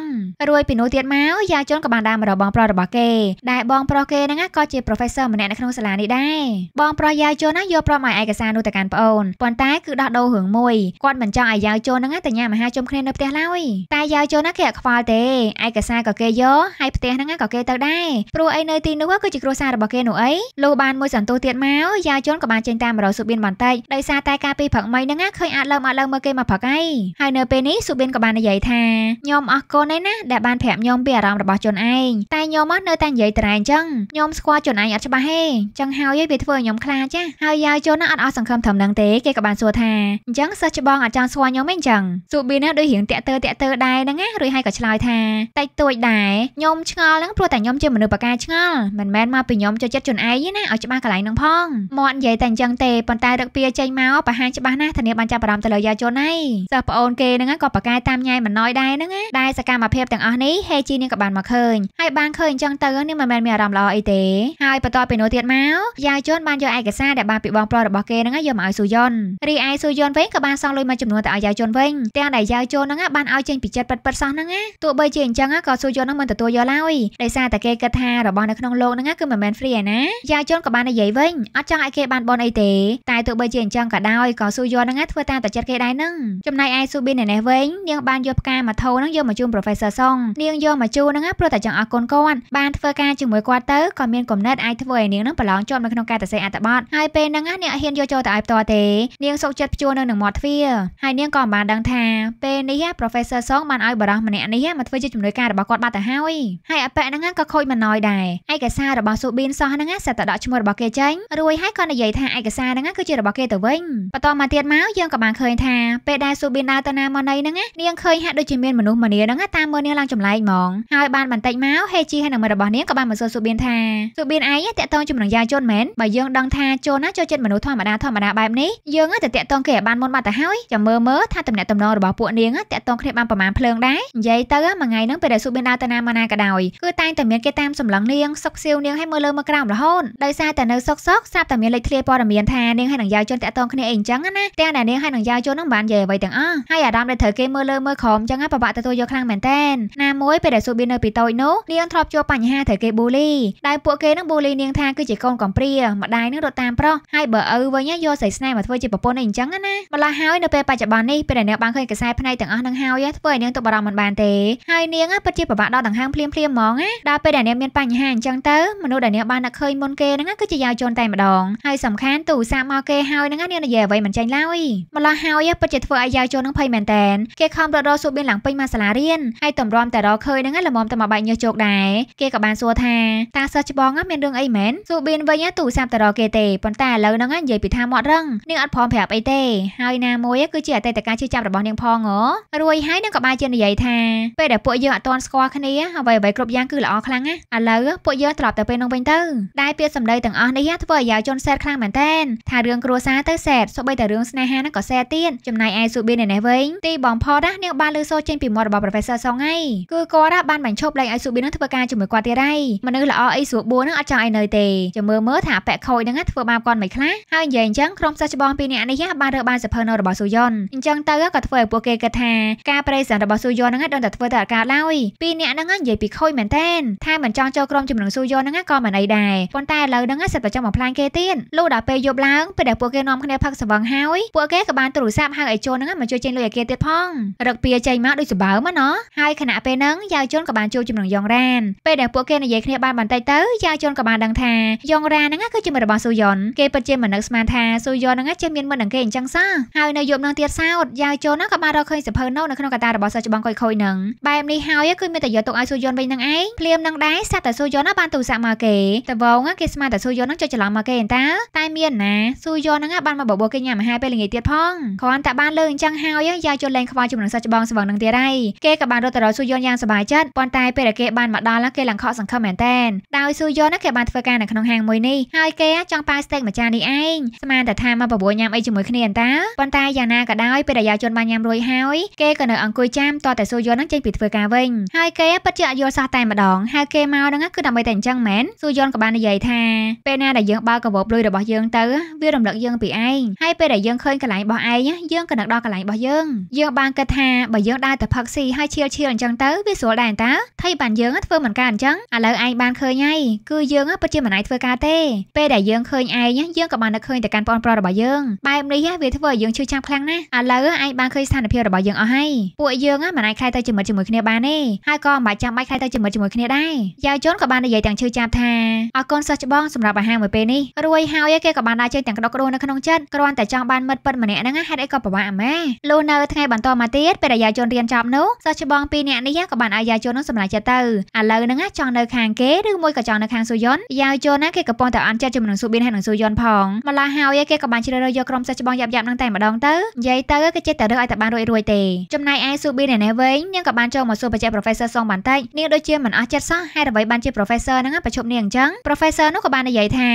រួយពីនោះទៀតមកយាយជន់ក៏បានដើរមករកបងប្រុសរបស់គេទេដែលបងប្រុសគេហ្នឹងក៏ជា professor ម្នាក់នៅក្នុងសាលានេះដែរបងប្រុសយាយជុនណាយកព្រមឲ្យឯកសារនោះទៅកាន់ប្អូនប៉ុន្តែគឺដោះដូររឿងមួយគាត់មិនចង់ឲ្យយាយជុនហ្នឹងទៅញ៉ាំអាហារជុំគ្នានៅផ្ទះឡើយតែយាយជុនណាគេអត់ខ្វល់ទេឯកសារក៏គេយកហើយផ្ទះហ្នឹងក៏គេទៅដែរព្រោះអីនៅទីនោះគឺជាគ្រួសាររបស់គេនោះអីលុះបានមួយសន្ទុះទៀតមកយាយជុនក៏បានចេញតាមរកស៊ូបៀនបន្តិចដោយសារតែការពីព្រឹកមិញហ្នឹងឃើញអាចលើមអាចលើមើលគេមកព្រឹកអីហើយនៅពេលនេះស៊ូបៀនក៏បាននិយាយថាខ្ញុំអរគុណឯណាដែលបានប្រាប់ខ្ញុំពីអារម្មណ៍របស់ជុនឯងតែខ្ញុំនៅតែនិយាយត្រែងចឹងខ្ញុំស្គាល់ជនឯងអត់ច្បាស់ហេចឹងហើយវាធ្វើឲ្យខ្ញុំខ្លាចចាហើយយាយជនណាអត់អស់សង្ឃឹមត្រឹមនឹងទេគេក៏បានសួរថាអញ្ចឹងសិស្សច្បងអាចចង់ស្គាល់ខ្ញុំហីអញ្ចឹងស៊ូប៊ីណាដូចរៀងតាក់ទើតាក់ទើដែរហ្នឹងណារួចហើយក៏ឆ្លើយថាតិចតួចដែរខ្ញុំឆ្ងល់ហ្នឹងព្រោះតែខ្ញុំជាមនុស្សបកាឆ្ងល់មិនមែនមកពីខ្ញុំចូលចិត្តជនឯងទេណាឲ្យច្បាស់កន្លែងហ្នឹងផងមាត់និយាយតែអញ្ចឹងទេប៉ុន្តែរឹកពីចេញមកបរហាញច្បាស់ណាស់ធានាបានចាប់អារម្មណ៍ទៅលើយាយជនហើយសិស្សប្អូនគេហ្នឹងក៏បកាតាមញ៉ៃមិនណយដែរហ្នឹងណាដែលសកម្មភាពទាំងអស់នេះហេជីនាងក៏បានមកឃើញហើយបានឃើញអញ្ចឹងទៅទៅនេះមិនមែនមានអារម្មណ៍ល្អអីទេហើយបន្តពីនោះទៀតមកយ៉ាវជុនបានយកឯកសារដែលបានពីបងប្រុសរបស់គេហ្នឹងយកមកឲ្យស៊ូយុនរីឯស៊ូយុនវិញក៏បានសងលុយមួយចំនួនទៅឲ្យយ៉ាវជុនវិញទាំងដែលយ៉ាវជុនហ្នឹងបានឲ្យចេញពីចិត្តពិតៗសោះហ្នឹងទោះបីជាអញ្ចឹងក៏ស៊ូយុនហ្នឹងមិនទទួលយកឡើយដោយសារតែគេគិតថារបស់នៅក្នុងលោកហ្នឹងគឺមិនមែន free ឯណាយ៉ាវជុនក៏បាននិយាយវិញអត់ចង់ឲ្យគេបានបនអីទេតែទោះបីជាអញ្ចឹងក៏ដោយក៏ស៊ូយុនហ្នឹងធ្វើតាមតែចិត្តគេដែរហ្នឹងចំណែកឯស៊ូប៊ីននេះវិញនាងបានយកផ្កាមកធោហ្នឹងយកមកជូន Professor Song នាងយកមកជូនហ្នឹងព្រោះតែចង់អរគុណគាត់បានធ្វើការជាមួយគាត់ទៅក៏មានគំនិតអាចធ្វើឲ្យនាងនឹងប្រឡងជាប់នៅក្នុងការសរសេរអត្ថបទហើយពេលហ្នឹងអ្នកហ៊ានយកចូលទៅឲ្យផ្ទាល់ទេនាងសុកចិត្តជួនៅនឹងមាត់ទ្វារហើយនាងក៏បានដឹងថាពេលនេះ Professor Song បានឲ្យបារោះម្នាក់នេះមកធ្វើជាជំនួយការរបស់គាត់បាត់ទៅហើយហើយអប៉ែហ្នឹងក៏ខូចមិនណយដែរឯកសាររបស់ Subin សោះហ្នឹងសិតតែដកឈ្មោះរបស់គេចេញរួយហើយក៏និយាយថាឯកសារហ្នឹងគឺជារបស់គេទៅវិញបន្តមកទៀតមកយើងក៏បានឃើញថាពេលដែល Subin ដើរទៅណាមកណីហ្នឹងនាងឃើញហាក់ដូចជាមានមនុស្សម្នាហ្នឹងតាមមើលនាងឡើងចម្លែកហ្មងហើយបានបន្តិចមក Heiji ហើយនឹងមិត្តរបស់របស់នាងក៏បានមកសួរស៊ូបៀនថាស៊ូបៀនឯងតាក់ទងជាមួយនឹងយាយជុនមែនបើយើងដឹងថាជុនណាចូលចិត្តមនុស្សធម្មតាធម្មតាបែបនេះយើងតែតាក់ទងគេឲ្យបានមុនបាត់ទៅហើយចាំមើលមើលថាតំណែងតំណងរបស់ពួកនាងតាក់ទងគ្នាបានប្រមាណភ្លើងដែរនិយាយទៅមួយថ្ងៃហ្នឹងពេលដែលស៊ូបៀនដើរទៅណាមកណាក៏ដោយគឺតែងតែមានគេតាមសម្លឹងនាងសុកសៀវនាងឲ្យមើលលើមើលក្រោមរហូតដោយសារតែនៅសុកសុកស្រាប់តែមានលេខធ្លាព័ត៌មានថានាងឲ្យនឹងយាយជុនតាក់ទងគ្នាអីអញ្ចឹងណាទាំងដែលនាងឲ្យនឹងយាយជុនហ្នឹងបាននិយាយអ្វីទាំងអស់ហើយអារម្មណ៍ដែលត្រូវគេមើលលើមើលក្រោមអញ្ចឹងណាប្របាក់ទទួលយកខ្លាំងមែនតែនណាមួយពេលដែលស៊ូបៀននៅពីតូចនោះនាងធ្លាប់ជួបបញ្ហាហាត្រូវគេប៊ូលីដែលពួកគេនឹងប៊ូលីនាងថាគឺជាកូនកំព្រាម្ដាយនឹងរត់តាមប្រុសហើយបើឪវិញយកស្រីស្នេហ៍មកធ្វើជាប្រពន្ធអីអញ្ចឹងណាម្ល៉េះហើយនៅពេលបច្ចុប្បន្ននេះពេលដែលអ្នកបានឃើញខ្សែភ្នែកទាំងអស់នឹងហើយធ្វើឲ្យនាងទុកបារម្ភមិនបានទេហើយនាងពិតជាពិបាកដល់ដង្ហើមភ្លាមភ្លាមហ្មងណាដល់ពេលដែលអ្នកមានបញ្ហាអញ្ចឹងទៅមនុស្សដែលអ្នកបានតែឃើញមុនគេហ្នឹងគឺជាយ៉ាវជន់តែម្ដងហើយសំខាន់ទូរស័ព្ទមកគេហើយហ្នឹងនាងនិយាយអ្វីមិនចាញ់ឡើយម្ល៉េះហើយពិតជាធ្វើឲ្យយ៉ាវជន់នឹងភ័យមែនតែនគេខំរត់រកសួតមានឡើងពេញមកសាលារៀនហើយតម្រាំតែរកឃើញហ្នឹងល្មមតែមកបែកញើសជោគដែរគេកក៏បានសួរថាតើសិស្សច្បងមានរឿងអីមែនស៊ូបៀនវិញទូរស័ព្ទទៅរកគេទេប៉ុន្តែឥឡូវហ្នឹងនិយាយពីថាមាត់រឹង នាងអត់ព្រមប្រាប់អីទេហើយណាមួយគឺជាអតីតកាលជាចាប់របស់នាងផងហ៎រួយហើយនឹងក៏បានជានិយាយថាពេលដែលពួកយើងអត់ទាន់ស្គាល់គ្នាអ្វីអ្វីគ្រប់យ៉ាងគឺល្អខ្លាំងណាឥឡូវពួកយើងត្រឡប់ទៅពេលនោះវិញទៅដែលពាក្យសម្ដីទាំងអស់នេះធ្វើឲ្យយ៉ាវជន់សែតខ្លាំងមែនតែនថារឿងគ្រួសារទៅសែតសូម្បីតែរឿងស្នេហាហ្នឹងក៏សែតទៀតចំណែកឯស៊ូបៀននេះវិញទីបំផុតណានាងបានលើសូចេញពីមាត់របស់ Professor សងៃគឺគាត់បានបញ្ឈប់លែងឲ្យស៊ូបៀននឹងធ្វើការជាមួយគាត់តិរ័យមនុស្សល្អអីស្រួលបួនហ្នឹងអត់ចង់ឲ្យនៅទេចាំមើលមើលថាប៉ែកខូចហ្នឹងធ្វើបាបគាត់មិនខ្លះហើយនិយាយអញ្ចឹងក្រុមសិស្សច្បងពីរនាក់នេះបានរើបានសភៅនៅរបស់ស៊ូយុនអញ្ចឹងទៅក៏ធ្វើឲ្យពួកគេគិតថាការប្រេសិនរបស់ស៊ូយុនហ្នឹងដល់តែធ្វើតែអាការឡើយពីរនាក់ហ្នឹងនិយាយពីខូចមែនតែនថាមិនចង់ចូលក្រុមជំនុំស៊ូយុនហ្នឹងក៏មិនអីដែរប៉ុន្តែឥឡូវហ្នឹងសិតតែចង់បំផ្លាញគេទៀតលុះដល់ពេលយប់ឡើងពេលដែលពួកគេនាំគ្នាផឹកសង្វឹងហើយពួកគេក៏បានទូរស័ព្ទហៅឲ្យចូលហ្នឹងមកជួយចេញលុយឲ្យគេទៀតផងរឹកពីចេញមកដូចសបើមកណោះហើយខណៈពេលហ្នឹងយ៉ាវជុនក៏បានជួបជំនុំយ៉ងរ៉ានពេលដែលពួកគេនិយាយគ្នាបានបន្តិចទៅយ៉ាជុនក៏បានដឹងថាយ៉ងរ៉ាហ្នឹងគឺជាមិត្តរបស់ស៊ូយ៉នគេពិតជាមិននឹកស្មានថាស៊ូយ៉នហ្នឹងចេះមានមិត្តនឹងគេអញ្ចឹងសោះហើយនៅយប់នឹងទៀតសោតយ៉ាជុនហ្នឹងក៏បានរកឃើញសិភៅណូតនៅក្នុងកាតារបស់សិស្សច្បងខូចខូចហ្នឹងបែបនេះហើយគឺមានតែយកទុកឲ្យស៊ូយ៉នវិញហ្នឹងឯងភ្លាមនឹងដែរសាប់តែស៊ូយ៉នបានទូរស័ព្ទមកគេតវងគេស្មានតែស៊ូយ៉នហ្នឹងចុចច្រឡំមកគេអញ្តាតែមានណាស៊ូយ៉នហ្នឹងបានមកបបួលគេញ៉ាំអាហារពេលល្ងាចទៀតផងគ្រាន់តែបានលើអញ្ចឹងហើយយ៉ាជុនលែងខ្វល់ជាមួយនឹងសិស្សច្បងស្វឹងហ្នឹងទៀតហើយគេក៏បានរត់ទៅរកស៊ូយ៉នយ៉ាងសប្បាយចិត្តប៉ុន្តែពេលដែលគេបានមកដល់គេឡើងខកសង្ឃឹមមែនតែនដោយស៊ូយ៉ុនគេបានធ្វើការនៅក្នុងហាងមួយនេះហើយគេចង់ប៉ាវស្ទេកម្ចាស់នេះឯងស្មានតែថាមកបបួលញ៉ាំអីជាមួយគ្នាអន្តាប៉ុន្តែយ៉ាងណាក៏ដោយពេលដែលយាយជនបានញ៉ាំរួចហើយគេក៏នៅអង្គុយចាំតតែស៊ូយ៉ុននឹងចេញពីធ្វើការវិញហើយគេពិតជាអត់យល់សោះតែម្ដងហើយគេមកហ្នឹងគឺដើម្បីតែអញ្ចឹងមែនស៊ូយ៉ុនក៏បាននិយាយថាពេលណាដែលយើងបើកកបបលុយរបស់យើងទៅវារំលឹកយើងពីឯងហើយពេលដែលយើងឃើញកន្លែងរបស់ឯងយើងក៏នឹកដល់កន្លែងរបស់យើងយើងបានគិតថាបើយើងដើរទៅផឹកស៊ីហើយឈៀលឈៀលអញ្ចឹងទៅវាស្រួលដែរតាថៃបានយើងធ្វើមិនការអញ្ចឹងហ្នឹងឥឡូវឯងបានឃើញហើយគឺយើងពិតជាមិនអាយធ្វើការទេពេលដែលយើងឃើញឯងយើងក៏បាននឹកឃើញទៅកាន់បងប្រុសរបស់យើង បែបនេះវាធ្វើឲ្យយើងឈឺចាប់ខ្លាំងណាស់ឥឡូវឯងបានឃើញស្ថានភាពរបស់យើងអស់ហើយពួកយើងមិនអាចខ្លាយទៅជាមិត្តជាមួយគ្នាបានទេហើយក៏មិនចាំបាច់ខ្លាយទៅជាមិត្តជាមួយគ្នាដែរយ៉ាវជុនក៏បាននិយាយទាំងឈឺចាប់ថាអរគុណសិស្សច្បងសម្រាប់អាហារមួយពេលនេះរួយហើយគេក៏បានដើរចេញទាំងក្តុកក្តួលនៅក្នុងចិត្តគ្រាន់តែចង់បានមិត្តពិតម្នាក់ហ្នឹងហេតុអីក៏ពិបាកអាម៉ែលុះនៅថ្ងៃបន្តមកទៀតពេលដែលយ៉ាវជុនរៀនចប់នោះសិស្សច្បងពីរនាក់នេះក៏បានឲ្យយ៉ាវជុននឹងសម្រេចចិត្តទៅឥឡូវហ្នឹងចង់ង់នៅខាងគេឬមួយក៏ចង់នៅខាងស៊ូយុនយ៉ាវជូនណាគេកំពុងតែអន់ចិត្តជាមួយនឹងស៊ូប៊ីនហើយនឹងស៊ូយុនផងម្ល៉េះហើយគេក៏បានជ្រើសរើសយកក្រុមសិស្សច្បងយ៉ាប់យ៉ាប់នឹងតែម្ដងទៅនិយាយទៅគេចេះតែរើសឲ្យតែបានរួចរួចទេចំណែកឯស៊ូប៊ីនឯនេះវិញនាងក៏បានចូលមកសួរបច្ចេក Professor សងបន្តិចនាងដូចជាមិនអស់ចិត្តសោះហេតុអ្វីបានជា Professor ហ្នឹងប្រជុំនាងអញ្ចឹង Professor នោះក៏បាននិយាយថា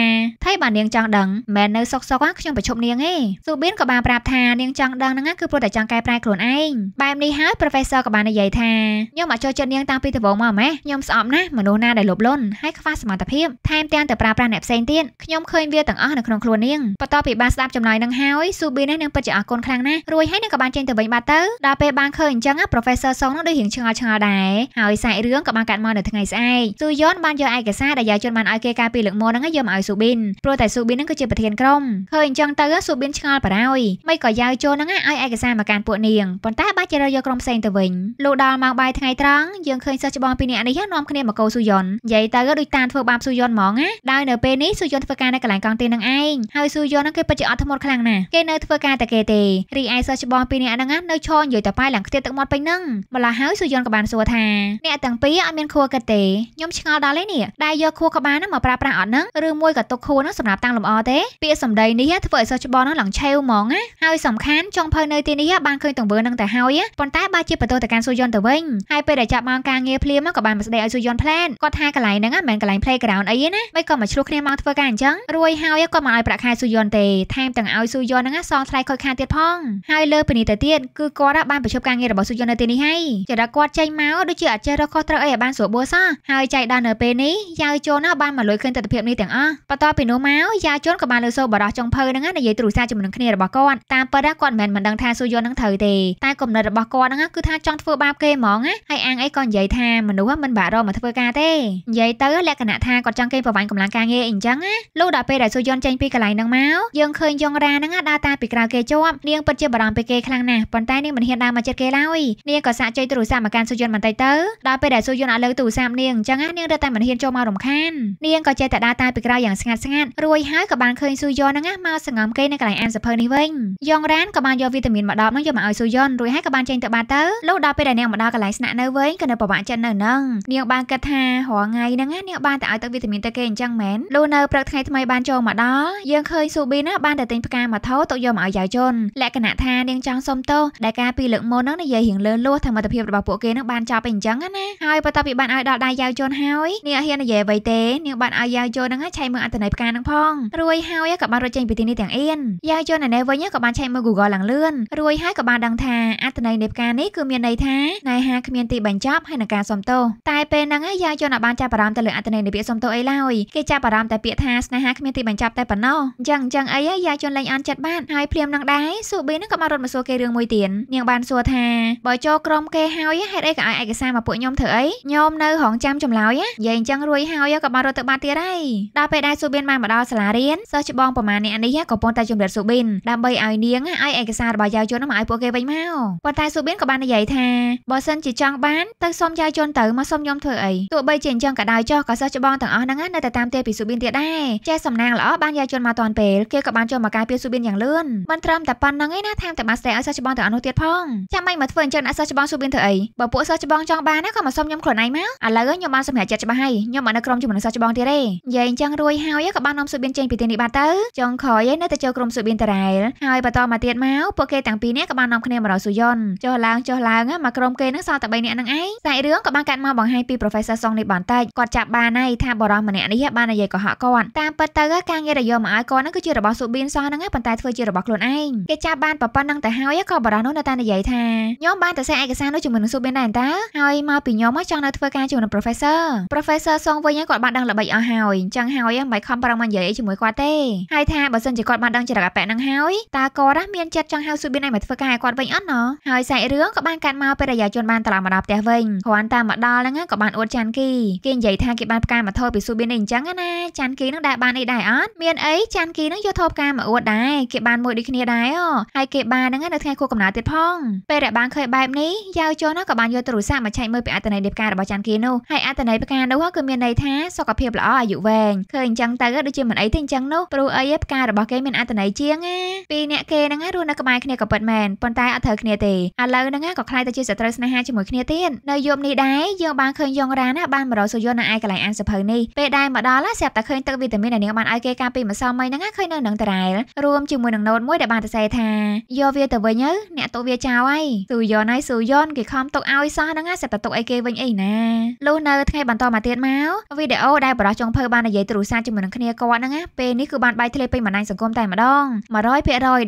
ថៃបាននាងចង់ដឹងមិននៅសុកសុកខ្ញុំប្រជុំនាងទេស៊ូប៊ីនក៏បានប្រាប់ថានាងចង់ដឹងហ្នឹងគឺព្រោះតែចង់កែប្រែខ្លួនឯងបែបនេះហើយ Professor ក៏បាននិយាយថាខ្ញុំមកចូលចិត្តនាងតាំងពីដំបូងមកម៉េះខ្ញុំស្អប់ណាស់មនុស្សណាដែលលោភលន់ហើយខ្វះសមត្ថភាពថែមទាំងទៅប្រើប្រាស់អ្នកផ្សេងទៀតខ្ញុំឃើញវាទាំងអស់នៅក្នុងខ្លួននាងបន្ទាប់ពីបានស្ដាប់ចំណាយនឹងហើយស៊ូប៊ីនេះនឹងពិតជាអរគុណខ្លាំងណាស់រួចហើយនឹងក៏បានចេញទៅវិញបាត់ទៅដល់ពេលបានឃើញអញ្ចឹងប្រូហ្វេសសឺសុងនឹងដូចរៀងឆ្ងល់ឆ្ងល់ដែរហើយសាច់រឿងក៏បានកាត់មកនៅថ្ងៃស្អែកស៊ូយ៉នបានយកឯកសារដែលយាយជន់បានឲ្យគេការពីលើកមកហ្នឹងយកមកឲ្យស៊ូប៊ីនព្រោះតែស៊ូប៊ីនហ្នឹងគឺជាប្រធានក្រុមឃើញអញ្ចឹងទៅស៊ូប៊ីនឆ្ងល់បារយមិនក៏យាយជន់ហ្នឹងឲ្យឯកសារមកកាន់ពួកនាងប៉ុន្តែបានជារយកក្រុមផ្សេងទៅវិញលុះដល់ម៉ោងបាយថ្ងៃត្រង់យើងឃើញសិស្សច្បងពីរនាក់នេះនាំគ្នាមកកោស៊ូយ៉ុននិយាយទៅដូចតាធ្វើបាបស៊ូយ៉ុនហ្មងណាដោយនៅពេលនេះស៊ូយ៉ុនធ្វើការនៅកន្លែងកងទីនឹងឯងហើយស៊ូយ៉ុនហ្នឹងគេពិតជាអត់ធ្មត់ខ្លាំងណាស់គេនៅធ្វើការតែគេទេរីឯសិស្សច្បងពីរនាក់ហ្នឹងនៅឈរនិយាយតែប៉ែឡើងខ្ទាតទឹកមាត់ពេញហ្នឹងម្ល៉េះហើយស៊ូយ៉ុនក៏បានសួរថាអ្នកទាំងពីរអត់មានខួរគិតទេខ្ញុំឆ្ងល់ដល់ឯនេះដែលយកខួរក្បាលហ្នឹងមកប្រើប្រាស់អត់ហ្នឹងឬមួយក៏ទុកខួរហ្នឹងសម្រាប់តាំងលម្អទេពាក្យសម្ដីនេះធ្វើឲ្យសិស្សច្បងហ្នឹងឡើងឆេវហ្មងណាហើយសំខាន់ចុងភៅនៅទីនេះបានឃើញទង្វើហ្នឹងតែហើយប៉ុន្តែបើជាបន្ទោសទៅកាន់ស៊ូយ៉ុនទៅវិញហើយពេលដែលចាប់មកការងារភ្លាមក៏បានមកស្ដីឲ្យស៊ូយ៉ុនផ្លែ plan គាត់ថាកន្លែងហ្នឹងមិនមែនកន្លែង playground អីទេណាមិនក៏មកឆ្លោះគ្នាមកធ្វើការអញ្ចឹងរួយហើយក៏មកឲ្យប្រាក់ខែស៊ូយ៉ុនទេថែមទាំងឲ្យស៊ូយ៉ុនហ្នឹងសងថ្លៃខូចខាតទៀតផងហើយលើពីនេះទៅទៀតគឺគាត់បានប្រជុំការងាររបស់ស៊ូយ៉ុននៅទីនេះហើយចរគាត់ចេញមកដូចជាអចេះរកខុសត្រូវអីឲ្យបានស្រួលបួសសោះហើយចៃដល់នៅពេលនេះយ៉ាវជុនបានមកលុយឃើញទស្សនវិជ្ជានេះទាំងអស់បន្ទាប់ពីនោះមកយ៉ាវជុនក៏បានលើសូរបរោះចុងភៅហ្នឹងនិយាយទូរស័ព្ទជាមួយនឹងគ្នារបស់គាត់តាមពិតគាត់មិនមែនមិនដឹងថាស៊ូយ៉ុនហ្នឹងត្រូវទេតែគំនិតរបស់គាត់ហ្នឹងគឺថាចង់ធ្វើបាបគេហ្មងណាហើយអាងអីក៏និយាយថាមនុស្សមិនបារម្ភមកធ្វើការការទេនិយាយទៅលក្ខណៈថាគាត់ចង់គេប្រវាញ់កម្លាំងការងារអីអញ្ចឹងណាលុះដល់ពេលដែលស៊ូយុនចេញពីកន្លែងហ្នឹងមកយើងឃើញយងរ៉ាហ្នឹងដើរតាមពីក្រៅគេជាប់នាងពិតជាបារម្ភពីគេខ្លាំងណាស់ប៉ុន្តែនាងមិនហ៊ានដើរមកជិតគេឡើយនាងក៏សាកជ័យទូរស័ព្ទមកកាន់ស៊ូយុនបន្តិចទៅដល់ពេលដែលស៊ូយុនអត់លើទូរស័ព្ទនាងអញ្ចឹងណានាងរត់តែមិនហ៊ានចូលមករំខាននាងក៏ចេះតែដើរតាមពីក្រៅយ៉ាងស្ងាត់ស្ងាត់រួចហើយក៏បានឃើញស៊ូយុនហ្នឹងណាមកសង្ងំគេនៅកន្លែងអានសភៅនេះវិញយងរ៉ានក៏បានយកវីតាមីនមួយដបហ្នឹងយកមកឲ្យស៊ូយុនរួចហើយក៏បានចេញទៅបាត់ទៅលុះដល់ពេលដែលនាងមកដល់កន្លែងស្នាក់នៅវិញក៏នៅពិបាកចិត្តនៅហ្នឹងនាងបានគិតថាថារាល់ថ្ងៃហ្នឹងណាអ្នកបានតែឲ្យទឹកវីតាមីនទៅគេអញ្ចឹងមែនលុះនៅព្រឹកថ្ងៃថ្មីបានចូលមកដល់យើងឃើញស៊ូប៊ីណាបានតែទិញផ្កាមកថោទុកយកមកឲ្យយាយជន់លក្ខណៈថានាងចង់សុំទោសដែលការពីលើកមុនហ្នឹងនិយាយរៀងលឿនលួសថាមិត្តភាពរបស់ពួកគេហ្នឹងបានចប់ឯអញ្ចឹងណាហើយបន្ទាប់ពីបានឲ្យដល់ដៃយាយជន់ហើយនាងហ៊ាននិយាយអ្វីទេនាងបានឲ្យយាយជន់ហ្នឹងឆៃមើលអត្ថន័យផ្កាហ្នឹងផងរួយហើយក៏បានរត់ចេញពីទីនេះទាំងអៀនយាយជន់នៅនេះវិញក៏បានឆៃមើល Google ឡើងលឿនរួយហើយក៏បានដឹងថាអត្ថន័យនៃផ្កានេះគឺមានន័យថាណៃហាគ្មានទីបញ្ចប់ហើយនឹងការសុំទោសតែពេលហ្នឹងយាយយន់អាចបានចាប់អារម្មណ៍ទៅលើអត្ថន័យនៃពាក្យសុំទោសអីឡើយគេចាប់អារម្មណ៍តែពាក្យថាស្នេហាគ្មានទីបញ្ចប់តែប៉ុណ្ណោះអញ្ចឹងអញ្ចឹងអីយាយយន់លែងអានចិត្តបានហើយភ្លាមនឹងដែរស៊ូប៊ីនឹងក៏បានរត់មកសួរគេរឿងមួយទៀតនាងបានសួរថាបើចូលក្រុមគេហើយហេតុអីក៏ឲ្យឯកសារមកពួកខ្ញុំធ្វើអីខ្ញុំនៅរងចាំចម្លើយនិយាយអញ្ចឹងរួយហើយក៏បានរត់ទៅបាត់ទៀតហើយដល់ពេលដែរស៊ូប៊ីនបានមកដល់សាលារៀនសិស្សច្បងប្រមាណអ្នកនេះក៏ប៉ុន្តែជំរិតស៊ូប៊ីនដើម្បីឲ្យនាងឲ្យឯកសាររបស់យាយយន់មកឲ្យពួកគេវិញមកប៉ុន្តែស៊ូប៊ីនក៏បាននិយាយថាបើសិនជាចង់បានទៅសុំយាយយន់ទៅមកសុំខ្ញុំធ្វើអីទោះបីជាអញ្ចឹងក៏ដោយចុះក៏សិស្សច្បងទាំងអស់ហ្នឹងនៅតែតាមទាយពីស៊ូប៊ីនទៀតដែរចេះសំណាងល្អបានយាយជន់មកតាន់ពេលគេក៏បានចូលមកការពារស៊ូប៊ីនយ៉ាងលឿនមិនត្រឹមតែប៉ុណ្្នឹងឯណាថែមទាំងបានស្ទះឲ្យសិស្សច្បងទាំងអស់នោះទៀតផងចាំមិនមកធ្វើអញ្ចឹងអ្នកសិស្សច្បងស៊ូប៊ីនធ្វើអីបើពួកសិស្សច្បងចង់បានណាក៏មកសុំខ្ញុំខ្លួនឯងមកឥឡូវខ្ញុំបានសម្រេចចិត្តច្បាស់ហើយខ្ញុំមកនៅក្រុមជាមួយនឹងសិស្សច្បងទៀតទេនិយាយអញ្ចឹងរួយហើយក៏បាននាំស៊ូប៊ីនចេញពីទីនេះបាត់ទៅចុងក្រោយឯនៅតែចូលក្រុមស៊ូប៊ីនតារ៉ែលហើយបន្តមកទៀតមកពួកគេទាំងពីរនេះក៏បាននាំគ្នាមករកស៊ូយ៉ុនចុះឡើងចុះឡើងមកក្រុមគេនឹងសល់តែ3នាក់នឹងឯងសាច់រឿងក៏បានកាត់មកបង្ហាញពី Professor សុងនេះបន្តិចគាត់ចាប់បានហើយថាបរិសម្នាក់នេះបាននិយាយកុហកគាត់តាមពិតទៅការងារដែលយកមកឲ្យគាត់ហ្នឹងគឺជារបស់ស៊ូប៊ីនសោះហ្នឹងប៉ុន្តែធ្វើជារបស់ខ្លួនឯងគេចាប់បានប្រប៉ុណ្ណឹងទៅហើយក៏បរិសនោះនៅតែនិយាយថាខ្ញុំបានទៅសេឯកសារនោះជាមួយនឹងស៊ូប៊ីនដែរតើហើយមកពីខ្ញុំមកចង់នៅធ្វើការជាមួយនឹង professor professor សុងវិញគាត់បានដឹងល្បិចអស់ហើយអញ្ចឹងហើយមិនខំប្រឹងមកនិយាយអីជាមួយគាត់ទេហើយថាបើសិនជាគាត់បានដឹងចរិតអាប៉ែនឹងហើយតើគាត់មានចិត្តចង់ហៅស៊ូប៊ីនឯងមកធ្វើការឲ្យគាត់វិញអត់ណោះហើយសាច់រឿងក៏បានកាត់មកពេលដែលយាយជន់បានត្រឡប់មកដល់ផ្ទះវិញគ្រាន់តែមកដល់ហ្នឹងក៏បានអួតចានគេគេនិយាយថាគេបានផ្កាមកថតពីស៊ូបៀនអីអញ្ចឹងណាចានគីនឹងដែរបានអីដែរអត់មានអីចានគីនឹងយកថតផ្កាមកអួតដែរគេបានមួយដូចគ្នាដែរអូហើយគេបានហ្នឹងនៅថ្ងៃខួបកំណើតទៀតផង ពេលដែលបានឃើញបែបនេះយ៉ាវចុះនោះក៏បានយកទូរស័ព្ទមកឆែកមើលពីអត្ថន័យនៃផ្ការបស់ចានគីនោះហើយអត្ថន័យផ្កានោះគឺមានន័យថាសុខភាពល្អអាយុវែងឃើញអញ្ចឹងទៅដូចជាមិនអីទេអញ្ចឹងនោះព្រោះអីផ្ការបស់គេមានអត្ថន័យជាងណាពីអ្នកគេហ្នឹងរស់នៅក្បែរគ្នាក៏ពិតមែនប៉ុន្តែអត់ត្រូវគ្នាទេឥឡូវហ្នឹងក៏ខ្លាយទៅជាសត្រូវស្នេហាជាមួយគ្នាទៀតនៅយប់នេះដែរយើងបានឃើញយ៉ងរ៉ាណាណាស់បានមករកសុយុននៅឯកន្លែងអានសភៅនេះពេលដែលមកដល់ស្រាប់តែឃើញទឹកវីតាមីនដែលនាងបានឲ្យគេកាលពីម្សិលមិញហ្នឹងឃើញនៅនឹងតារ៉ែលរួមជាមួយនឹងណូតមួយដែលបានសរសេរថាយកវាទៅវិញទៅអ្នកទុកវាចោលហើយសុយុនហើយសុយុនគេខំទុកឲ្យសោះហ្នឹងស្រាប់តែទុកឲ្យគេវិញអីណាលុះនៅ ថ្ងៃបន្តមកទៀតមកវីដេអូដែលបរិះចុងភៅបាននិយាយទូរស័ព្ទជាមួយនឹងគ្នាគាត់ហ្នឹងពេលនេះគឺបានបាយធ្លាយពេញបណ្ដាញសង្គមតែម្ដង100%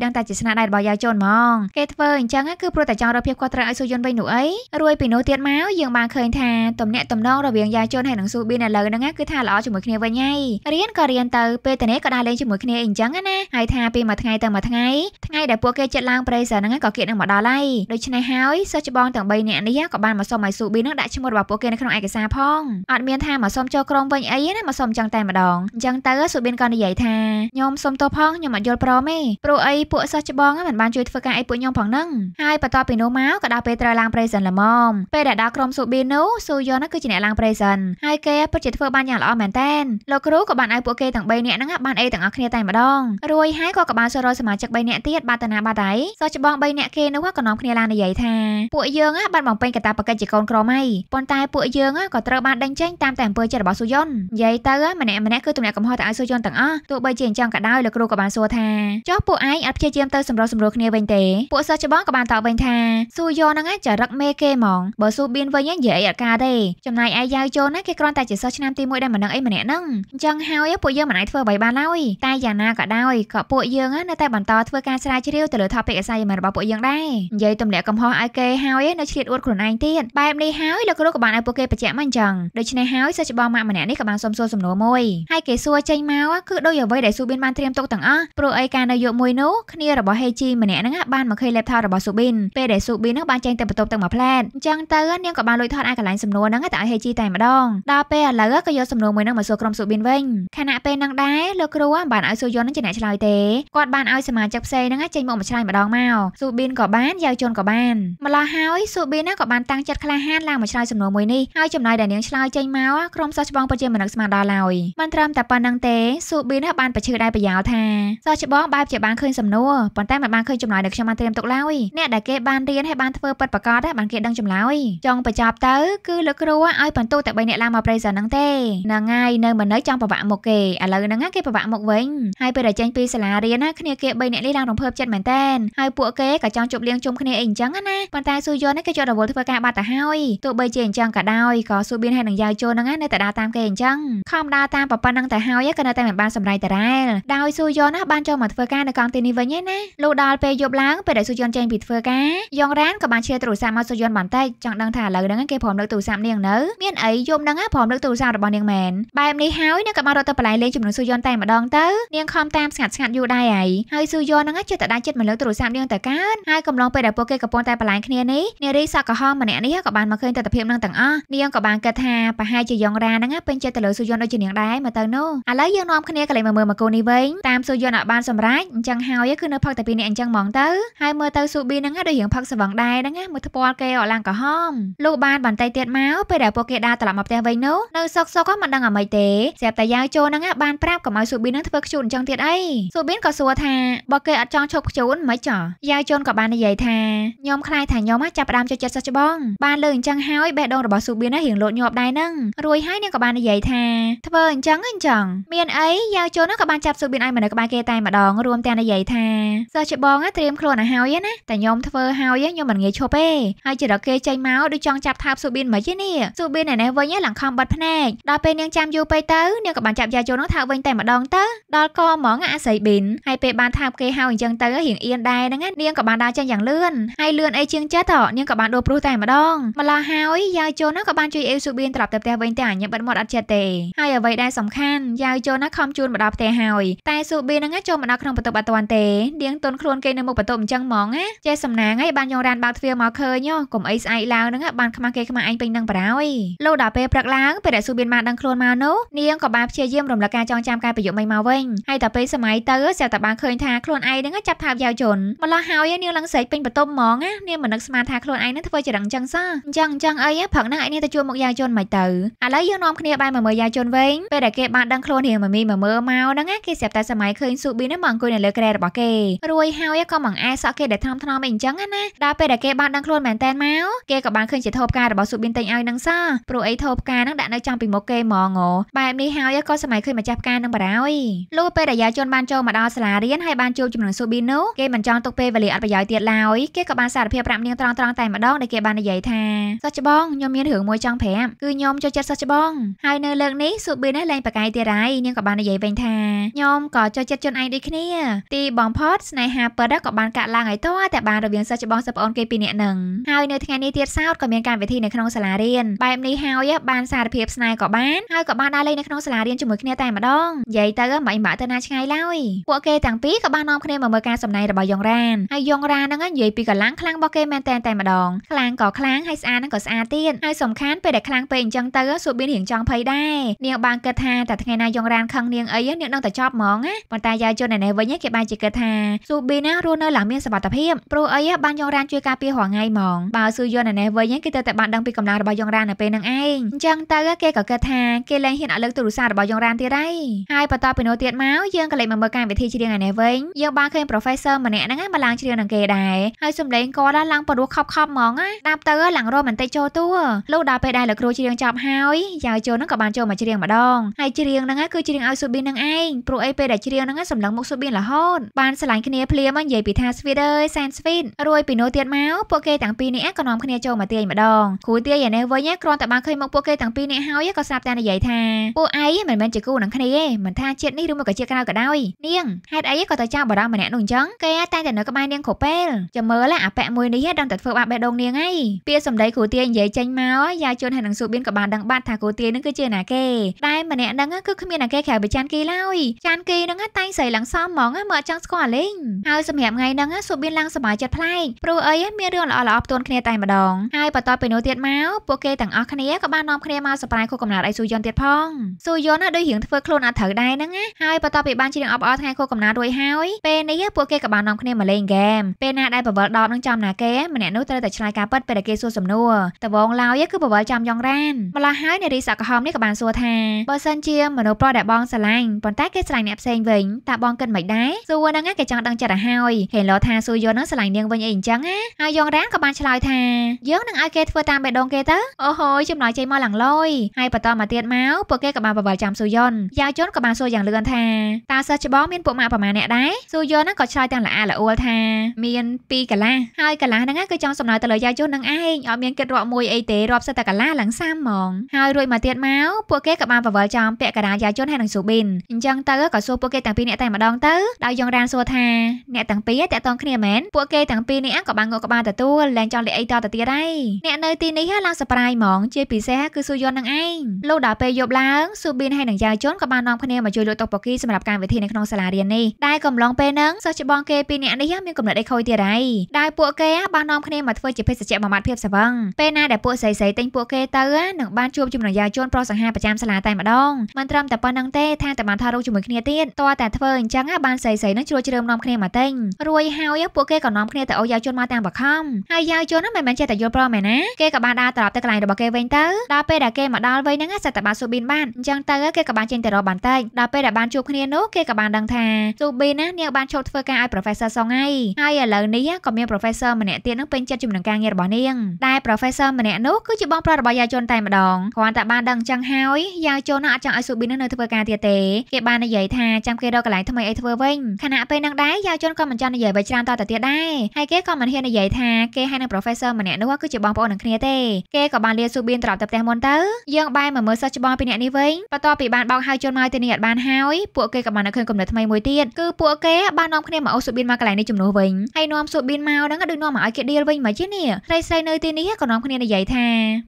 ដឹងតែជាស្នាដៃរបស់យាយជូនហ្មងគេធ្វើអញ្ចឹងគឺព្រោះតែចង់រកភាពខុសត្រូវឲ្យសុយុនវិញនោះអីរួយពីនោះទៀតមកយើងបានឃើញថាតំណាក់តំណងងរវាងយ៉ាជុនហើយនឹងស៊ូប៊ីនឥឡូវហ្នឹងគឺថាល្អជាមួយគ្នាវិញហើយរៀនក៏រៀនទៅពេលទៅនេះក៏ដើរលេងជាមួយគ្នាអីចឹងណាហើយថាពីមួយថ្ងៃទៅមួយថ្ងៃថ្ងៃដែលពួកគេចិត្តឡើងប្រេសហ្នឹងក៏គៀកនឹងមកដល់ហើយដូច្នេះហើយសិស្សច្បងទាំង3នាក់នេះក៏បានមកសុំឲ្យស៊ូប៊ីនឹងដាក់ឈ្មោះរបស់ពួកគេនៅក្នុងឯកសារផងអត់មានថាមកសុំចូលក្រុមវិញអីណាមកសុំចឹងតែម្ដងអញ្ចឹងទៅស៊ូប៊ីនក៏និយាយថាខ្ញុំសុំទោសផងខ្ញុំអត់យល់ព្រមទេព្រោះអីពួកសិស្សច្បងមិនបានជួយធ្វើការអីពួកខ្ញុំផងហ្នឹងហើយបន្ទាប់ពីនោះមកក៏ដល់ពេលត្រូវឡើងប្រេសល្មមពេលដែលដល់ក្រុមស៊ូប៊ីននោះស៊ូយ៉នគឺជាអ្នកឡើងប្រេសិនហើយគេពិតជាធ្វើបានយ៉ាងល្អមែនតែនលោកគ្រូក៏បានឲ្យពួកគេទាំង3នាក់ហ្នឹងបានអេទាំងអស់គ្នាតែម្ដងរួយហើយក៏ក៏បានសួររកសមាជិក3នាក់ទៀតបាត់តាណាបាត់ហើយសោះច្បង3នាក់គេនោះក៏នាំគ្នាឡើងនិយាយថាពួកយើងបានបំពេញកាតព្វកិច្ចជាកូនក្រមហើយប៉ុន្តែពួកយើងក៏ត្រូវបានដេញចេញតាមតែអំពើចិត្តរបស់ស៊ូយុននិយាយទៅ ម្នាក់ម្នាក់គឺទំនាក់កំហុសទៅឲ្យស៊ូយុនទាំងអស់ទោះបីជាអញ្ចឹងក៏ដោយលោកគ្រូក៏បានសួរថាចុះពួកឯងអត់ព្យាយាមទៅសម្រុះសម្រួលគ្នាវិញទេពួកសិស្សច្បងក៏បានតបវិញថាស៊ូយុនហ្នឹងចរិតមេគេហ្មងបើស៊ូបៀនវិញនិយាយអត់ការទេចំណែកឯយាយចូលណាគេគ្រាន់តែជាសិស្សឆ្នាំទី1ដែលមិនដឹងអីម្នាក់ហ្នឹងអញ្ចឹងហើយពួកយើងមិនអាចធ្វើអ្វីបានឡើយតែយ៉ាងណាក៏ដោយក៏ពួកយើងនៅតែបន្តធ្វើការស្រាវជ្រាវទៅលើ topic អស័យរបស់ពួកយើងដែរនិយាយទម្លាក់កំហុសឲ្យគេហើយនៅឆ្លៀតអួតខ្លួនឯងទៀតបែបនេះហើយលោកគ្រូក៏បានឲ្យពួកគេបញ្ជាក់មកអញ្ចឹងដូច្នេះហើយសិស្សច្បងម៉ាក់ម្នាក់នេះក៏បានសុំសួរសំណួរមួយហើយគេសួរចេញមកគឺដូចអ្វីដែលស៊ូប៊ីនបានត្រៀមទុកទាំងអស់ព្រោះអីការនៅយកមួយនោះគ្នារបស់ហេជីម្នាក់ហ្នឹងបានមកឃើញ laptop របស់ស៊ូប៊ីនពេលដែលស៊ូប៊ីនហ្នឹងបានចេញទៅបន្ទប់ទឹកមួយផ្លែតអញ្ចឹងទៅនាងក៏បានលួចថតឯកន្លែងសំណួរហ្នឹងតែឲ្យហេជីតែម្ដងដល់ពេលឥឡូវក៏យកសំណួរមួយនឹងមកសួរក្រុមស៊ូប៊ីនវិញខណៈពេលនឹងដែរលោកគ្រូបានឲ្យស៊ូយុននឹងជាអ្នកឆ្លើយទេគាត់បានឲ្យសមាជិកផ្សេងហ្នឹងចេញមកមកឆ្លើយម្ដងមកស៊ូប៊ីនក៏បានយ៉ាវជុនក៏បានម្ល៉េះហើយស៊ូប៊ីនក៏បានតាំងចិត្តក្លាហានឡើងមកឆ្លើយសំណួរមួយនេះហើយចំណាយដែលនាងឆ្លើយចេញមកក្រុមសិស្សច្បងពិតជាមិននឹកស្មានដល់ឡើយមិនត្រឹមតែប៉ុណ្្នឹងទេស៊ូប៊ីនបានបញ្ឈឺដែរប្រយោលថាសិស្សច្បងបែបជាបានឃើញសំណួរប៉ុន្តែមិនបានឃើញចំណាយដែលខ្ញុំបានត្រៀមទុកឡើយអ្នកដែលគេបានរៀនហើយបានធ្វើពិតប្រាកដបានគេដឹងចម្លើយចុងបញ្ចប់ទៅគឺលោកគ្រូឲ្យបន្ទូតែ3នាក់ឡើងមកព្រៃសរហ្នឹងទេហ្នឹងហើយនៅមិននៅចង់ប្រវាក់មុខគេឥឡូវហ្នឹងគេប្រវាក់មុខវិញហើយពេលដែលចេញពីសាលារៀនណាគ្នាគេ3នាក់នេះឡើងរំភើបចិត្តមែនតើហើយពួកគេក៏ចង់ជប់លៀងជុំគ្នាអីអញ្ចឹងណាប៉ុន្តែស៊ូយន់គេជាប់រវល់ធ្វើការបាត់ទៅហើយទោះបីជាអញ្ចឹងក៏ដោយក៏ស៊ូបៀនហើយនឹងយ៉ាវជូនហ្នឹងនៅតែដើរតាមគេអញ្ចឹងខំដើរតាមប្រប៉ុណ្ណឹងតែហើយក៏នៅតែមិនបានសម្រេចតារ៉ែលដោយស៊ូយន់ណាបានចូលមកធ្វើការនៅកងទីនេះវិញឯណាលុះដល់ពេលយប់ឡើងពេលដែលស៊ូយន់ចេញពីធ្វើការយ៉ងរ៉ានក៏បានឈៀទូរស័ព្ទមកស៊ូយន់បន្តិចចង់ដឹងថាឥឡូវហ្នឹងគេព្រមលើកទូរស័ព្ទនាងនៅមានអីយំនឹងណាព្រមលើកទូរស័ព្ទរបស់នាងមែនបែបនេះហើយនាងក៏បានរត់ទៅបន្លែលេងជាមួយនឹងស៊ូយ៉នតែម្ដងទៅនាងខំតាមស្ងាត់ស្ងាត់យូរដែរហើយហើយស៊ូយ៉ននឹងចិត្តតែដាច់ចិត្តមកលើទូរស័ព្ទនាងទៅកានហើយកំឡុងពេលដែលពួកគេកំពុងតែបន្លែងគ្នានេះនារីសក់កំហម្នាក់នេះក៏បានមកឃើញទស្សនភាពនឹងទាំងអស់នាងក៏បានគិតថាប្រហែលជាយ៉ងរ៉ានឹងពេញចិត្តទៅលើស៊ូយ៉នដូចជានាងដែរមើលទៅនោះឥឡូវយើងនាំគ្នាកន្លែងមើលមកគូនេះវិញតាមស៊ូយ៉នឲ្យបានសម្រេចអញ្ចឹងហើយគឺនៅផឹកតែពីរនាក់អញ្ចឹងហ្មងទៅហើយមើលទៅស៊ូប៊ីនឹងដូចរៀងផឹកស្វឹងដែរហ្នឹងមើលថ្ពាល់គេអស់ឡើងកំហំលុះបានបន្តិចទៀតមកពេលដែលពួកគេធីតាត្រឡប់មកផ្ទះវិញនោះនៅសុកសុកក៏មិនដឹងអ្វីទេស្រាប់តែយាយចូលហ្នឹងបានប្រាប់កុំឲ្យស៊ូប៊ីននឹងធ្វើខ្ជូនអញ្ចឹងទៀតអីស៊ូប៊ីនក៏សួរថាបើគេអត់ចង់ឈប់ខ្ជូនមិនចោះយាយជូនក៏បាននិយាយថាខ្ញុំខ្លាចថាខ្ញុំចាប់ផ្ដើមចូលចិត្តសិស្សច្បងបានលើអញ្ចឹងហើយបេះដូងរបស់ស៊ូប៊ីនរៀងលោតញាប់ដែរហ្នឹងរួយហើយនាងក៏បាននិយាយថាធ្វើអញ្ចឹងអញ្ចឹងមានអីយាយជូនក៏បានចាប់ស៊ូប៊ីនឲ្យមកនៅក្បែរគេតែម្ដងរួមទាំងនិយាយថាសិស្សច្បងត្រៀមខ្លួនឲ្យហើយណាតែខ្ញុំធ្វើហើយខ្ញុំមិនងាយឈប់ទេហើយជាដល់គេចេញមកដូចចង់ចាប់ថាបស៊ូប៊ីនមិនទេនេះស៊ូប៊ីពេលនៅនេះវិញឯងឡើងខំបាត់ភ្នែកដល់ពេលនាងចាំយូរពេកទៅនាងក៏បានចាប់យ៉ាចូលនោះថាវិញតែម្ដងទៅដល់កហ្មងអាស្រីប៊ីនហើយពេលបានថាគេហៅអញ្ចឹងទៅរៀងអៀនដែរហ្នឹងនាងក៏បានដើរចេញយ៉ាងលឿនហើយលឿនអីជាងចិត្តនាងក៏បានដួលព្រោះតែម្ដងម្ល៉េះហើយយ៉ាចូលនោះក៏បានជួយអ៊ីវស៊ូប៊ីនត្រឡប់ទៅផ្ទះវិញតែអញ្ញាបាត់មាត់អត់ចិត្តទេហើយអ្វីដែលសំខាន់យ៉ាចូលនោះខំជួនមកដល់ផ្ទះហើយតែស៊ូប៊ីនហ្នឹងចូលមកដល់ក្នុងបន្ទប់អត់ទាន់ទេនាងទន់ខ្លួនគេនៅមុខបន្ទប់អញ្ចឹងហ្មងណាចេះសំណាងហើយបានយករានបើកទ្វារមកឃើញកុំអីស្អែកឡើងហ្នឹងបានខ្មាស់គេខ្មាស់អញពេញនឹងបារោយលោកដល់ពេលព្រឹកឡើងពេលដែលស៊ូបៀនបានដឹងខ្លួនមកនោះនាងក៏បានព្យាយាមរំលឹកការចងចាំការប្រយុទ្ធមិញមកវិញហើយតែពេលសម័យទៅស្រាប់តែបានឃើញថាខ្លួនឯងនឹងចាប់ថាបយ៉ាវជនម្ល៉េះហើយនាងឡើងស្រែកពេញបន្ទប់ហ្មងណានាងមិននឹកស្មានថាខ្លួនឯងនឹងធ្វើជារឹងចឹងសោះអញ្ចឹងអញ្ចឹងអីព្រឹកហ្នឹងឯងនាងទៅជួបមុខយ៉ាវជនមិនទៅឥឡូវយើងនាំគ្នាបែរមកមើលយ៉ាវជនវិញពេលដែលគេបានដឹងខ្លួនរៀងមមីមកមើលមកហ្នឹងគេស្រាប់តែសម័យឃើញស៊ូបៀនហ្នឹងមកអង្គុយនៅលើក្រែរបស់គេរួយហើយក៏មកអែសក់គេដែលថ្នមថ្នមអីអញ្ចឹងណាដល់ពេលដែលគេបានដឹងខ្លួនមែនតើមកគេក៏បានឃើញជាធោបការរបស់ស៊ូបៀនទិញឲ្យហ្នឹងសោះព្រោះអីធោផ្កានឹងដាក់នៅចំពីមុខគេហ្មងអូបែបនេះហើយក៏សម័យឃើញម្ចាស់ផ្កានឹងបារោយលុះពេលដែលយាយជន់បានចូលមកដល់សាលារៀនហើយបានជួបជាមួយនឹងស៊ូប៊ីនោះគេមិនចង់ទុកពេលវេលាអត់ប្រយោជន៍ទៀតឡើយគេក៏បានសារភាពប្រាប់នាងត្រង់ៗតែម្ដងដែលគេបាននិយាយថាសិស្សច្បងខ្ញុំមានរឿងមួយចង់ប្រាប់គឺខ្ញុំចូលចិត្តសិស្សច្បងហើយនៅលើកនេះស៊ូប៊ីនេះលែងប្រកាយទៀតហើយនាងក៏បាននិយាយវិញថាខ្ញុំក៏ចូលចិត្តជន់ឯងដូចគ្នាទីបំផុតស្នេហាពិតក៏បានកាក់ឡើងឲ្យតោះតែបានរវាងសិស្សច្បងសិស្សប្អូនគេពីរនាក់នឹងហើយនៅថ្ងៃនេះទៀតសោតក៏មានកម្មវិធីនៅក្នុងសាលារៀនបែបនេះហើយបានសារភាពស្នេហ៍ក៏បានហើយក៏បានដើរលេងនៅក្នុងសាលារៀនជាមួយគ្នាតែម្ដងនិយាយទៅមិនបាក់ទៅណាឆ្ងាយឡើយពួកគេទាំងពីរក៏បាននាំគ្នាមកមើលការសម្ដែងរបស់យ៉ុងរ៉ានហើយយ៉ុងរ៉ានហ្នឹងនិយាយពីកម្លាំងខ្លាំងរបស់គេមែនតែនតែម្ដងខ្លាំងក៏ខ្លាំងហើយស្អាតហ្នឹងក៏ស្អាតទៀតហើយសំខាន់ពេលដែលខ្លាំងពេកអញ្ចឹងទៅសួរមានរៀងចង់ភ័យដែរនាងបានគិតថាតែថ្ងៃណាយ៉ុងរ៉ានខឹងនាងអីនាងនឹងតែចប់ហ្មងណាប៉ុន្តែយាយជន់ណែវិញគេបានជាគិតថាស៊ូប៊ីណារស់នៅឡើងមានសុវត្ថិភាពព្រោះអីបានយ៉ុងរ៉ានជួយការពាររាល់ថ្ងៃហ្មងបើស៊ូយន់ណែវិញគេទៅតែបានដឹងពីកម្លាំងរបស់យ៉ុងរ៉ាននៅពេលនឹងឯងអញ្ចឹងទៅគេក៏គិតថាគេលែងហ៊ានអត់លើកទូរស័ព្ទរបស់យើងរ៉ានទៀតហើយហើយបន្តពីនោះទៀតមកយើងក៏លេចមកមើលកម្មវិធីច្រៀងឯនេះវិញយើងបានឃើញ professor ម្នាក់ហ្នឹងឯងមកឡើងច្រៀងនឹងគេដែរហើយសំឡេងគាត់ឡើងពរោះខប់ខប់ហ្មងណាដាប់ទៅឡើងរមបន្តិចចូលតួលុះដល់ពេលដែលលោកគ្រូច្រៀងចប់ហើយយាយចូលហ្នឹងក៏បានចូលមកច្រៀងម្ដងហើយច្រៀងហ្នឹងគឺច្រៀងឲ្យស៊ូប៊ីននឹងឯងព្រោះអីពេលដែលច្រៀងហ្នឹងសម្លឹងមុខស៊ូប៊ីនរហូតបានឆ្លាញ់គ្នាភ្លាមនិយាយពីថា sweet អើយ sand sweet រួយពីនោះទៀតមកពួកគេទាំងពីរនេះក៏នាំគ្នាចូលមកទាយម្ដងគ្រូទាយឯនេះវិញគ្រាន់តែបានឃើញមកពួកគេទាំងពីរនាក់ហើយក៏ស្រាប់តែនិយាយថាពួកឯងមិនមែនជាគូនឹងគ្នាទេមិនថាជាតិនេះឬមកក៏ជាតិក្រៅក៏ដោយនាងហេតុអីក៏ទៅចោលបារម្ភម្នាក់នោះអញ្ចឹងគេតែងតែនៅក្បែរនាងគ្រប់ពេលចាំមើលអាប៉ែកមួយនេះដឹងតែធ្វើបាបបេះដូងនាងហើយពាក្យសម្ដីគ្រូទាយនិយាយចេញមកយ៉ាជុនហើយនឹងស៊ូបៀនក៏បានដឹងបាត់ថាគ្រូទាយនឹងគឺជាណាគេតែម្នាក់ហ្នឹងគឺគ្មានណាគេក្រៅពីចានគីឡើយចានគីហ្នឹងតែងស្រីឡើងសមហ្មងមើលចង់ស្គាល់លេងហើយសម្រាប់ថ្ងៃហ្នឹងស៊ូបៀនឡើងសប្បាយចិត្តប្លែកព្រោះអីមានរឿងល្អៗផ្ទួនគ្នាតែម្ដងហើយបន្ទាប់ពីនោះទៀតមកពួកគេទាំងអស់គ្នាក៏បាននាំគ្នាមកសប្រាយខួបកំណើតឲ្យស៊ូយុនទៀតផងស៊ូយុនដូចរៀងធ្វើខ្លួនអត់ត្រូវដែរហ្នឹងណាហើយបន្ទាប់ពីបានជាងអបអរថ្ងៃខួបកំណើតរួចហើយពេលនេះពួកគេក៏បាននាំគ្នាមកលេងហ្គេមពេលណាដែលបវលដបនឹងចំណាគេម្នាក់នោះត្រូវតែឆ្លើយការពិតពេលដែលគេសួរសំណួរតវងឡើយគឺបវលចំយ៉ងរ៉ានម្ល៉េះហើយនារីសក់ក្រហមនេះក៏បានសួរថាបើសិនជាមនុស្សប្រុសដែលបងស្រឡាញ់ប៉ុន្តែគេស្រឡាញ់អ្នកផ្សេងវិញតើបងគិតមិនដែរសួរហ្នឹងគេចង់ដឹងចិត្តទៅហើយហេឡូថាសួរយន់ហ្នឹងស្រឡាញ់នាងវិញអីអញ្ចឹងណាហើយយ៉ងរ៉ានក៏បានឆ្លើយថាយើងនឹងឲ្យគេធ្វើតាមបេះដូងគេទៅអូហូចំណាយជ័យមកឡើងលយហើយបន្តមកទៀតមកពួកគេក៏បានបវល់ចាំស៊ូយុនយ៉ាវជុនក៏បានសួរយ៉ាងលឿនថាតើសិស្សច្បងមានពួកម៉ាក់ប្រមាណអ្នកដែរស៊ូយុនហ្នឹងក៏ឆ្លើយទាំងល្អល្អួលថាមាន2កន្លះហើយកន្លះហ្នឹងគឺចង់សំណើទៅលើយ៉ាវជុននឹងឯងអត់មានគិតរាប់មួយអីទេរាប់សិតតែកន្លះឡើងសាមហ្មងហើយរួចមកទៀតមកពួកគេក៏បានបវល់ចំពាក់កណ្ដាលយ៉ាវជុនហើយនឹងស៊ូប៊ីនអញ្ចឹងទៅក៏សួរពួកគេទាំងពីរនាក់តែម្ដងទៅដោយយ៉ងរ៉ានសួរថាអ្នកទាំងពីរតាក់ទងគ្នាមែនពួកគេទាំងពីរនាក់ក៏បានងក់ក្បាលទទួលលែងចង់លេអីតទៅទៀតហើយអ្នកនៅទីនេះឡើងសប្រាយហ្មងជាពិសេសគឺស៊ូយន់នឹងឯងលោកដល់ពេលយប់ឡើងស៊ូប៊ីនហើយនឹងយ៉ាវជុនក៏បាននាំគ្នាមកជួយលក់តុកប៉ូគីសម្រាប់កម្មវិធីនៅក្នុងសាលារៀននេះដែលកំឡុងពេលហ្នឹងសិស្សច្បងគេពីរនាក់នេះមានកំណត់អីខុសទៀតហើយដែលពួកគេបាននាំគ្នាមកធ្វើជាភេសជ្ជៈបំបត្តិភាពស្វឹងពេលណាដែលពួកស្រីស្រីទិញពួកគេទៅនឹងបានជួបជាមួយនឹងយ៉ាវជុនប្រុសសង្ហាប្រចាំសាលាតែម្ដងមិនត្រឹមតែប៉ុណ្្នឹងទេថាតែបានថតរូបជាមួយគ្នាទៀតតើតែធ្វើអញ្ចឹងបានស្រីស្រីនឹងជ្រួជ្រើមនាំគ្នាមកទិញរួយហើយពួកគេក៏នាំគ្នាទៅអូយ៉ាវជុនមកតាមបខំហើយយ៉ាវជុនមិនមែនចេះតែយល់ព្រមឯណាគេក៏បានដើរត្រឡប់ទៅកន្លែងរបស់គេវិញងទៅដល់ពេលដែលគេមកដល់វ័យហ្នឹងសត្វតាបានស៊ូប៊ីនបានអញ្ចឹងទៅគេក៏បានចេញទៅរកបានតែដល់ពេលដែលបានជួបគ្នានោះគេក៏បានដឹងថាស៊ូប៊ីនណានាងបានឈប់ធ្វើការឲ្យ Professor សងហើយហើយឥឡូវនេះក៏មាន Professor ម្នាក់ទៀតនឹងពេញចិត្តជាមួយនឹងការងាររបស់នាងដែល Professor ម្នាក់នោះគឺជាបងប្រុសរបស់យ៉ាជុនតែម្ដងគ្រាន់តែបានដឹងអញ្ចឹងហើយយ៉ាជុននឹងអត់ចង់ឲ្យស៊ូប៊ីននៅធ្វើការទៀតទេគេបាននិយាយថាចាំគេរកកន្លែងថ្មីអីធ្វើវិញខណៈពេលនឹងដែរយ៉ាជុនក៏មិនចង់និយាយអ្វីច្រើនតទៅទៀតដែរហើយគេក៏មិនហ៊ាននិយាយថាគេហើយនឹង Professor ម្នាក់នោះគឺជាបងប្អូននឹងគ្នាទេគេក៏បានលាស៊ូបៀនត្រឡប់ទៅផ្ទះមុនទៅយើងបែរមកមើលសិស្សច្បងពីរនាក់នេះវិញបន្ទាប់ពីបានបោកហៅជនមកទីនេះអត់បានហើយពួកគេក៏បានឃើញកំណត់ថ្មីមួយទៀតគឺពួកគេបាននាំគ្នាមកអូសសុបៀនមកកន្លែងនេះជំនួសវិញហើយនាំសុបៀនមកហ្នឹងដូចនាំមកឲ្យគេដៀលវិញមកជានេះត្រីស្រីនៅទីនេះក៏នាំគ្នានិយាយថា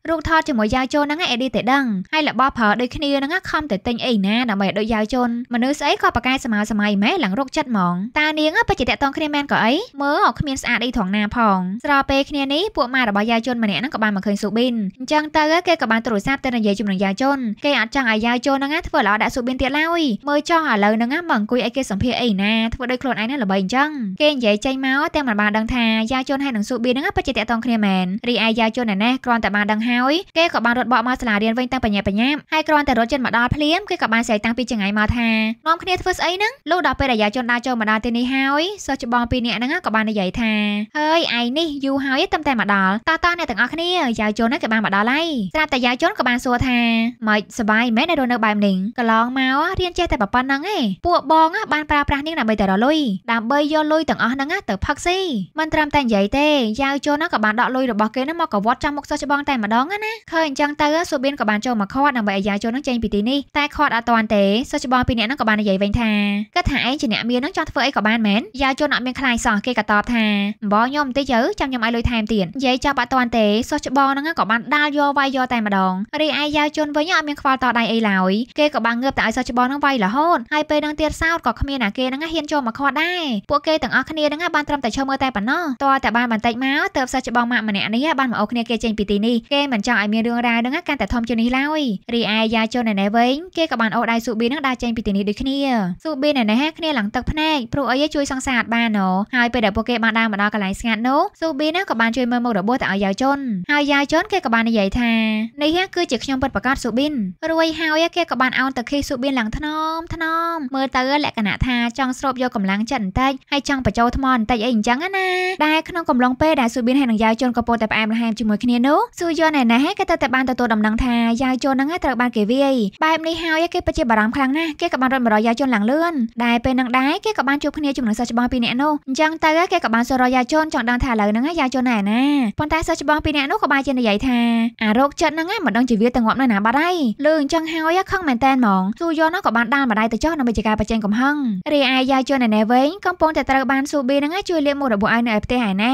រូបថតជាមួយយ៉ាវជូនហ្នឹងឯឌីតែដឹងហើយរបស់ប្រើដូចគ្នាហ្នឹងខំតែទិញអីណាដើម្បីដូចយ៉ាវជូនមនុស្សស្អីក៏ប្រកែសម័យសម័យម៉េឡើងរកចិត្តហ្មងតានាងបិជាតតងគ្នាមែនក៏អីមើលអត់គ្មានស្អាតអីត្រង់ណាផងស្របពេលគ្នានេះពួកម៉ែរបស់យ៉ាវជូនម្នាក់ហ្នឹងក៏បានមកឃើញសុបៀនអញ្ចឹងងទៅគេក៏បានទូរស័ព្ទទៅនិយាយជាមួយនឹងយាយជុនគេអត់ចង់ឲ្យយាយជុនហ្នឹងណាធ្វើល្អដាក់សុបៀនទៀតឡើយមើលចង់ឥឡូវហ្នឹងណាមកអង្គុយឲ្យគេសម្ភារអីណាធ្វើដោយខ្លួនឯងណាល្បីអញ្ចឹងគេនិយាយចេញមកតែមិនបានដឹងថាយាយជុនហើយនឹងសុបៀនហ្នឹងពិតជាតាក់ទងគ្នាមែនរីឯយាយជុនណែនេះគ្រាន់តែបានដឹងហើយគេក៏បានរត់បកមកសាលារៀនវិញតាំងបញ្ញាបញ្ញាហើយគ្រាន់តែរត់ចិនមកដល់ភ្លាមគេក៏បានស្រែកតាំងពីចងាយមកថានាំគ្នាធ្វើស្អីហ្នឹងលុះដល់ពេលដែលយាយជុនដើរចូលមកដល់ទីនេះហើយសិស្សច្បងពីរនាក់ហ្នឹងក៏បាននិយាយថាហើយឯងនេះយូរហើយតែតែមកដល់តើតើអ្នកទាំងអស់គ្នាយាយជុនហ្នឹងគេបានមកដល់បាយស្រាប់តែយាយជន់ក៏បានសួរថាម៉េចសបាយមែនដែលរស់នៅបែបនេះកន្លងមករៀនចេះតែប៉ុណ្្នឹងឯងពួកបងបានប្រើប្រាស់នាងដើម្បីតែរកលុយដើម្បីយកលុយទាំងអស់ហ្នឹងទៅផឹកស៊ីមិនត្រឹមតែនិយាយទេយាយជន់ក៏បានដកលុយរបស់គេហ្នឹងមកកវត់ចាំមុខសិស្សច្បងតែម្ដងណាឃើញអញ្ចឹងទៅសូបៀនក៏បានចូលមកខាត់ដើម្បីឲ្យយាយជន់ហ្នឹងចេញពីទីនេះតែខាត់អត់តាន់ទេសិស្សច្បងពីរនាក់ហ្នឹងក៏បាននិយាយវិញថាគិតថាឯងជាអ្នកមានហ្នឹងចង់ធ្វើអីក៏បានមែនយាយជន់អត់មានខ្លាចសោះគេក៏តបថាអំបងខ្ញុំបន្តិចទៅចាំខ្ញុំឲ្យលុយថែមទៀតនិយាយចាប់អត់តាន់ទេសិស្សច្បងហ្នឹងក៏បានដាល់យកយកវាយយកតែម្ដងរីឯយ៉ាវជុនវិញអត់មានខ្វល់តដៃអីឡើយគេក៏បាំងងើបតែឲ្យសិស្សច្បងនឹងវាយរហូតហើយពេលនឹងទៀតសោតក៏គ្មានអាគេនឹងហ៊ានចូលមកខាត់ដែរពួកគេទាំងអស់គ្នានឹងបានត្រឹមតែឈរមើលតែប៉ុណ្ណោះតតែបានបន្តិចមកទៅសិស្សច្បងម៉ាក់ម្នាក់នេះបានមកអូគ្នាគេចេញពីទីនេះគេមិនចង់ឲ្យមានរឿងរ៉ាវនឹងកាន់តែធំជាងនេះឡើយរីឯយ៉ាវជុនណែណែវិញគេក៏បានអូដៃស៊ូប៊ីនឹងដើរចេញពីទីនេះដូចគ្នាស៊ូប៊ីណែណែគ្នាឡើងទឹកភ្នែកព្រោះអីជួយសង្សារអត់បានណូហើយពេលដែលពួកគេបានដើរមកដល់កន្លែងស្ងាត់នោះស៊ូប៊ីណាក៏បានជួយមើលមុខរបួសទៅឲ្យយ៉ាវជុនហើយយ៉ាវជុនគេក៏បាននិយាយថានេះគឺជាខ្ញុំពិតប្រាកដស៊ូប៊ីនរួយហើយគេក៏បានអោនទៅឃីស៊ូប៊ីនឡើងថ្នមថ្នមមើលទៅលក្ខណៈថាចង់ស្រូបយកកម្លាំងចិត្តបន្តិចហើយចង់បញ្ចូលថ្មបន្តិចអីអញ្ចឹងណាដែលក្នុងកំឡុងពេលដែលស៊ូប៊ីនហើយនឹងយ៉ាវជុនក៏ពោតែផ្អែមល្ហែមជាមួយគ្នានោះស៊ូយនណែណេះគេទៅតែបានទទួលដំណឹងថាយ៉ាវជុនហ្នឹងត្រូវបានគេវាយបែបនេះហើយគេពិតជាបារម្ភខ្លាំងណាស់គេក៏បានរត់មករកយ៉ាវជុនឡើងលឿនដែលពេលនឹងដែរគេក៏បានជួបគ្នាជាមួយនឹងសិស្សច្បងពីរនាក់នោះអញ្ចឹងទៅគេក៏បានសួររកយ៉ាវជុនចង់ដឹងថាឥឡូវហ្នឹងយ៉ាវជុនណែណាប៉ុន្តែសិស្សច្បងពីរនាក់នោះក៏បានជានិយាយថាអអារោគចិត្តហ្នឹងឯងមិនដឹងជាវាទៅងាប់នៅណាបាត់ហើយលឺអញ្ចឹងហើយខឹងមែនតែនហ្មងស៊ូយ៉នហ្នឹងក៏បានដានម្ដាយទៅចុះដើម្បីជាការបញ្ចេញកំហឹងរីឯយាយជឿនណែវិញកំពុងតែត្រូវបានស៊ូប៊ីហ្នឹងឯងជួយលាបមុខរបួសឲ្យនៅឯផ្ទះឯណា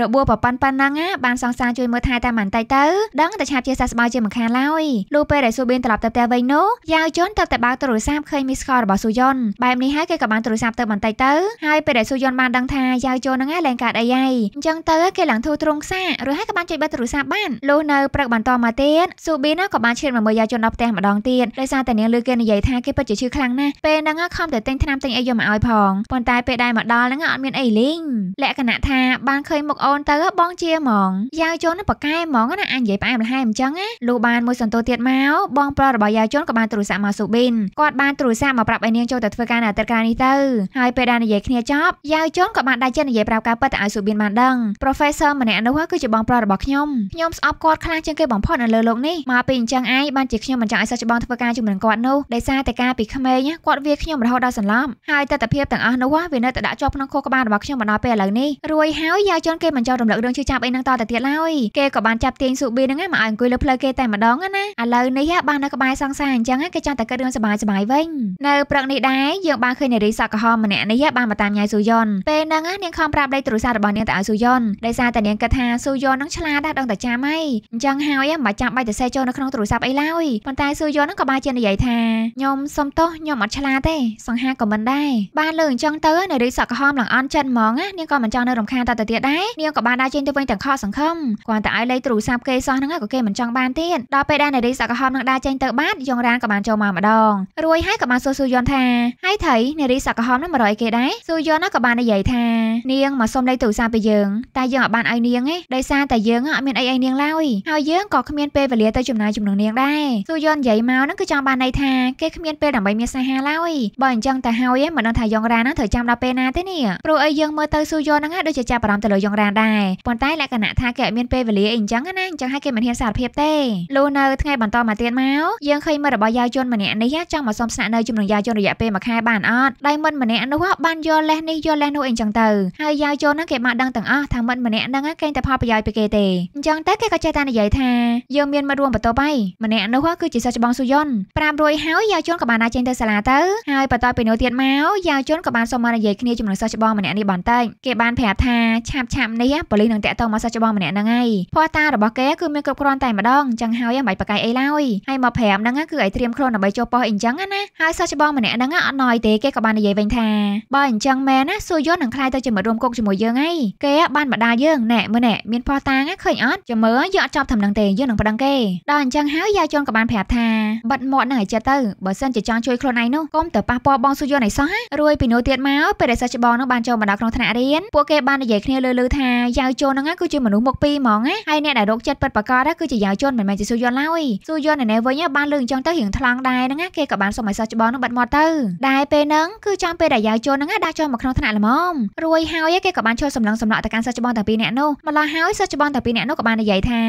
របួសប៉ប៉ាន់ប៉ាន់ហ្នឹងបានសងសាជួយមើលថែតាមបន្តិចទៅដឹងតែឆាប់ជាសះស្បើយជាមិនខានឡើយលុះពេលដែលស៊ូប៊ីត្រឡប់ទៅផ្ទះវិញនោះយាយជឿនទៅតែបើកទូរស័ព្ទឃើញមីសខលរបស់ស៊ូយ៉នបែបនេះហើយគេក៏បានទូរស័ព្ទទៅបន្តិចទៅហើយពេលដែលស៊ូយ៉នបានដឹងថាយាយជឿនហ្នឹងឯងលែងកើតអីហើយអញ្ចឹងទៅគេឡើងធូរទ្រង់ខ្សាឬហើយក៏បានជួយបើកទូរស័ព្ទបានលុះនៅព្រឹកបន្តមកទៀតស៊ូប៊ីណាក៏បានឈានមកមើលយាយជន់ដល់ផ្ទះម្ដងទៀតដោយសារតែនាងឮគេនិយាយថាគេពិតជាឈឺខ្លាំងណាស់ពេលហ្នឹងខំតែទិញថ្នាំទិញអីយកមកឲ្យផងប៉ុន្តែពេលដែលមកដល់ហ្នឹងអត់មានអីលីងលក្ខណៈថាបានឃើញមុខអូនទៅ បងជាហ្មងយាយជន់ប្រកែហ្មងណាអញនិយាយផ្អែមល្ហែមអញ្ចឹងណាលុះបានមួយសន្ទុះទៀតមកបងប្រុសរបស់យាយជន់ក៏បានទូរស័ព្ទមកស៊ូប៊ីនគាត់បានទូរស័ព្ទមកប្រាប់ឲ្យនាងចូលទៅធ្វើការនៅអាទិត្យក្រោយនេះទៅហើយពេលដែលនិយាយគ្នាចប់យាយជន់ក៏បានដាច់ចិត្តនិយាយប្រាប់ការពិតទៅឲ្យស៊ូប៊ីនបានដឹង Professor ម្នាក់នោះគឺជាបងប្រុសរបស់ខ្ញុំខ្ញុំស្អប់គាត់ខ្លាំងជាងគេគេបំផុតនៅលើโลกនេះមកពីអញ្ចឹងឯងបានជាខ្ញុំមិនចង់ឲ្យសិស្សច្បងធ្វើការជាមួយនឹងគាត់នោះដោយសារតែការពីក្មេងគាត់វាខ្ញុំរហូតដល់សន្លប់ហើយទស្សនភាពទាំងអស់នោះវានៅតែដាក់ជាប់ក្នុងខួរក្បាលរបស់ខ្ញុំមកដល់ពេលឥឡូវនេះរួយហើយយាយជន់គេមិនចង់រំលឹករឿងឈឺចាប់អីនឹងតទៅទៀតឡើយគេក៏បានចាប់ទាញស៊ូប៊ីហ្នឹងមកឲ្យអង្គុយលើផ្លូវគេតែម្ដងណាឥឡូវនេះបាននៅក្បែរសង្សារអញ្ចឹងគេចង់តែគិតរឿងសบายសบายវិញនៅព្រឹកនេះដែរយើងបានឃើញនារីសក់ក្រហមម្នាក់នេះបានមកតាមញ៉ៃស៊ូយ៉នពេលហ្នឹងនាងខំប្រាប់ដីទ្រសារបស់នាងទៅឲ្យស៊ូយ៉នដោយសារតែនាងគិតថាស៊ូយ៉ននឹងឆ្លាតដែរដឹងតែចាំហើយអញ្ចឹងហើយមិនចាំបាច់ទៅសេះចូលនៅក្នុងទូរស័ព្ទអីឡើយប៉ុន្តែស៊ូយន់ហ្នឹងក៏បានជានិយាយថាខ្ញុំសុំទោសខ្ញុំអត់ឆ្លាតទេសង្ហាក៏មិនដែរបានលើអញ្ចឹងទៅនៅរីសក់ក្រហមឡើងអន់ចិត្តហ្មងណានាងក៏មិនចង់នៅរំខានតទៅទៀតដែរនាងក៏បានដើរចេញទៅវិញទាំងខកសង្ឃឹមគាត់តែឲ្យលេខទូរស័ព្ទគេសោះហ្នឹងក៏គេមិនចង់បានទៀតដល់ពេលដែលនារីសក់ក្រហមនឹងដើរចេញទៅបាត់យងរានក៏បានចូលមកម្ដងរួយហើយក៏បានសួរស៊ូយន់ថាហើយថៃនារីសក់ក្រហមហ្នឹង100គេដែរស៊ូយន់ក៏បាននិយាយថានាងមកសុំលេខទូរស័ព្ទពីយើងតែយើងអត់បានឲ្យនាងទេដោយសារតែយើងអត់មានអីឲ្យនាងឡើយហើយយើងក៏គ្មានពេលវេលាទៅចំណាយជំនឹងនាងដែរស៊ូយ៉ននិយាយមកហ្នឹងគឺចង់បានន័យថាគេគ្មានពេលដើម្បីមានស្នេហាឡើយបើអញ្ចឹងទៅហើយមិនដឹងថាយ៉ងរ៉ាហ្នឹងត្រូវចាំដល់ពេលណាទេនេះព្រោះអីយើងមើលទៅស៊ូយ៉នហ្នឹងដូចជាចាប់អារម្មណ៍ទៅលើយ៉ងរ៉ាដែរប៉ុន្តែលក្ខណៈថាគេអត់មានពេលវេលាអីអញ្ចឹងណាអញ្ចឹងឲ្យគេមិនហ៊ានសារភាពទេលុះនៅថ្ងៃបន្តមកទៀតមកយើងឃើញមើលរបស់យាយជន់ម្នាក់នេះចង់មកសុំស្នាក់នៅជំនឹងយាយជន់រយៈពេលមួយខែបានអត់ដៃមិនម្នាក់នោះបានយកលេះនេះយកលេះនោះអីអញ្ចឹងទៅហើយយាយជន់ហ្នឹងគេមកដឹងទាំងអស់ថាមិនម្នាក់ហ្នឹងគេតែផលប្រយោជន៍ពីគេទេអញ្ចឹងទៅគេក៏ចេះតែនិយាយថាថាយើងមានមិត្តរួមបន្ទប់ហើយម្នាក់នោះគឺជាសិស្សច្បងស៊ូយុន500ហើយយ៉ាវជុនក៏បានដើរចេញទៅសាលាទៅហើយបន្តពីនោះទៀតមកយ៉ាវជុនក៏បានសូមមកនិយាយគ្នាជាមួយសិស្សច្បងម្នាក់នេះបន្តិចគេបានប្រាប់ថាឆាប់ឆាប់នេះប៉ូលីសនឹងតាក់ទងមកសិស្សច្បងម្នាក់ហ្នឹងហើយភ័ស្តុតាងរបស់គេគឺមានគ្រប់គ្រាន់តែម្ដងចឹងហើយមិនបាច់ប្រកែកអីឡើយហើយមក5ហ្នឹងគឺឲ្យត្រៀមខ្លួនដើម្បីចូលប៉ុស្តិ៍អីចឹងណាហើយសិស្សច្បងម្នាក់ហ្នឹងអត់ណយទេគេក៏បាននិយាយវិញថាបើអញ្ចឹងមែនណាស៊ូយុននឹងខ្លាយទៅជាមិត្តរួមគុកជាមួយយើងហើយគេបានបដាយើងណែមើលណែមានភ័ស្តុតាងឃើញអត់ចាំមើលយើងអត់ចប់ធំនឹងដឹងទេយើងនឹងប្តឹងគេដល់អញ្ចឹងហើយយាយជន់ក៏បានប្រាប់ថាបិទមាត់នឹងឲ្យចិត្តទៅបើសិនជាចង់ជួយខ្លួនឯងនោះកុំទៅប៉ះពាល់បងសុយន់ឯសោះណារួយពីនោះទៀតមកពេលដែលសិស្សច្បងនោះបានចូលមកដល់ក្នុងថ្នាក់រៀនពួកគេបាននិយាយគ្នាលឺលឺថាយាយជន់នឹងគឺជាមនុស្សមុខពីរហ្មងណាហើយអ្នកដែលរកចិត្តពិតប្រាកដគឺជាយាយជន់មិនមែនជាសុយន់ឡើយសុយន់នៅណែវិញបានលឺអញ្ចឹងទៅរៀងថ្លង់ដែរហ្នឹងណាគេក៏បានសុំឲ្យសិស្សច្បងនោះបិទមាត់ទៅដែរពេលហ្នឹងគឺចាំពេលដែលយាយជន់ហ្នឹងដាក់ចូលមកក្នុងថ្នាក់ល្មមរួយហើយគេក៏បានឈលសម្លឹងសម្លក់ទៅកាន់សិស្សច្បងតាពីរនាក់នោះម្ល៉េះហើយសិស្សច្បងតាពីរនាក់នោះក៏បាននិយាយថា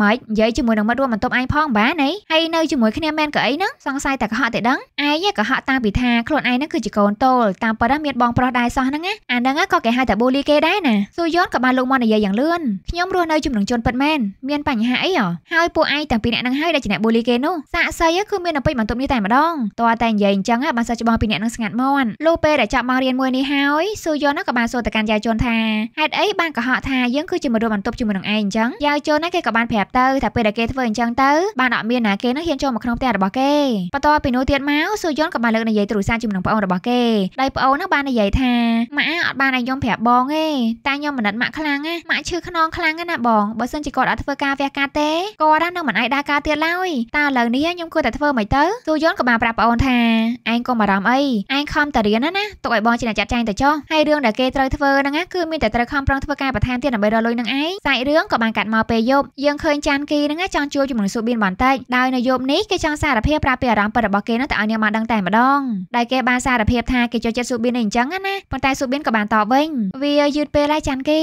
ម៉េចមិននិយាយជាមួយនឹងមិត្តរួមបន្ទប់ឯងផងបានអីហើយនៅជាមួយគ្នាមែនក៏អីហ្នឹងសង្ស័យតែកុហកតែដឹងឯងកុហកតាមពីថាខ្លួនឯងហ្នឹងគឺជាកូនតូលតាមពិតមានបងប្រុសដែរសោះហ្នឹងណាអាហ្នឹងក៏គេហៅតែបូលីគេដែរណាស៊ូយ៉នក៏បានលោកមកនិយាយយ៉ាងលឿនខ្ញុំរស់នៅជំនឹងជនពិតមែនមានបញ្ហាអីហ៎ហើយពួកឯងទាំងពីរអ្នកហ្នឹងហើយដែលជាអ្នកបូលីគេនោះសាក់សីគឺមាននៅពេញបន្ទប់នេះតែម្ដងតើតែនិយាយអញ្ចឹងបានសិស្សច្បងពីរអ្នកហ្នឹងស្ងាត់មាន់លោកពេលដែលចាប់មករៀនមួយនេះហើយស៊ូយ៉នក៏បានសួរទៅកាន់យាយជុនថាហេតុអីបានកុហកថាយើងគឺជាមនុស្សបន្ទប់ជាមួយនឹងឯងអញ្ចឹងយាយជុនគេក៏បានប្រាប់ទៅទៅថាពេលដែលគេធ្វើអញ្ចឹងទៅបានអត់មានណាគេនឹងហ៊ានចូលមកក្នុងផ្ទះរបស់គេបន្ទាប់ពីនោះទៀតមកស៊ូយុនក៏បានលើកនិយាយទូរស័ព្ទជាមួយនឹងប្អូនរបស់គេដោយប្អូននឹងបាននិយាយថាម៉ាក់អត់បានឲ្យខ្ញុំប្រាប់បងទេតែខ្ញុំមិនណិតម៉ាក់ខ្លាំងណាម៉ាក់ឈឺខ្នងខ្លាំងណាស់បងបើសិនជាគាត់អត់ធ្វើការវះការទេគាត់នឹងមិនអាចដើរការទៀតឡើយតែឥឡូវនេះខ្ញុំគួរតែធ្វើមិនទៅស៊ូយុនក៏បានប្រាប់ប្អូនថាឯងកុំបារម្ភអីឯងខំតែរៀនណាណាទុកឲ្យបងជាអ្នកចាត់ចែងទៅចុះហើយរឿងដែលគេត្រូវធ្វើហ្នឹងគឺមានតែត្រូវខំប្រឹងធ្វើការបន្ថែមទៀតដើម្បីរកលុយនឹងឯងសាច់រឿងក៏បានកាត់មកពេលយប់យើងឃើញចចាន់គីហ្នឹងចង់ជួបជាមួយនឹងស៊ូបៀនបន្តិចដោយនៅយប់នេះគេចង់សារភាពប្រាប់ពីអារម្មណ៍ពិតរបស់គេហ្នឹងទៅឲ្យនាងបានដឹងតែម្ដងដែលគេបានសារភាពថាគេចូលចិត្តស៊ូបៀននេះអញ្ចឹងណាប៉ុន្តែស៊ូបៀនក៏បានតបវិញវាយឺតពេលហើយចាន់គី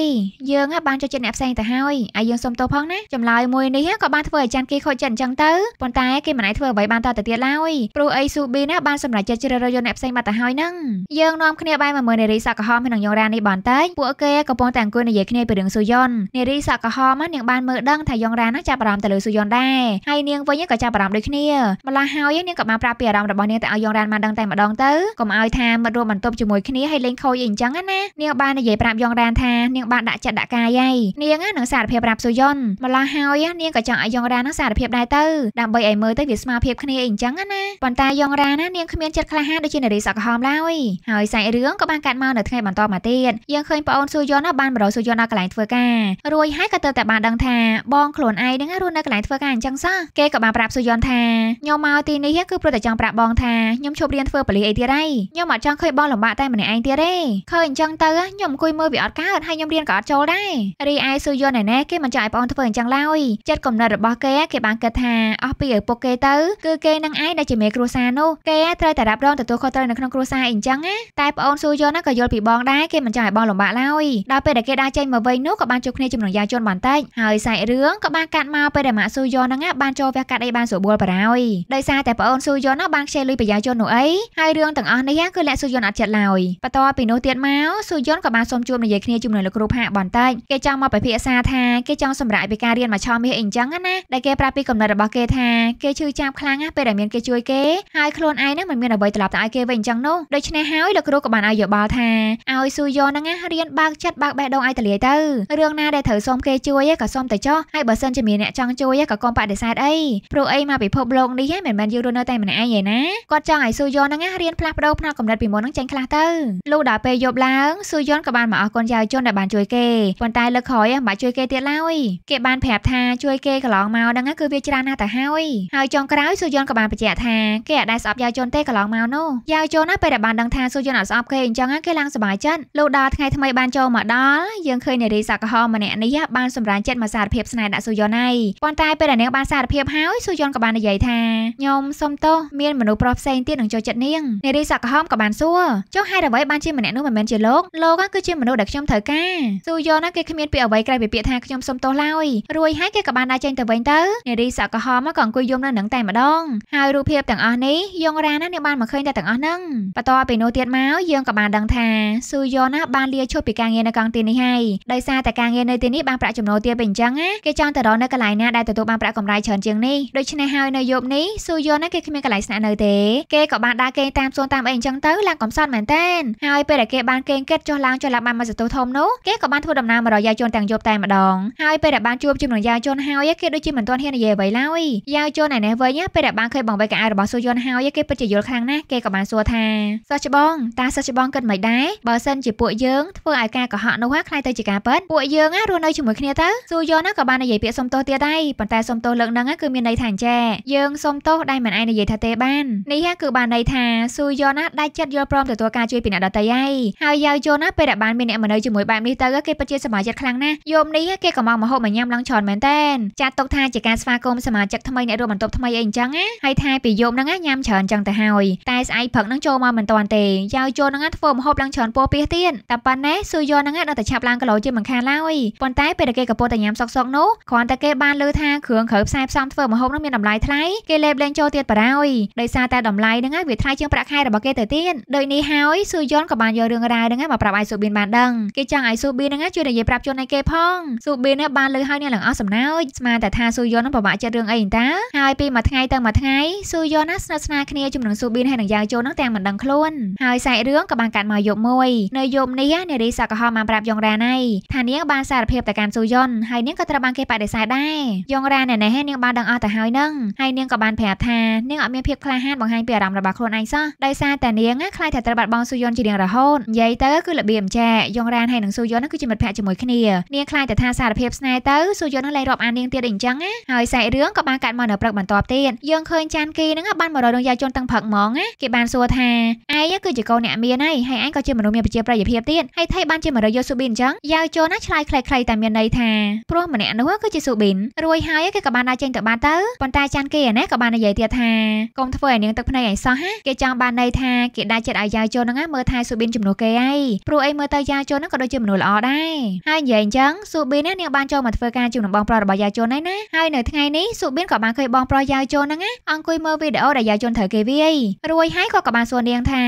យើងបានចូលចិត្តអ្នកផ្សេងទៅហើយហើយយើងសុំទោសផងណាចម្លើយមួយនេះក៏បានធ្វើឲ្យចាន់គីខូចចិត្តអញ្ចឹងទៅប៉ុន្តែគេមិនអាចធ្វើអ្វីបានតទៅទៀតឡើយព្រោះអីស៊ូបៀនបានសម្រេចចិត្តជ្រើសរើសយកអ្នកផ្សេងបាត់ទៅហើយហ្នឹងយើងនាំគ្នាបែរមកមើលនារីសក់ក្រហមក្នុងយងរ៉ានេះបន្តិចពួកគេកំពុងតែអង្គុយនិយាយគ្នាពីរឿងស៊ូយ៉ុននារីសក់ក្រហមនាងបានមើលដឹងថាយងរ៉ានឹងចាប់អារម្មណ៍ទៅលើស៊ូយ៉នដែរហើយនាងវិញក៏ចាប់អារម្មណ៍ដូចគ្នាម្ល៉េះហើយនាងក៏បានប្រាប់ពីអារម្មណ៍របស់នាងទៅឲ្យយ៉ងរ៉ានម៉ាដឹងតែម្ដងទៅកុំឲ្យថាមិត្តរួមបន្ទប់ជាមួយគ្នាហើយលេងខូចអីអញ្ចឹងណានាងបាននិយាយប្រាប់យ៉ងរ៉ានថានាងបានដាក់ចិត្តដាក់កាយហើយនាងនឹងសារភាពប្រាប់ស៊ូយ៉នម្ល៉េះហើយនាងក៏ចង់ឲ្យយ៉ងរ៉ាននឹងសារភាពដែរទៅដើម្បីឲ្យមើលទៅវាស្មើភាពគ្នាអីអញ្ចឹងណាប៉ុន្តែយ៉ងរ៉ាននាងគ្មានចិត្តក្លាហានដូចជានារីសក់ក្រហមឡើយហើយសាច់រឿងក៏បានកាត់មកនៅថ្ងៃបន្តមកទៀតយើងឃើញប្អូនស៊ូយ៉នបានបរោស៊ូយ៉នដល់កន្លែងធ្វើការរួយហើយក៏ទៅតែបានដឹងថាបងខ្លួនឯងឯងហ្នឹងរស់នៅកន្លែងធ្វើការអញ្ចឹងសោះគេក៏បានប្រាប់ស៊ូយ៉នថាខ្ញុំមកទីនេះគឺព្រោះតែចង់ប្រាប់បងថាខ្ញុំឈប់រៀនធ្វើបលីអីទៀតហើយខ្ញុំអត់ចង់ឃើញបងលំបាកតែម្នាក់ឯងទៀតទេឃើញអញ្ចឹងទៅខ្ញុំអង្គុយមើលវាអត់កើតហើយខ្ញុំរៀនក៏អត់ចូលដែររីឯស៊ូយ៉នឯណេះគេមិនចង់ឲ្យបងធ្វើអញ្ចឹងឡើយចិត្តគំនិតរបស់គេគេបានគិតថាអស់ពីឪពុកគេទៅគឺគេនឹងឯងដែលជាមេគ្រួសារនោះគេត្រូវតែរ៉ាប់រងទទួលខុសត្រូវនៅក្នុងគ្រួសារអីអញ្ចឹងណាតែប្អូនស៊ូយ៉នក៏យល់ពីបងដែរគេមិនចង់ឲ្យបងលំបាកឡើយដល់ពេលដែលគេដើរចេញមកវិញនោះក៏បានជួបគ្នាជាមួយនឹងយ៉ាជុនបន្តិចហើយសាច់រឿងក៏បានកាត់មកពេលដែលម៉ាក់ស៊ូយ៉នហ្នឹងបានចូលវះកាត់អីបានស្រួលបារហើយដោយសារតែប្អូនស៊ូយ៉នបានខ្ចីលុយប្រជាជននោះអីហើយរឿងទាំងអស់នេះគឺអ្នកស៊ូយ៉នអត់ចិត្តឡើយបន្ទាប់ពីនោះទៀតមកស៊ូយ៉នក៏បានសូមជួបនិយាយគ្នាជាមួយលោកគ្រូផាកបន្តិចគេចង់មកពិភាក្សាថាគេចង់សម្រាប់ពីការរៀនមកឆោមាសអីអញ្ចឹងណាដែលគេប្រាប់ពីកំណត់របស់គេថាគេឈឺចាប់ខ្លាំងណាពេលដែលមានគេជួយគេហើយខ្លួនឯងហ្នឹងមិនមានអ្វីត្រឡប់ទៅឲ្យគេវិញអញ្ចឹងនោះដូច្នេះហើយលោកគ្រូក៏បានឲ្យយោបល់ថាឲ្យស៊ូយ៉នហ្នឹងរៀនបើកចិត្តបើកបេះដូងឲ្យតលាយទៅរឿងណាដែលត្រូវសូមគេជួយឯងក៏សូមទៅចោះហើយបើសិនជាមានអ្នកចង់ជួយក៏កុំបដិសេធអីព្រោះអីមកពិភពលោកនេះហ្នឹងមិនមែនយើងរស់នៅតែម្នាក់ឯងឯណាគាត់ចង់ឲ្យស៊ូយ៉នហ្នឹងរៀនផ្លាស់ប្ដូរផ្នត់គំនិតពីមុនហ្នឹងចេញខ្លះទៅលុះដល់ពេលយប់ឡើងស៊ូយ៉នក៏បានមកអរគុណយាយជនដែលបានជួយគេប៉ុន្តែលើកក្រោយមិនបានជួយគេទៀតឡើយគេបានប្រាប់ថាជួយគេកន្លងមកហ្នឹងគឺវាច្រើនណាស់ទៅហើយហើយចុងក្រោយស៊ូយ៉នក៏បានបញ្ជាក់ថាគេអាចដែរស្អប់យាយជនទេកន្លងមកនោះយាយជនណាពេលដែលបានដឹងថាស៊ូយ៉នអត់ស្អប់គេអញ្ចឹងគេឡើងសប្បាយចិត្តលុះដល់ថ្ងៃថ្មីបានចូលមកដល់យើងឃើញនារីសកហមម្នាក់នេះបានសម្រាញចិត្តមកសារភាពស្នេហ៍ដាក់ស៊ូយ៉នយ៉នឯងប៉ុន្តែពេលដែលនាងបានសារភាពហើយស៊ូយ៉នក៏បាននិយាយថាខ្ញុំសុំទោសមានមនុស្សប្រុសផ្សេងទៀតនឹងចូលចិត្តនាងនារីសក់ក្រហមក៏បានសួរចុះហេតុអ្វីបានជាម្នាក់នោះមិនមែនជាលោកលោកគឺជាមនុស្សដែលខ្ញុំត្រូវការស៊ូយ៉នគេគ្មានពាក្យអ្វីក្រៅពីពាក្យថាខ្ញុំសុំទោសឡើយរួចហើយគេក៏បានដើរចេញទៅវិញទៅនារីសក់ក្រហមក៏អង្គុយយំនៅនឹងតែម្ដងហើយរូបភាពទាំងអស់នេះយងរ៉ាណាអ្នកបានមកឃើញតែទាំងអស់ហ្នឹងបន្ទាប់ពីនោះទៀតមកយើងក៏បានដឹងថាស៊ូយ៉នណាបានលាឈប់ពីការងារនៅកងទីនេះហើយដោយសារតែការងារនៅទីនេះបានប្រាក់ចំណូលទាបពេញអញ្ចឹងណាគេចង់ទៅរកនៅកន្លែងណាដែលទទួលបានប្រាក់កម្រៃច្រើនជាងនេះដូច្នេះហើយនៅយប់នេះស៊ូយ៉នគេគ្មានកន្លែងស្នាក់នៅទេគេក៏បានដើរគេងតាមសួនតាមអីអញ្ចឹងទៅឡើងកំសត់មែនតើហើយពេលដែលគេបានគេងគិតចុះឡើងចុះឡើងបានមួយសន្ទុះធំនោះគេក៏បានធ្វើដំណើរមករកយាយជន់ទាំងយប់តែម្ដងហើយពេលដែលបានជួបជាមួយនឹងយាយជន់ហើយគេដូចជាមិនទាន់ហ៊ាននិយាយអ្វីឡើយយាយជន់ឯនេះវិញពេលដែលបានឃើញបងវ័យកៅអៅរបស់ស៊ូយ៉នហើយគេពិតជាយល់ខ្លាំងណាស់គេក៏បានសួរថាសិស្សច្បងតើសិស្សច្បងគិតមិនដែរបើសិនជាពួកយើងធ្វើឲ្យការកុហកនោះខ្ល้ายទៅជាការពិតពួកយើងណារស់នៅជាមួយគ្នាទៅស៊ូយ៉នក៏បាននិយាយពាក្យសុំទោសទៀតដែរប៉ុន្តែសុំទោសលើកហ្នឹងគឺមានន័យថាអញ្ចែយើងសុំទោសដែលមិនអាចនិយាយថាទេបាននេះគឺបានន័យថាស៊ូយ៉នណាដាច់ចិត្តយល់ព្រមទទួលការជួយពីអ្នកដទៃហើយហើយយ៉ាវយនណាពេលដែលបានមានអ្នកមកនៅជាមួយបែបនេះទៅគេពិតជាសប្បាយចិត្តខ្លាំងណាស់យមនេះគេក៏មកម្ហូបមកញ៉ាំឡើងច្រើនមែនតែនចាត់ទុកថាជាការស្វាគមន៍សមាជិកថ្មីអ្នករួមបន្ទប់ថ្មីអីអញ្ចឹងណាហើយថាពីយមហ្នឹងញ៉ាំច្រើនអញ្ចឹងទៅហើយតែស្អែកព្រឹកហ្នឹងចូលមកមិនទាន់ទេយ៉ាវយនហ្នឹងធ្វើម្ហូបឡើងច្រើនពោះពីសទៀតតែប៉ុណ្ណេះស៊ូយ៉នហ្នឹងនៅតែឆាប់ឡើងគីឡូជាមិនខានឡើយប៉ុន្តែពេលដែលគេកំពុងតែញ៉ាំសុកសុកនោះគ្រាន់តែគេបានលើថាគ្រឿងក្រៅផ្សាយផ្សំធ្វើម្ហូបនោះមានតម្លៃថ្លៃគេលេបលែងចូលទៀតបារោយដោយសារតែតម្លៃហ្នឹងវាថ្លៃជាងប្រាក់ខែរបស់គេទៅទៀតដូចនេះហើយស៊ូយ៉ុនក៏បានយករឿងរ៉ាវហ្នឹងមកប្រាប់ឲ្យស៊ូប៊ីនបានដឹងគេចង់ឲ្យស៊ូប៊ីនហ្នឹងជួយនិយាយប្រាប់ជូនឲ្យគេផងស៊ូប៊ីនបានលើហើយអ្នកឡើងអស់សំណើចស្មានតែថាស៊ូយ៉ុននឹងពិបាកចិត្តរឿងអីតាហើយពីមួយថ្ងៃទៅមួយថ្ងៃស៊ូយ៉ុនណាស្និទ្ធស្នាលគ្នាជាមួយនឹងស៊ូប៊ីនហើយនឹងយ៉ាងជូនហ្នឹងទាំងមិនដឹងខ្លួន ហើយសាច់រឿងក៏បានកាត់មកយប់មួយនៅយប់នេះនារីសកហមបានប្រាប់យ៉ងរ៉ាណៃថានាងបានសារភាពទៅកាន់ស៊ូយ៉ុនហើយនាងក៏ត្រូវបានគេបដិសេធដែរយ៉ងរ៉ាអ្នកនេះនាង បានដឹងអស់ទៅហើយនឹងហើយនាងក៏បានប្រាប់ថានាងអត់មានភាពក្លាហានបង្ហាញពីអារម្មណ៍របស់ខ្លួនឯងសោះដោយសារតែនាងខ្លាចតែត្រូវបាត់បង់ស៊ូយុនជារៀងរហូតនិយាយទៅគឺរបៀបចាយ៉ងរ៉ាហើយនឹងស៊ូយុនគឺជាមិត្តភក្តិជាមួយគ្នានាងខ្លាចតែថាសារភាពស្នេហ៍ទៅស៊ូយុននឹងលែងរាប់អាននាងទៀតអីអញ្ចឹងណាហើយសាច់រឿងក៏បានកាត់មកនៅព្រឹកបន្ទាប់ទៀតយើងឃើញចានគីនឹងបានមករកនឹងយាយជន់ទាំងព្រឹកហ្មងណាគេបានសួរថាឯងគឺជាកូនអ្នកមានហើយហើយឯងក៏ជាមនុស្សមានប្រជាប្រិយភាពទៀតហើយថៃបានជាមករកយកស៊ូប៊ីអញ្ចឹងយាយជន់ណាឆ្លើយខ្លីៗតែមានន័យថាព្រោះម្នាក់នោះគឺជាស៊ូប៊ីនរួចហើយគេក៏បានដើរចេញទៅបានទៅប៉ុន្តែចាន់គេណាក៏បាននិយាយទៀតថាកុំធ្វើឲ្យនាងទឹកភ្នែកឯងសោះណាគេចង់បានន័យថាគេដាច់ចិត្តឲ្យយ៉ាវជុនហ្នឹងមើលថាស៊ូប៊ីនជំនួសគេហើយព្រោះអីមើលទៅយ៉ាវជុនហ្នឹងក៏ដូចជាមនុស្សល្អដែរហើយនិយាយអញ្ចឹងស៊ូប៊ីនណានាងបានចូលមកធ្វើការជាមួយនឹងបងប្រុសរបស់យ៉ាវជុនហើយណាហើយនៅថ្ងៃនេះស៊ូប៊ីនក៏បានឃើញបងប្រុសយ៉ាវជុនហ្នឹងអង្គុយមើលវីដេអូដែលយ៉ាវជុនត្រូវគេវាយរួចហើយក៏ក៏បានសួរនាងថា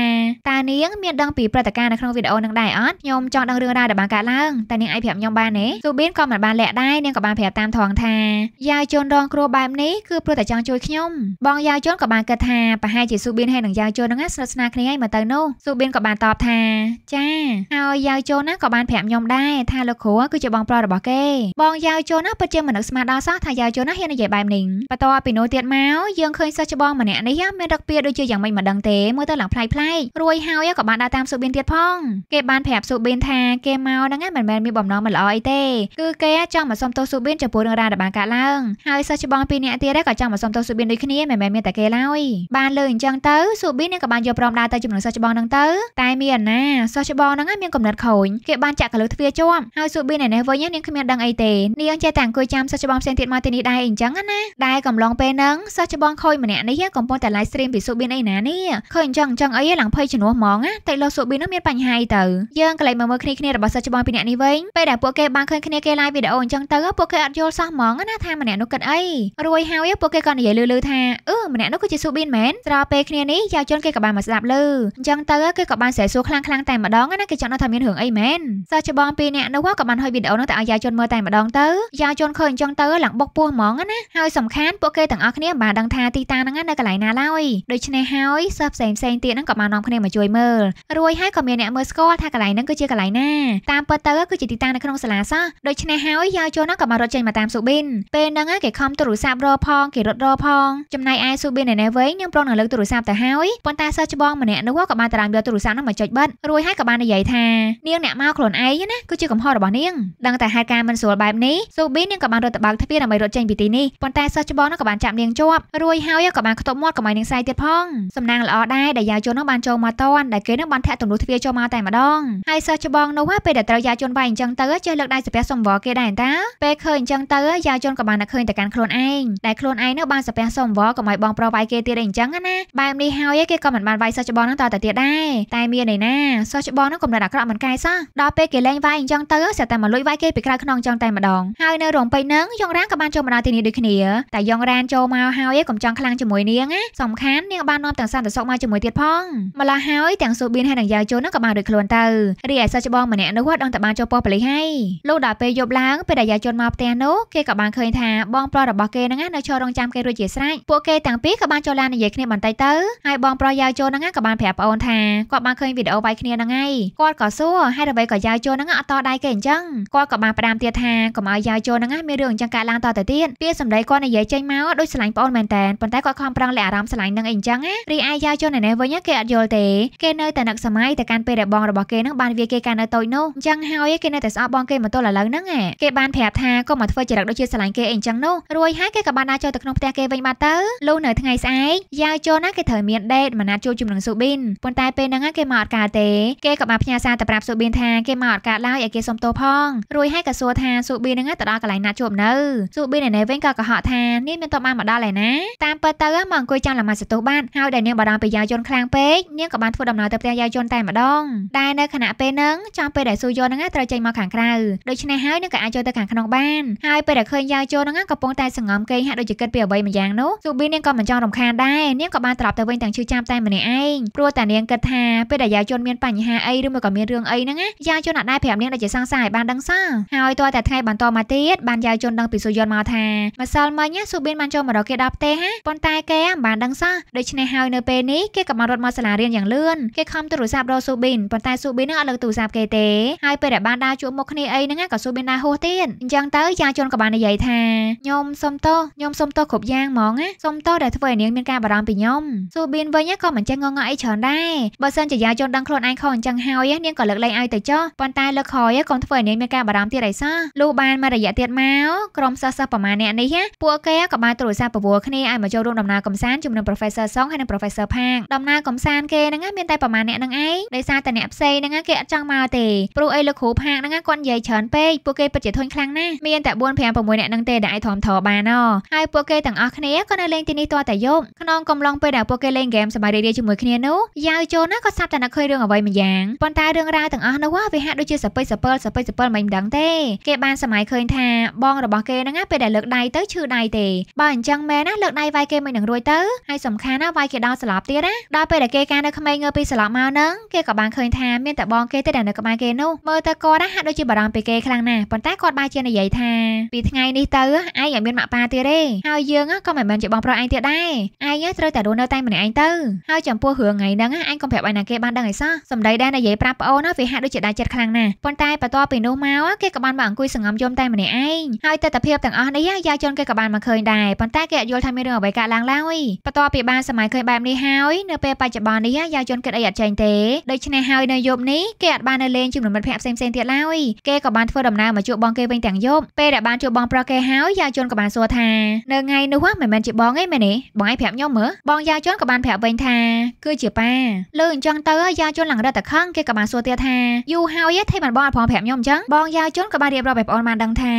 តើនាងមានដឹងពីព្រឹត្តិការណ៍នៅក្នុងវីដេអូហ្នឹងដែរអត់ខ្ញុំចង់ដឹងរឿងរ៉ាវដែលបានកើតឡើងតើនាងអាចប្រាប់ខ្ញុំបានទេស៊ូប៊ីនក៏មិនបានលាក់ដែរនាងក៏បានប្រាប់តាមថងថាយាយជន់រងគ្រោះបែបនេះគឺព្រោះតែចង់ជួយខ្ញុំបងយាយជន់ក៏បានគិតថាប្រហែលជាស៊ូបៀនហើយនឹងយាយជន់នឹងស្និទ្ធស្នាលគ្នាហើយមកទៅនោះស៊ូបៀនក៏បានតបថាចាហើយយាយជន់ណាក៏បានប្រាប់ខ្ញុំដែរថាលោកគ្រូគឺជាបងប្រុសរបស់គេបងយាយជន់ណាពិតជាមនុស្សស្មារតីសោះថាយាយជន់ណាហ៊ាននិយាយបែបនេះបន្ទាប់ពីនោះទៀតមកយើងឃើញសិស្សច្បងម្នាក់នេះមានរឹកពីដូចជាយ៉ាងមិនម្ដងទេមើលទៅឡើងប្លែកប្លែករួយហើយក៏បានដើរតាមស៊ូបៀនទៀតផងគេបានប្រាប់ស៊ូបៀនថាគេមកហ្នឹងមិនមែនមានបំណងមិនល្អអីទេគឺគេចង់មកសុំទោសស៊ូបៀនចំពោះព្រោះរឿងរ៉ាវដែលបានកើតឡើងហើយសិស្សច្បងពីរនាក់ទៀតក៏ចង់មកសុំទោសស៊ូប៊ីនដូចគ្នាមិនមែនមានតែគេឡើយបានលើអញ្ចឹងទៅស៊ូប៊ីននឹងក៏បានយកព្រមដើរទៅជាមួយនឹងសិស្សច្បងនឹងទៅតែមានអាណាសិស្សច្បងនឹងមានកំណត់ខូចគេបានចាក់កលឹះទ្វារជាប់ហើយស៊ូប៊ីនឯនេះវិញនាងគ្មានដឹងអីទេនាងចេះតែអង្គុយចាំសិស្សច្បងផ្សេងទៀតមកទីនេះដែរអញ្ចឹងណាដែលកំឡុងពេលហ្នឹងសិស្សច្បងខូចម្នាក់នេះកំពុងតែ live stream ពីស៊ូប៊ីនអីណានេះឃើញអញ្ចឹងអញ្ចឹងអីឡើងភ័យជំនួសហ្មងណាតែលោកស៊ូប៊ីននឹងមានបញ្ហាអីទៅយើងកន្លែងមើលគ្នាគ្នារបស់សិស្សច្បងពីរនាក់នេះវិញពេលដែលពួកគេបានឃើញគ្នាគេ live វីដេអូអញ្ចឹងទៅពួកគេអត់យល់ល់សោះហ្មងណាថាម្នាក់នោះគិតអីរួយហើយពួកគេក៏និយាយលឺៗថាអឺម្នាក់នោះគឺជាស៊ូប៊ីនមែនត្រពេលគ្នានេះយាយជុនគេក៏បានមកស្ដាប់លឺអញ្ចឹងទៅគេក៏បានស្រែសួរខ្លាំងៗតែម្ដងណាគេចង់ដឹងថាមានរឿងអីមែនសិស្សច្បងពីរនាក់នោះក៏បានហុយវីដេអូនោះទៅឲ្យយាយជុនមើលតែម្ដងទៅយាយជុនឃើញអញ្ចឹងទៅឡើងបុកពោះហ្មងណាហើយសំខាន់ពួកគេទាំងអស់គ្នាបានដឹងថាទីតាហ្នឹងនៅកន្លែងណាឡើយដូច្នេះហើយសិស្សផ្សេងផ្សេងទៀតហ្នឹងក៏បាននាំគ្នាមកជួយមើលរួយហើយក៏មានអ្នកមើលស្គាល់ថាកន្លែងហ្នឹងគឺជាកន្លែងណាតាមពិតទៅគឺជាទីតាំងនៅក្នុងសាលាសោះដូច្នេះហើយយាយជុនហ្នឹងក៏បានរត់ចេញមកតាមស៊ូប៊ីនពេលហ្នឹងគេខំទូរស័ព្ទរផងគេរត់រផង ចំណែកឯស៊ូប៊ីនឯនេះវិញនាងប្រុសនឹងលើកទូរស័ព្ទទៅហើយប៉ុន្តែសិស្សច្បងម្នាក់នោះក៏បានតារាងយកទូរស័ព្ទនោះមកចុចបិទរួចហើយក៏បាននិយាយថានាងអ្នកមកខ្លួនឯងណាគឺជាកំហុសរបស់នាងដឹងតែហេតុការណ៍មិនស្រួលបែបនេះស៊ូប៊ីននាងក៏បានរត់ទៅបើកទ្វារដើម្បីរត់ចេញពីទីនេះប៉ុន្តែសិស្សច្បងនោះក៏បានចាប់នាងជាប់រួចហើយក៏បានខ្ទប់មាត់កុំឲ្យនាងស្អីទៀតផង សំណាងល្អដែរដែលយាយជន់នោះបានចូលមកតនដែលគេនឹងបានធាក់ទំនួលទ្វារចូលមកតែម្ដងហើយសិស្សច្បងនោះពេលដែលត្រូវយាយជន់វាយអញ្ចឹងទៅចេះលើកដៃសាពះសុំវល់គេដែរតាពេលឃើញអញ្ចឹងទៅយាវជនក៏បានតែឃើញតែកាន់ខ្លួនឯងដែលខ្លួនឯងនោះបានសាពះសុំវល់កុំឲ្យបងប្រុសវាយគេទៀតអីអញ្ចឹងណាបែបនេះហើយគេក៏មិនបានវាយសិស្សច្បងនឹងតទៅទៀតដែរតែមានន័យណាសិស្សច្បងនឹងកំណត់អាក្រក់មិនកែសោះដល់ពេលគេលែងវាយអញ្ចឹងទៅស្អាតែមកលួចវាយគេពីក្រៅខ្នងចង់តែម្ដងហើយនៅរោងពេជ្រនឹងយ៉ងរ៉ានក៏បានចូលមកដល់ទីនេះដូចគ្នាតែយ៉ងរ៉ានចូលមកហើយកុំចង់ខ្លាំងជាមួយនាងណាសំខាន់នាងបាននាំទាំងសន្តិសុខមកជាមួយទៀតផងម្ល៉េះហើយទាំងស៊ូប៊ីនហើយនិងយាវជននឹងក៏បានរួចខ្លួនទៅរីឯសិស្សច្បងម្នាក់នោះដឹងតែបានចូលប៉ុស្តិ៍ប៉ូលីសហើយលោកដល់ពេលយប់ឡើងពេលដែលយាវជនមកផ្ទះនោះគេក៏បានឃើញថាបងប្រុសរបស់គេហ្នឹងនៅឈររងចាំគេរួចជាស្រេចពួកគេទាំងពីរក៏បានចូលឡាននិយាយគ្នាបន្តិចទៅហើយបងប្រុសយ៉ាវជូហ្នឹងក៏បានប្រាប់ប្អូនថាគាត់បានឃើញវីដេអូវាយគ្នាហ្នឹងហើយគាត់ក៏សួរហេតុអ្វីក៏យ៉ាវជូហ្នឹងអត់តដៃគេអញ្ចឹងគាត់ក៏បានផ្ដាំទៀតថាកុំឲ្យយ៉ាវជូហ្នឹងមានរឿងអញ្ចឹងកើតឡើងតទៅទៀតពាក្យសម្ដីគាត់និយាយចេញមកដូចស្រឡាញ់ប្អូនមែនតើប៉ុន្តែគាត់ខំប្រឹងលាក់អារម្មណ៍ស្រឡាញ់នឹងអីអញ្ចឹងណារីឯយ៉ាវជូននេះវិញគេអត់យល់ទេគេនៅតែនឹកសម័យតែកាន់ពេលដែលបងរបស់គេហ្នឹងបានវាគេកាលនៅតូចនោះអញ្ចឹងហើយគេនៅតែស្អប់បងគេមកទល់ឥឡូវហ្នឹងគេបានប្រាប់ថាកុំមកធ្វើចរិតដូចជាស្រឡាញ់គេអីអញ្ចឹងនោះរួចហើយគេក៏បានដើរចូលទៅក្នុងផ្ទះគេវិញបាត់ទៅលុះនៅថ្ងៃស្អែកយ៉ាវចូលណាគេត្រូវមានដេតមណាត់ជួបជុំនឹងស៊ូប៊ីនប៉ុន្តែពេលហ្នឹងគេមកអត់ការទេគេក៏បានផ្ញើសារទៅប្រាប់ស៊ូប៊ីនថាគេមកអត់ការឡើយឲ្យគេសុំទោសផងរួចហើយក៏សួរថាស៊ូប៊ីនហ្នឹងទៅដល់កន្លែងណាជួបនៅស៊ូប៊ីនឯនេះវិញក៏កុហកថានាងមានតបបានមកដល់ឯណាតាមពិតទៅមកអង្គុយចាំលម៉ាសតុសបានហើយដែលនាងបារម្ភពីយ៉ាវយន្តខ្លាំងពេកនាងក៏បានធ្វើដំណើរទៅផ្ទះយ៉ាវយន្តតែម្ដងដែលនៅខណៈពេលហ្នឹងចំពេលដែលស៊ូយន់ហ្នឹងត្រូវចេញមកខាងក្រៅដូច្នេះហើយនាងក៏អាចចូលទៅខាងក្នុងបានហើយហើយពេលដែលឃើញយ៉ាងចូលនឹងក៏ប៉ុន្តែសង្ងំគេហាក់ដូចជាគិតពីអ្វីមួយយ៉ាងនោះស៊ូប៊ីនាងក៏មិនចង់រំខានដែរនាងក៏បានត្រឡប់ទៅវិញទាំងឈឺចាប់តែម្នាក់ឯងព្រោះតែនាងគិតថាពេលដែលយ៉ាងជនមានបញ្ហាអីឬមួយក៏មានរឿងអីហ្នឹងយ៉ាងជនអាចដែរប្រាប់នាងដូចជាសង្សារឲ្យបានដឹងសោះហើយតរតែថ្ងៃបន្តមកទៀតបានយ៉ាងជនដឹងពីស៊ូយន់មកថាម្សិលមិញស៊ូប៊ីនបានចូលមករកគេដល់ផ្ទះហ៎ប៉ុន្តែគេមិនបានដឹងសោះដូច្នេះហើយនៅពេលនេះគេក៏បានរត់មកសាលារៀនយ៉ាងលឿនគេខំទូរស័ព្ទរកស៊ូប៊ីនប៉ុន្តែស៊ូប៊ីននឹងអត់លើកទូរស័ព្ទគេទេហើយពេលដែលបានដើរជួបមុខគ្នាអីហ្នឹងក៏ស៊ូប៊ីនដែរហួសទៀតអញ្ចឹងទៅយ៉ាងជនក៏បាននិយាយថាខ្ញុំសុំទោសខ្ញុំសុំទោសគ្រប់យ៉ាងហ្មងណាសុំទោសដែលធ្វើឲ្យនាងមានការបារម្ភពីខ្ញុំស៊ូបៀនវិញក៏មិនចេះងងងអីច្រើនដែរបើសិនជាយាយជនដឹងខ្លួនឯងខុសអញ្ចឹងហើយនាងក៏លើកលែងឲ្យទៅចុះប៉ុន្តែលើកខ້ອຍក៏ធ្វើឲ្យនាងមានការបារម្ភទៀតអីសោះលុះបានមករយៈទៀតមកក្រុមសិស្សសិស្សប្រមាណអ្នកនេះពួកគេក៏បានទូរស័ព្ទប្រវល់គ្នាឲ្យមកចូលរួមដំណើរកំសាន្តជាមួយនឹង Professor Song ហើយនិង Professor Phang ដំណើរកំសាន្តគេហ្នឹងមានតែប្រមាណអ្នកហ្នឹងឯងដោយសារតែអ្នកផ្សេងហ្នឹងគេអត់ចង់មកទេព្រោះអីលោកគ្រូផាងហ្នឹងគាត់និយាយច្រើនពេកពួកគេពិតជាធុញខ្លាំងណាស់មានតែ4 5 6នាក់នឹងទេដែលអាចធំធរបានអហើយពួកគេទាំងអស់គ្នាក៏នៅលេងទីនេះតតែយប់ក្នុងកំឡុងពេលដែលពួកគេលេងហ្គេមសប្បាយរីករាយជាមួយគ្នានោះយ៉ាវចូលណាក៏សាប់តែនឹកឃើញរឿងអ្វីមួយយ៉ាងប៉ុន្តែរឿងរ៉ាវទាំងអស់នោះវាហាក់ដូចជាសពេចសពិលសពេចសពិលមិនដឹងទេគេបានសម័យឃើញថាបងរបស់គេហ្នឹងពេលដែលលើកដៃទៅឈឺដៃទេបើអញ្ចឹងមែនណាលើកដៃវាយគេមិននឹងរួចទៅហើយសំខាន់ណាវាយគេដល់ស្លាប់ទៀតណាដល់ពេលដែលគេការនៅក្មេងងើពីស្លាប់មកហ្នឹងគេក៏បានឃើញថាមានតែបងគេទេដែលនៅក្បែរគេនោះមើលទៅគាត់ណាហាក់ដូចជាបារម្ភពីគេខ្លាំងណាស់ប៉ុន្តែគាត់បានជានិយាយថាពីថ្ងៃនេះទៅឯងអត់មានម៉ាក់ប៉ាទៀតទេហើយយើងក៏មិនមែនជាបងប្រុសឯងទៀតដែរឯងត្រូវតែរស់នៅតែម្នាក់ឯងទៅហើយចំពោះរឿងថ្ងៃហ្នឹងឯងកុំប្រាប់ឲ្យណាគេបានដឹងឲ្យសោះសម្ដីដែលនិយាយប្រាប់ប្អូនវាហាក់ដូចជាដាច់ចិត្តខ្លាំងណាស់ប៉ុន្តែបន្ទាប់ពីនោះមកគេក៏បានមកអង្គុយសង្ងំយំតែម្នាក់ឯងហើយទស្សនវិជ្ជាទាំងអស់នេះយាយជន់គេក៏បានមកឃើញដែរប៉ុន្តែគេអត់យល់ថាមានរឿងអ្វីកើតឡើងឡើយបន្ទាប់ពីបានសម័យឃើញបែបនេះហើយនៅពេលបច្ចុប្បន្ននេះយាយជន់គិតអីអត់ចេញទេដូច្នេះហើយនៅយប់នេះគេអត់បាននៅលេងជាមួយមិត្តភក្តិផ្សេងៗទៀតឡើយគេក៏បានធ្វើដំណើរមកជួបបងគេវិញទាំងយប់ពេលដែលបានជួបបងប្រុសគេហើយយ៉ាជុនក៏បានសួរថានៅថ្ងៃនោះមិនមែនជាបងទេមែនទេបងឯងប្រាប់ខ្ញុំមើលបងយ៉ាជុនក៏បានប្រាប់វិញថាគឺជាប៉ាលើអញ្ចឹងទៅយ៉ាជុនឡើងរត់តែខឹងគេក៏បានសួរទៀតថាយូរហើយទេមិនបងអត់ផងប្រាប់ខ្ញុំអញ្ចឹងបងយ៉ាជុនក៏បានរៀបរាប់ឲ្យប្អូនបានដឹងថា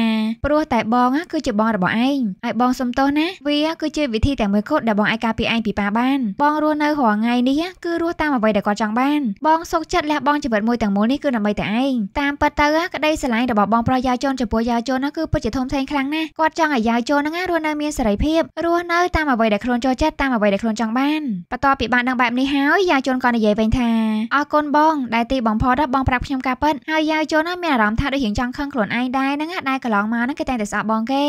ព្រោះតែបងគឺជាបងរបស់ឯងហើយបងសុំទោសណាវាគឺជាវិធីតែមួយគត់ដែលបងឯងការពារឯងពីប៉ាបានបងរស់នៅរាល់ថ្ងៃនេះគឺរស់តាមអ្វីដែលគាត់ចង់បានបងសុខចិត្តលះបង់ជីវិតមួយទាំងមូលនេះគឺដើម្បីតែឯងតាមពិតទៅក្តីស្រឡាញ់របស់បងប្រុសយ៉ាជុនចំពោះយ៉ាជុនគឺពិតជាធំធេងខ្លាំងណាស់គាត់ចង់ឲ្យយាយចូលហ្នឹងណារស់នៅមានសេរីភាពរស់នៅតាមអ្វីដែលខ្លួនចូលចិត្តតាមអ្វីដែលខ្លួនចង់បានបន្ទាប់ពីបានដឹងបែបនេះហើយយាយជូនក៏និយាយវិញថាអរគុណបង ដែលទីបំផុតបងប្រាប់ខ្ញុំការពិតហើយយាយជូនមានអារម្មណ៍ថាដូចរៀងចង់ខឹងខ្លួនឯងដែរហ្នឹងណាដែលកន្លងមកហ្នឹងគេតែងតែស្អប់បងគេ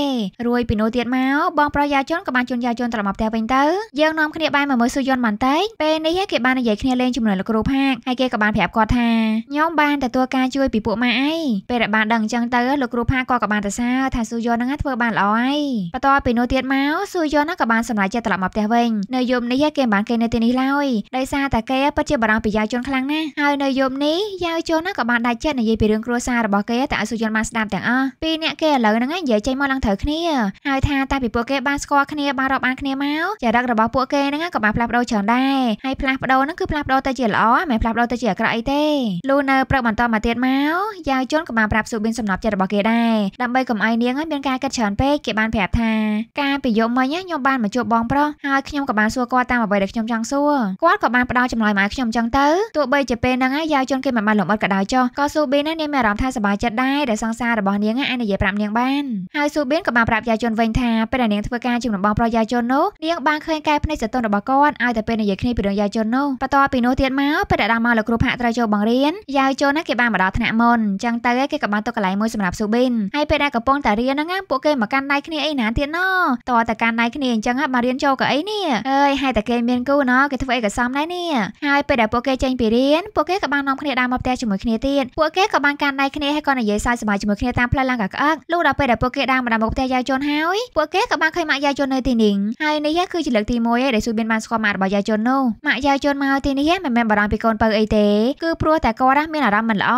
រួយពីនោះទៀតមកបងប្រុសយាយជូនក៏បានជូនយាយជូនត្រឡប់មកផ្ទះវិញទៅ យើងនាំគ្នាបែរមកមើលស៊ូយន់បន្តិចពេលនេះគេបាននិយាយគ្នាលេងជាមួយលោកគ្រូផាកហើយគេក៏បានប្រាប់គាត់ថាខ្ញុំបានទទួលការជួយពីពួកម៉ាក់ឯងពេលដែលបានដឹងអញ្ចឹងទៅលោកគ្រូផាកក៏ក៏បានទៅសើហៅថាស៊ូយ៉នហ្នឹងធ្វើបានល្អហើយបន្ទាប់ពីនោះទៀតមកស៊ូយ៉នក៏បានសម្រេចចិត្តត្រឡប់មកផ្ទះវិញនៅយប់នេះគេមិនបានគេនៅទីនេះឡើយដោយសារតែគេពិតជាបារម្ភពីយាវជនខ្លាំងណាស់ហើយនៅយប់នេះយាវជនក៏បានដាច់ចិត្តនិយាយពីរឿងគ្រួសាររបស់គេតែអស៊ូយ៉នបានស្ដាប់ទាំងអស់ពីរអ្នកគេឥឡូវហ្នឹងនិយាយចេញមកឡើងត្រូវគ្នាហើយថាតែពីពួកគេបានស្គាល់គ្នាបានរាប់អានគ្នាមកចរិតរបស់ពួកគេហ្នឹងក៏បានផ្លាស់ប្ដូរច្រើនដែរហើយផ្លាស់ប្ដូរហ្នឹងគឺផ្លាស់ប្ដូរទៅជាល្អមិនផ្លាស់ប្ដូរទៅជាអាក្រក់អីទេលុះនៅព្រឹកបន្តមកទៀតមកយាវជនក៏បានប្រាប់ស៊ូប៊ីនសំណប់ចិត្តរបស់គេដែរដើម្បីកុំឲ្យយនាងហើយមានការគិតច្រើនពេកគេបានប្រាប់ថាការពីយប់មិញខ្ញុំបានមកជួបបងប្រុសហើយខ្ញុំក៏បានសួរគាត់តាមអ្វីដែលខ្ញុំចង់សួរគាត់ក៏បានផ្ដល់ចម្លើយមកឲ្យខ្ញុំចឹងទៅទោះបីជាពេលហ្នឹងហើយយាយជន់គេមិនបានលំអិតក៏ដោយចុះក៏ស៊ូប៊ីននាងមានអារម្មណ៍ថាសប្បាយចិត្តដែរដែលសង្សាររបស់នាងអាចនិយាយប្រាប់នាងបានហើយស៊ូប៊ីនក៏បានប្រាប់យាយជន់វិញថាពេលដែលនាងធ្វើការជាមួយនឹងបងប្រុសយាយជន់នោះនាងបានឃើញកែភ្នែកសតុនរបស់គាត់ឲ្យតែពេលនិយាយគ្នាពីរឿងយាយជន់នោះបន្ទាប់ពីនោះទៀតមកពេលដែលដល់មកលោកគ្រូផាក់ត្រូវចូលបង្រៀនយាយជន់គេបានមកដល់ថ្នាក់មុនចឹងទៅគេក៏បានទុកកន្លែងមួយសម្រាប់ស៊ូប៊ីនហើយពេលដែលកំពុងតែរៀនហ្នឹងណាពួកគេមកកាន់ដៃគ្នាអីណាទៀតណោតើតែកាន់ដៃគ្នាអញ្ចឹងមករៀនចូលក៏អីនេះអើយហើយតែគេមានគូណោគេធ្វើអីក៏សមដែរនេះហើយពេលដែលពួកគេចេញពីរៀនពួកគេក៏បាននាំគ្នាដើរមកផ្ទះជាមួយគ្នាទៀតពួកគេក៏បានកាន់ដៃគ្នាហើយក៏និយាយសើចសប្បាយជាមួយគ្នាតាមផ្លូវឡើងកាក្អឹកលុះដល់ពេលដែលពួកគេដើរមកដល់មុខផ្ទះយាយជុនហើយពួកគេក៏បានឃើញម៉ាក់យាយជុននៅទីនេះហើយនេះគឺជាលើកទី1ឯដែលស៊ូបៀនបានស្គាល់ម៉ាក់របស់យាយជុននោះម៉ាក់យាយជុនមកទីនេះមិនមែនបារម្ភពីកូនពៅអីទេគឺព្រោះតែគាត់មានអារម្មណ៍មិនល្អ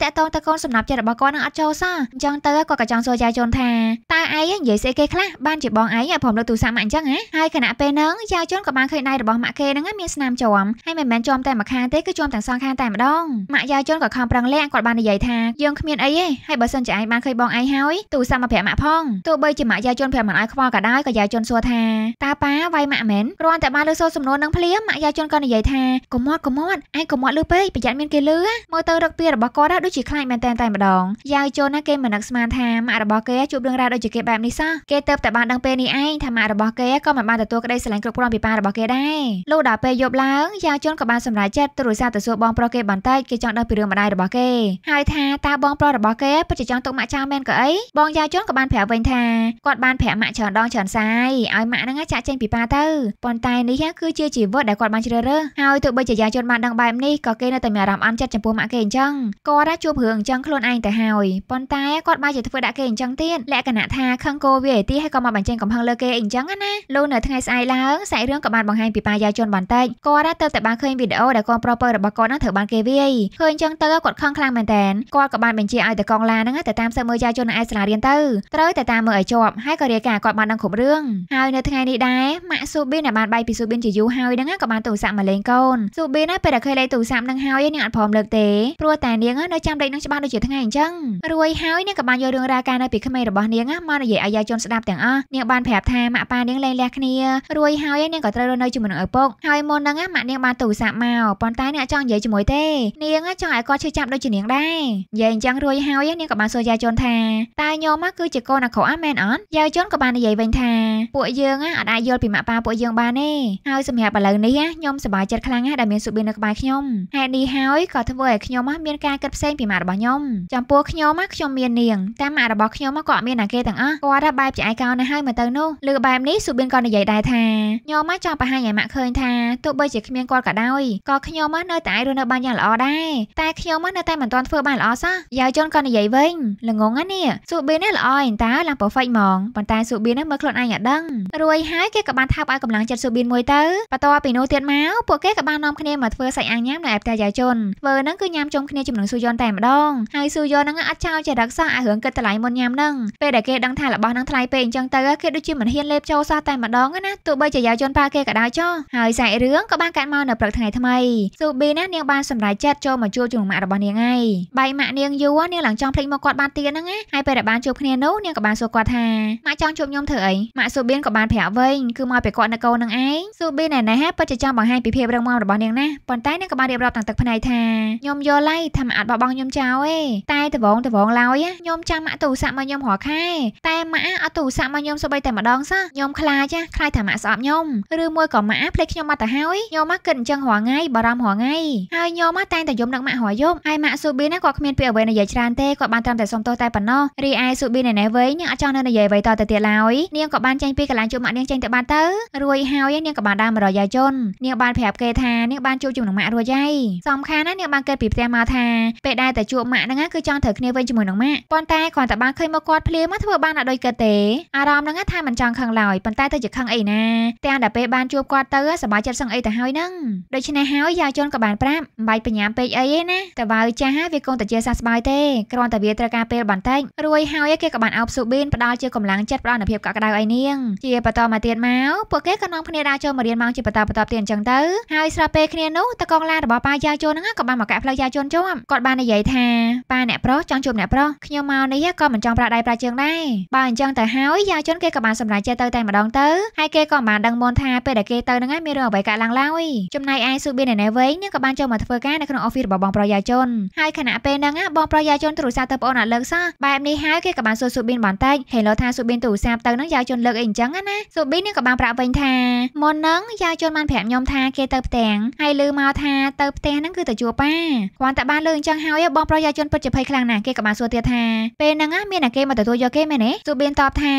គាត់តាក់ទងទៅកូនសំណាប់ចិត្តរបស់គាត់នឹងអត់ចូលសោះអញ្ចឹងទៅគាត់ក៏ចង់សួរប្រជាជនថាតើឯងនិយាយស្អីគេខ្លះបានជាបងឯងព្រមលើទូរស័ព្ទម៉ាក់អញ្ចឹងហ៎ហើយខណៈពេលហ្នឹងប្រជាជនក៏បានឃើញដៃរបស់ម៉ាក់គេហ្នឹងមានស្នាមជាំហើយមិនមែនជាំតែម្ខាងទេគឺជាំទាំងសងខាងតែម្ដងម៉ាក់យាយជនក៏ខំប្រឹងលាក់គាត់បាននិយាយថាយើងគ្មានអីទេហើយបើសិនជាឯងបានឃើញបងឯងហើយទូរស័ព្ទមកប្រាប់ម៉ាក់ផងទោះបីជាម៉ាក់យាយជនប្រាប់មិនឲ្យខ្វល់ក៏ដោយក៏យាយជនសួរថាតើប៉ាវាយម៉ាក់មែនគ្រាន់តែបានលើសូរសំណួរនឹងភ្លាមម៉ាក់យាយជនក៏និយាយថាកុំមាត់កុំមាត់ឯងកុំមាត់លឺពេកប្រយ័ត្នមានគេលឺមើលទៅរឹកពីរបស់គាត់ដូចជាខ្លាចមែនតែម្ដងយាយជនណាគេមិននឹកស្មានថាម៉ាក់ម៉ាក់របស់គេជួបរឿងរ៉ាវដូចជាគេបែបនេះសោះគេទៅតែបានដឹងពេលនេះឯងថាម៉ាក់របស់គេក៏មិនបានទទួលក្តីស្រឡាញ់គ្រប់គ្រាន់ពីប៉ារបស់គេដែរលុះដល់ពេលយប់ឡើងយ៉ាវជុនក៏បានសម្រេចចិត្តទូរស័ព្ទទៅសួរបងប្រុសគេបន្តិចគេចង់ដឹងពីរឿងម្ដាយរបស់គេហើយថាតើបងប្រុសរបស់គេពិតជាចង់ទុកម៉ាក់ចោលមែនក៏អីបងយ៉ាវជុនក៏បានប្រាប់វិញថាគាត់បានប្រាប់ម៉ាក់ច្រើនដងច្រើនសាយឲ្យម៉ាក់ហ្នឹងចាក់ចេញពីប៉ាទៅប៉ុន្តែនេះគឺជាជីវិតដែលគាត់បានជ្រើសរើសហើយទោះបីជាយ៉ាវជុនបានដឹងបែបនេះក៏គេនៅតែមានអារម្មណ៍អន់ចិត្តចំពោះម៉ាក់គេអញ្ចឹងគាត់ជួបរឿងអញ្ចឹងខ្លួនឯងទៅហើយប៉ុន្តែគាត់បានជាធ្វើដាក់គេអញ្ចឹងទៀតលក្ខណៈថាខឹងគោវាឯទីហើយក៏មកបញ្ចេញកំហឹងលើគេអីអញ្ចឹងណាលុះនៅថ្ងៃស្អែកឡើងសាច់រឿងក៏បានបង្ហាញពីបាយាជនបន្តិចគាត់ទៅតែបានឃើញវីដេអូដែលកូនប្រុសពៅរបស់គាត់ហ្នឹងត្រូវបានគេវាយឃើញអញ្ចឹងទៅគាត់ខឹងខ្លាំងមែនតើគាត់ក៏បានបញ្ជាឲ្យតកងឡាហ្នឹងទៅតាមសើមើលយាជនឯសាលារៀនទៅត្រូវតែតាមមើលឲ្យជាប់ហើយក៏រាយការណ៍គាត់បានដឹងគ្រប់រឿងហើយនៅថ្ងៃនេះដែរម៉ាក់ស៊ូប៊ីនដែលបានបាយពីស៊ូប៊ីនជាយូរហើយហ្នឹងក៏បានទូរស័ព្ទមកលេងកូនស៊ូប៊ីនណាពេលដែលឃើញលេខទូរស័ព្ទហ្នឹងហើយនាងអត់ព្រមលើកទេព្រោះតែនាងនៅចាំលេខហ្នឹងច្បាស់ដូចជាថ្ងៃអញ្ចឹងរួយហើយនាងក៏បានយករឿងរ៉ាវការដែលនៅពីក្មេងរបស់នាងមកនិយាយឲ្យយាយជន់ស្ដាប់ទាំងអស់នាងបានប្រាប់ថាម៉ាក់ប៉ានាងលែងលះគ្នារួយហើយនាងក៏ត្រូវរស់នៅជាមួយនឹងឪពុកហើយមុនហ្នឹងម៉ាក់នាងបានទូរស័ព្ទមកប៉ុន្តែនាងចង់និយាយជាមួយទេនាងចង់ឲ្យគាត់ឈឺចាប់ដូចជានាងដែរនិយាយអញ្ចឹងរួយហើយនាងក៏បានសួរយាយជន់ថាតើញោមគឺជាកូនអាក្រក់អាមែនអត់យាយជន់ក៏បាននិយាយវិញថាពួកយើងអត់អាចយល់ពីម៉ាក់ប៉ាពួកយើងបានទេហើយសម្រាប់ឥឡូវនេះខ្ញុំសប្បាយចិត្តខ្លាំងណាស់ដែលមានសុបិននៅក្បែរខ្ញុំហេតុនេះហើយក៏ធ្វើឲ្យខ្ញុំមានការគិតផ្សេងពីម៉ាក់របស់ខ្ញុំចំពោះខ្ញុំខ្ញុំមាននាងតែម៉ាក់របស់របស់ខ្ញុំមកក៏អត់មានអាគេទាំងអស់គាត់បែបជាឯកោណាស់ហើយមើលទៅនោះលើបែបនេះស៊ូបៀនក៏និយាយដែរថាខ្ញុំមកចង់បង្ហាញឲ្យម៉ាក់ឃើញថាទោះបីជាគ្មានគាត់ក៏ដោយក៏ខ្ញុំមកនៅតែអាចរស់នៅបានយ៉ាងល្អដែរតែខ្ញុំមកនៅតែមិនទាន់ធ្វើបានល្អសោះយាយជុនក៏និយាយវិញល្ងងណានេះស៊ូបៀននេះល្អឯងតើឡើង perfect ហ្មងប៉ុន្តែស៊ូបៀននេះមើលខ្លួនឯងអត់ដឹងរួយហើយគេក៏បានថាបឲ្យកម្លាំងចិត្តស៊ូបៀនមួយទៅបន្ទាប់ពីនោះទៀតមកពួកគេក៏បាននាំគ្នាមកធ្វើសាច់អាំងញ៉ាំនៅឯផ្ទះយាយជុនធ្វើហ្នឹងគឺញ៉ាំជុំគ្នាជាមួយនឹងស៊ូយ៉នតែម្ដងហើយស៊ូយ៉នហ្នឹងអត់ចោលចិត្តរកសោះអារឿងគិតតម្លៃមុនញ៉ាំហ្នឹងពេលដែលគេដឹងថារបស់ហ្នឹងថ្លៃពេកអញ្ចឹងទៅគេដូចជាមិនហ៊ានលេបចូលសោះតែម្ដងណាទោះបីជាយាយយន្តប៉ាគេក៏ដោយចុះហើយសាច់រឿងក៏បានកាត់មកនៅព្រឹកថ្ងៃថ្មីស៊ូប៊ីណានាងបានសម្រេចចិត្តចូលមកជួបជាមួយម៉ាក់របស់នាងហើយបៃម៉ាក់នាងយូនាងឡើងចង់ភ្លេចមកគាត់បានទៀតហ្នឹងណាហើយពេលដែលបានជួបគ្នានោះនាងក៏បានសួរគាត់ថាម៉ាក់ចង់ជួបខ្ញុំធ្វើអីម៉ាក់ស៊ូប៊ីនក៏បានប្រាប់វិញគឺមកពីគាត់នៅកូននឹងឯងស៊ូប៊ីនឯណេះពិតជាចង់បង្ហាញពីភាពរឹងមាំរបស់នាងណាប៉ុន្តែនាងក៏បានរៀបរាប់ទាំងទឹកភ្នែកថាខ្ញុំយល់ហើយថាម៉ាក់អត់បបងខ្ញុំចោលទេតែដបងដបងឡើយខ្ញុំចាំម៉ាក់ទូរសសាក់មកខ្ញុំរាល់ខែតែម៉ាក់អត់ទូរស័ព្ទមកខ្ញុំសូម្បីតែម្ដងសោះខ្ញុំខ្លាចចាខ្លាចថាម៉ាក់ស្អប់ខ្ញុំឬមួយក៏ម៉ាក់ភ្លេចខ្ញុំមកទៅហើយខ្ញុំមកគិតអញ្ចឹងរាល់ថ្ងៃបារម្ភរាល់ថ្ងៃហើយខ្ញុំមកតែងតែយំនឹកម៉ាក់រាល់យប់ហើយម៉ាក់ស៊ូប៊ីណាគាត់គ្មានពាក្យអ្វីនិយាយច្រើនទេគាត់បានត្រឹមតែសុំទោសតែប៉ុណ្ណោះរីឯស៊ូប៊ីណែណែវិញនាងអត់ចង់នៅនិយាយអ្វីតទៅទៀតឡើយនាងក៏បានចេញពីកន្លែងជួបម៉ាក់នាងចេញទៅបានទៅរួចហើយនាងក៏បានដើរមករកយាយជននាងបានប្រាប់គេថានាងបានជួបជាមួយនឹងម៉ាក់រួចហើយសំខាន់ណាស់នាងបានគិតពីផ្ទះមកថាពេលដែលតែជួបម៉ាក់ហ្នឹងគឺចង់ត្រូវគ្នាវិញជាមួយនឹងម៉ាក់ប៉ុន្តែគ្រាន់តែបានឃើញមកគាត់ភ្លាមមកធ្វើបានអត់ដូចកើតទេអារម្មណ៍ហ្នឹងថាមិនចង់ខឹងឡើយប៉ុន្តែទៅជាខឹងអីណាទាំងតែពេលបានជួបគាត់ទៅសบายចិត្តសឹងអីទៅហើយហ្នឹងដូច្នេះហើយយាយជន់ក៏បានប្រាប់មិនបាច់បញ្ញាពេកអីទេណាតើបើចាស់ហើយវាគង់តែជាសះស្បើយទេគ្រាន់តែវាត្រូវការពេលបន្តិចរួយហើយគេក៏បានអោបស៊ូប៊ីនផ្ដល់ជាកម្លាំងចិត្តផ្ដល់នូវភាពកក់ក្ដៅឲ្យនាងជាបន្តមកទៀតមកពួកគេក៏នាំគ្នាដើរចូលមករៀនម៉ោងជាបន្តបន្តទៀតអញ្ចឹងទៅហើយស្រាប់ពេលគ្នានោះតកងឡានរបស់ប៉ាយាយជន់ហ្នឹងក៏បានមកកាក់ផ្លូវយាយជន់ជាប់គាត់បាននិយាយថាប៉ាអ្នកប្រុសចង់ជួបអ្នកប្រុសខ្ញុំមកនេះក៏មិនចង់ប្រាក់ដៃប្រាក់ជើងដែរបើអញ្ចឹងទៅហើយយាវជនគេក៏បានសម្រេចចិត្តទៅតែម្ដងទៅហើយគេក៏បានដឹងមុនថាពេលដែលគេទៅនឹងហើយមានរឿងអ្វីកើតឡើងឡើយចំណែកឯស៊ូប៊ីនៅណែវិញនឹងក៏បានចូលមកធ្វើការនៅក្នុង office របស់បងប្រុសយាវជនហើយខណៈពេលហ្នឹងបងប្រុសយាវជនទូរស័ព្ទទៅប្អូនអត់លើកសោះបែបនេះហើយគេក៏បានសួរស៊ូប៊ីបន្តិចហេឡូថាស៊ូប៊ីទូរស័ព្ទទៅនឹងយាវជនលើកអីអញ្ចឹងណាស៊ូប៊ីនឹងក៏បានប្រាប់វិញថាមុនហ្នឹងយាវជនបានប្រាប់ខ្ញុំថាគេទៅផ្ទះហើយលឺមកថាទៅផ្ទះហ្នឹងគឺទៅជួបប៉ាគាត់តែបានលើអញ្ចឹងហើយបងប្រុសយាវជនពិតជាភ័យខ្លាំងណាស់គេក៏បានសួរទៀតថាពេលហ្នឹងមានតែគេមកទទួលយកគេមែនទេស៊ូបៀនតបថា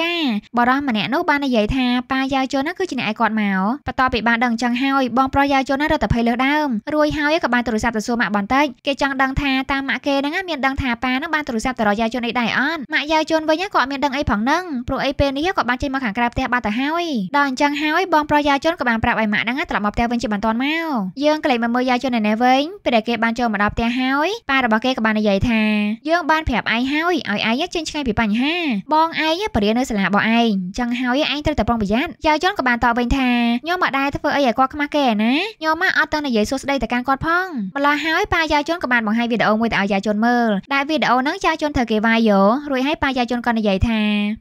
ចាបរោះម្នាក់នោះបាននិយាយថាប៉ាយាវជុនហ្នឹងគឺជាអ្នកឯគាត់មកបន្ទាប់ពីបានដឹងចឹងហើយបងប្រុសយាវជុនហ្នឹងរត់ទៅភ័យលើសដើមរួយហើយក៏បានទូរស័ព្ទទៅសួរម៉ាក់បន្តិចគេចង់ដឹងថាតើម៉ាក់គេហ្នឹងមានដឹងថាប៉ាហ្នឹងបានទូរស័ព្ទទៅរកយាវជុនអីដែរអត់ម៉ាក់យាវជុនវិញក៏អត់មានដឹងអីផងហ្នឹងព្រោះអីពេលនេះក៏បានចេញមកខាងក្រៅផ្ទះបាត់ទៅហើយដល់អញ្ចឹងហើយបងប្រុសយាវជុនក៏បានប្រាប់ឲ្យម៉ាក់ហ្នឹងត្រឡប់មកផ្ទះវិញជាបន្តមកយើងក្លែកមកមើលយាវជុនឯនេះវិញពេលដែលគេបានចូលមកដល់ផ្ទះហើយប៉ារបស់គេក៏បាននិយាយថាយើងបានប្រាប់ឯងហើយឲ្យឯងចេញឆ្ងាយពីបញ្ហាបងឯងបរិញ្ញានៅសាលាបងឯងចឹងហើយឯងត្រូវតែប្រុងប្រយ័ត្នយាយយន់ក៏បានតបវិញថាខ្ញុំមិនដែរធ្វើអីឲ្យគាត់ខ្មាស់គេណាខ្ញុំមកអត់ទៅនិយាយសួស្ដីទៅកាន់គាត់ផងម្ល៉េះហើយប៉ាយាយយន់ក៏បានបង្ហាញវីដេអូមួយទៅឲ្យយាយយន់មើលដែលវីដេអូហ្នឹងយាយយន់ធ្វើគេវាយយោរួចហើយប៉ាយាយយន់ក៏និយាយថា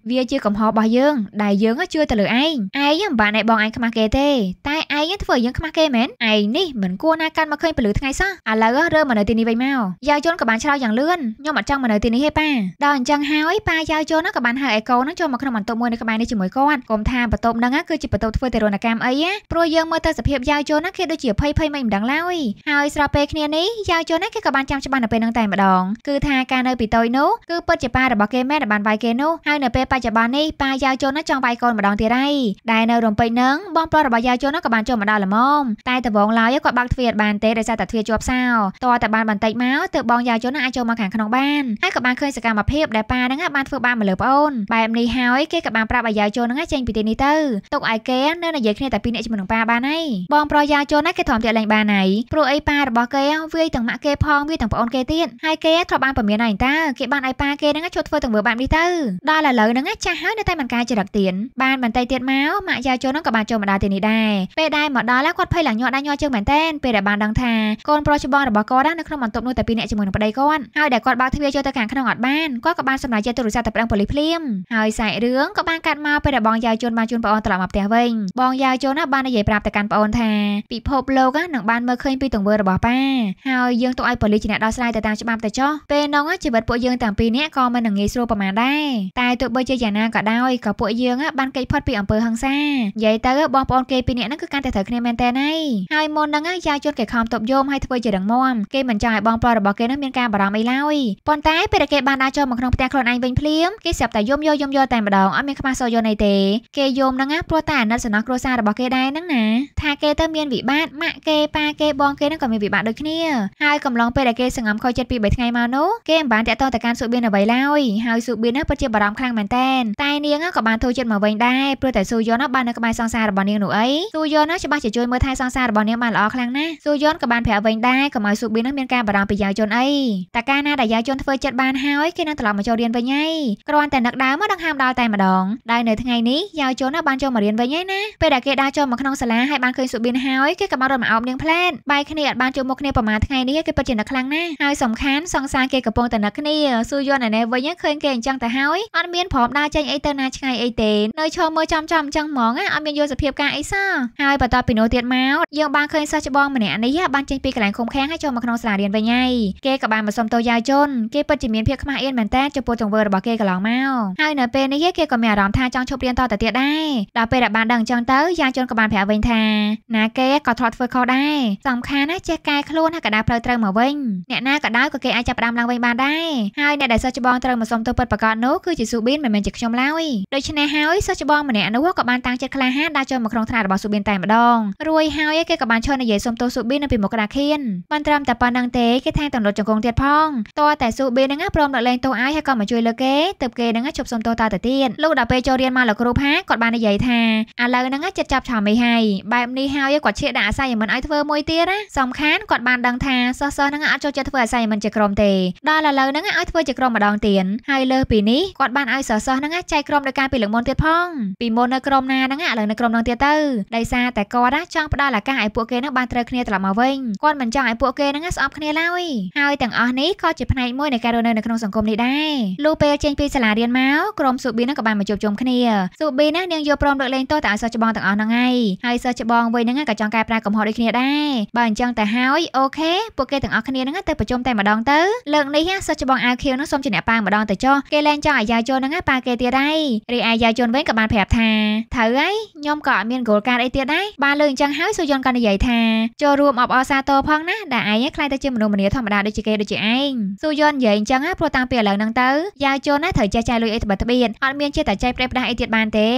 វាជាកំហុសរបស់យើងដែលយើងជឿទៅលើឯងឯងមិនបានឲ្យបងឯងខ្មាស់គេទេតែឯងធ្វើយើងខ្មាស់គេមែនឯងនេះមិនគួរណាកាន់មកឃើញពលឺថ្ងៃសោះឥឡូវរើមកនៅទីនេះវិញមកយាយយន់ក៏បានឆ្លើយយ៉ាងលឿនខ្ញុំអត់ចង់មកនៅទីនេះទេប៉ាដល់អញ្ចឹងហើយប៉ាយ៉ាវចូលនោះក៏បានហៅឯកូននោះចូលមកក្នុងបន្ទប់មួយនៅក្បែរនេះជាមួយគាត់កុំថាបន្ទប់ហ្នឹងគឺជាបន្ទប់ធ្វើទារុណកម្មអីណាព្រោះយើងមើលទៅសភាពយ៉ាវចូលនោះគេដូចជាភ័យភ័យមិនម្ដងឡើយហើយស្របពេលគ្នានេះយ៉ាវចូលនោះគេក៏បានចាំច្បាស់នៅពេលហ្នឹងតែម្ដងគឺថាការនៅពីតូចនោះគឺពិតជាប៉ារបស់គេមែនដែលបានវាយគេនោះហើយនៅពេលបច្ចុប្បន្ននេះប៉ាយ៉ាវចូលនោះចង់វាយកូនម្ដងទៀតហើយដែលនៅរំពេចហ្នឹងបងប្រុសរបស់យ៉ាវចូលនោះក៏បានចូលមកដល់ល្មមតែតវងឡើយគាត់បើកទ្វារអត់បានទេដោយសារតែទ្វារជាប់សោតតែបានបន្តិចមកទើបបងយ៉ាវចូលនោះអាចចូលមកខាងក្នុងបានហើយក៏បានឃើញសកម្មភាពភាពដែលប៉ាហ្នឹងបានធ្វើបានមកលើប្អូនបែបនេះហើយគេក៏បានប្រាប់អាយ៉ាជូនហ្នឹងចេញពីទីនេះទៅទុកឲ្យគេនៅនិយាយគ្នាតែពីរនាក់ជាមួយនឹងប៉ាបានហើយបងប្រុសយ៉ាជូនហ្នឹងគេធំទៀតលែងបានហើយព្រោះអីប៉ារបស់គេវាយទាំងម៉ាក់គេផងវាយទាំងប្អូនគេទៀតហើយគេធ្លាប់បានពមៀនហើយតាគេបានឲ្យប៉ាគេហ្នឹងជួយធ្វើទាំងមើលបែបនេះទៅដល់ឥឡូវហ្នឹងចាស់ហើយនៅតែមិនការចរិតទៀតបានបន្តិចទៀតមកម៉ាក់យ៉ាជូនហ្នឹងក៏បានចូលមកដល់ទីនេះដែរពេលដែលមកដល់គាត់ភ័យឡើងញាត់ដែរញាត់ជើងមែនតែនពេលដែលបានដឹងថាកូនប្រុសច្បងរបស់គាត់នៅក្នុងបន្ទប់នោះតែពីរនាក់ជាមួយនឹងប្តីគាត់ហើយដែលគាត់បើកទ្វារចូលទៅខាងក្នុងអត់បានគាត់ក៏បានសម្រេចចិត្តទូរស័ព្ទទៅប្តឹងប៉ូលីសភ្លាមហើយសាច់រឿងក៏បានកាត់មកពេលដែលបងយាយជូនបានជូនប្អូនត្រឡប់មកផ្ទះវិញបងយាយជូនបាននិយាយប្រាប់ទៅកាន់ប្អូនថាពិភពលោកនឹងបានមើលឃើញពីទង្វើរបស់ប៉ាហើយយើងទុកឲ្យប៉ូលីសជាអ្នកដោះស្រាយទៅតាមច្បាប់ទៅចុះពេលនោះជីវិតពួកយើងទាំងពីរនាក់ក៏មិននឹងងាយស្រួលប៉ុន្មានដែរតែទោះបីជាយ៉ាងណាក៏ដោយក៏ពួកយើង បានកិច្ចផុតពីអំពើហិង្សានិយាយទៅបងប្អូនគេពីរនាក់ហ្នឹងគឺកាន់តែត្រូវគ្នាមែនតើហើយហើយមុនហ្នឹងយាយជូនគេខំតបយោមឲ្យធ្វើជារងមមគេមិនចង់ឲ្យបងប្រុសរបស់គេនឹងមានការបារម្ភអីឡើយប៉ុន្តែពេលដែលគេបានដើរចូលមកក្នុងផ្ទះខ្លួនឯងវិញភ្លាមគេស្រាប់តែយំយល់យំយល់តែម្ដងអត់មានខ្មាស់សោយល់អីទេគេយំហ្នឹងណាព្រោះតែអាណិតសំណងគ្រួសាររបស់គេដែរហ្នឹងណាថាគេទៅមានវិបត្តិម៉ាក់គេប៉ាគេបងគេហ្នឹងក៏មានវិបត្តិដូចគ្នាហើយកំឡុងពេលដែលគេសង្ងំខុសចិត្តពី3ថ្ងៃមកនោះគេមិនបានតាក់ទងទៅកាន់សុបៀនអ្វីឡើយហើយសុបៀនហ្នឹងពិតជាបារម្ភខ្លាំងមែនតែនតែនាងក៏បានធូរចិត្តមកវិញដែរព្រោះតែសុយនបាននៅក្បែរសង្សាររបស់នាងនោះអីសុយនច្បាស់ជាជួយមើលថែសង្សាររបស់នាងបានល្អខ្លាំងណាស់សុយនក៏បានប្រាប់វិញដែរកុំឲ្យសុបៀនហ្នឹងមានការបារម្ភពីយាយជនអីតែការណាដែលយាយជនធ្វើចិត្តបានហើយគេនឹងត្រឡប់មកចូលរៀនវិញហើយគ្រាន់តែនឹកដើមមកដង្ហើមដល់តែម្ដងដែលនៅថ្ងៃនេះយ៉ាវជុនបានចូលមករៀនវិញហើយណាពេលដែលគេដើរចូលមកក្នុងសាលាហើយបានឃើញសុបៀនហើយគេក៏បានរត់មកអោបនាងផ្លែតបាយគ្នាអត់បានជួបមុខគ្នាប្រហែលថ្ងៃនេះគេពិតជានឹកខ្លាំងណាស់ហើយសំខាន់សង្សារគេកំពុងតែនឹកគ្នាស៊ូយន់ណែវិញឃើញគេអញ្ចឹងទៅហើយអត់មានព្រមដើរចេញអីទៅណាឆ្ងាយអីទេនៅឈរមើលចំចំអញ្ចឹងហ្មងអត់មានយល់សភាពការអីសោះហើយបន្តពីនោះទៀតមកយើងបានឃើញសិស្សច្បងម្នាក់នេះបានចេញពីកន្លែងឃុំឃាំងហើយចូលមកក្នុងសាលារៀនវិញហើយគេក៏បានមកសុំទោសយ៉ាវជុនគេពិតជាមានភាពខ្មាស់អៀនមែនតែនចំពោះទង្វើរបស់គេកន្លងមកហើយនៅពេលនេះគេក៏មានអារម្មណ៍ថាចង់ឈប់រៀនតទៅទៀតដែរដល់ពេលដែលបានដឹងអញ្ចឹងទៅយ៉ាងជន់ក៏បានប្រាប់វិញថាណាគេក៏ធ្លាប់ធ្វើខុសដែរសំខាន់ណាចេះកែខ្លួនហើយកដៅផ្លូវត្រូវមកវិញអ្នកណាក៏ដោយក៏គេអាចចាប់ផ្ដើមឡើងវិញបានដែរហើយអ្នកដែលសិស្សច្បងត្រូវមកសុំទោសពិតប្រាកដនោះគឺជាស៊ូប៊ីនមិនមែនជាខ្ញុំឡើយដូច្នេះហើយសិស្សច្បងម្នាក់នោះក៏បានតាំងចិត្តក្លាហានដើរចូលមកក្នុងថ្នាក់របស់ស៊ូប៊ីនតែម្ដងរួយហើយគេក៏បានឈរនិយាយសុំទោសស៊ូប៊ីននៅពីមុខក្តារខៀនមិនត្រឹមតែប៉ុណ្្នឹងទេគេថែមទាំងលុតជង្គង់ទៀតផងតើតែស៊ូប៊ីនហ្នឹងព្រមលើកលែងទោសោអាយហើយគាត់មកជួយលើគេទើបគេនឹងជប់សុំទោសតើទៅទៀតលោកដល់ពេលចូលរៀនមកលោកគ្រូផាគាត់បាននិយាយថាឥឡូវហ្នឹងចិត្តចាប់ឆំអីហើយបែបនេះហើយគាត់ឈៀកដាក់អាស័យមិនឲ្យធ្វើមួយទៀតណាសំខាន់គាត់បានដឹងថាសិស្សសិស្សហ្នឹងអត់ចូលចិត្តធ្វើអាស័យមិនជាក្រុមទេដល់ឥឡូវហ្នឹងឲ្យធ្វើជាក្រុមម្ដងទៀតហើយលើពីនេះគាត់បានឲ្យសិស្សសិស្សហ្នឹងចែកក្រុមដោយការពីលើកមុនទៀតផង ពីមុននៅក្រុមណាហ្នឹងឥឡូវនៅក្រុមហ្នឹងទៀតទៅដោយសារតែគាត់ចង់ផ្ដល់ឱកាសឲ្យពួកគេហ្នឹងបានត្រូវគ្នាត្រឡប់មកវិញគាត់មិនចង់ឲ្យពួកគេហ្នឹងស្អប់គ្នាឡើយហើយទាំងអស់នេះក៏ជាផ្នែកមួយនៃការរស់នៅក្នុងសង្គមនេះដែរលុះពេលចេញពីសាលារៀនមកក្រុមស៊ូប៊ីនឹងក៏បានមកជួបជុំគ្នាស៊ូប៊ីណានាងយកព្រមលើកលែងទោសទៅឲ្យសិស្សច្បងទាំងអស់ហ្នឹងហើយហើយសិស្សច្បងវ័យហ្នឹងក៏ចង់កែប្រែកំហុសដូចគ្នាដែរបើអញ្ចឹងតែហើយអូខេពួកគេទាំងអស់គ្នាហ្នឹងទៅប្រជុំតែម្ដងទៅលើកនេះសិស្សច្បងអាវខៀវហ្នឹងសុំជាអ្នកប៉ាម្ដងទៅចុះគេលែងចង់អាយ៉ាជនហ្នឹងប៉ាគេទៀតដែររីអាយ៉ាជនវិញក៏បានប្រាប់ថាត្រូវហើយខ្ញុំក៏អត់មានគោលការណ៍អីទៀតដែរបានលើអញ្ចឹងហើយស៊ូយុនក៏និយាយថាចូលរួមអបអរសាទរផងណាដែលឯងខ្លាចទៅជាមនុស្សម្នាធម្មតាដូចជាគេដូចជាឯងស៊ូយុននិយាយអញ្ចឹងព្រោះតាំងពីឥឡូវវហ្នឹងទៅយាយចូលណាត្រូវចេះចាយលុយអីត្បិតត្បៀតអត់មានចេះតែចៃប្រេះផ្ដាស់អីទៀតបានទេ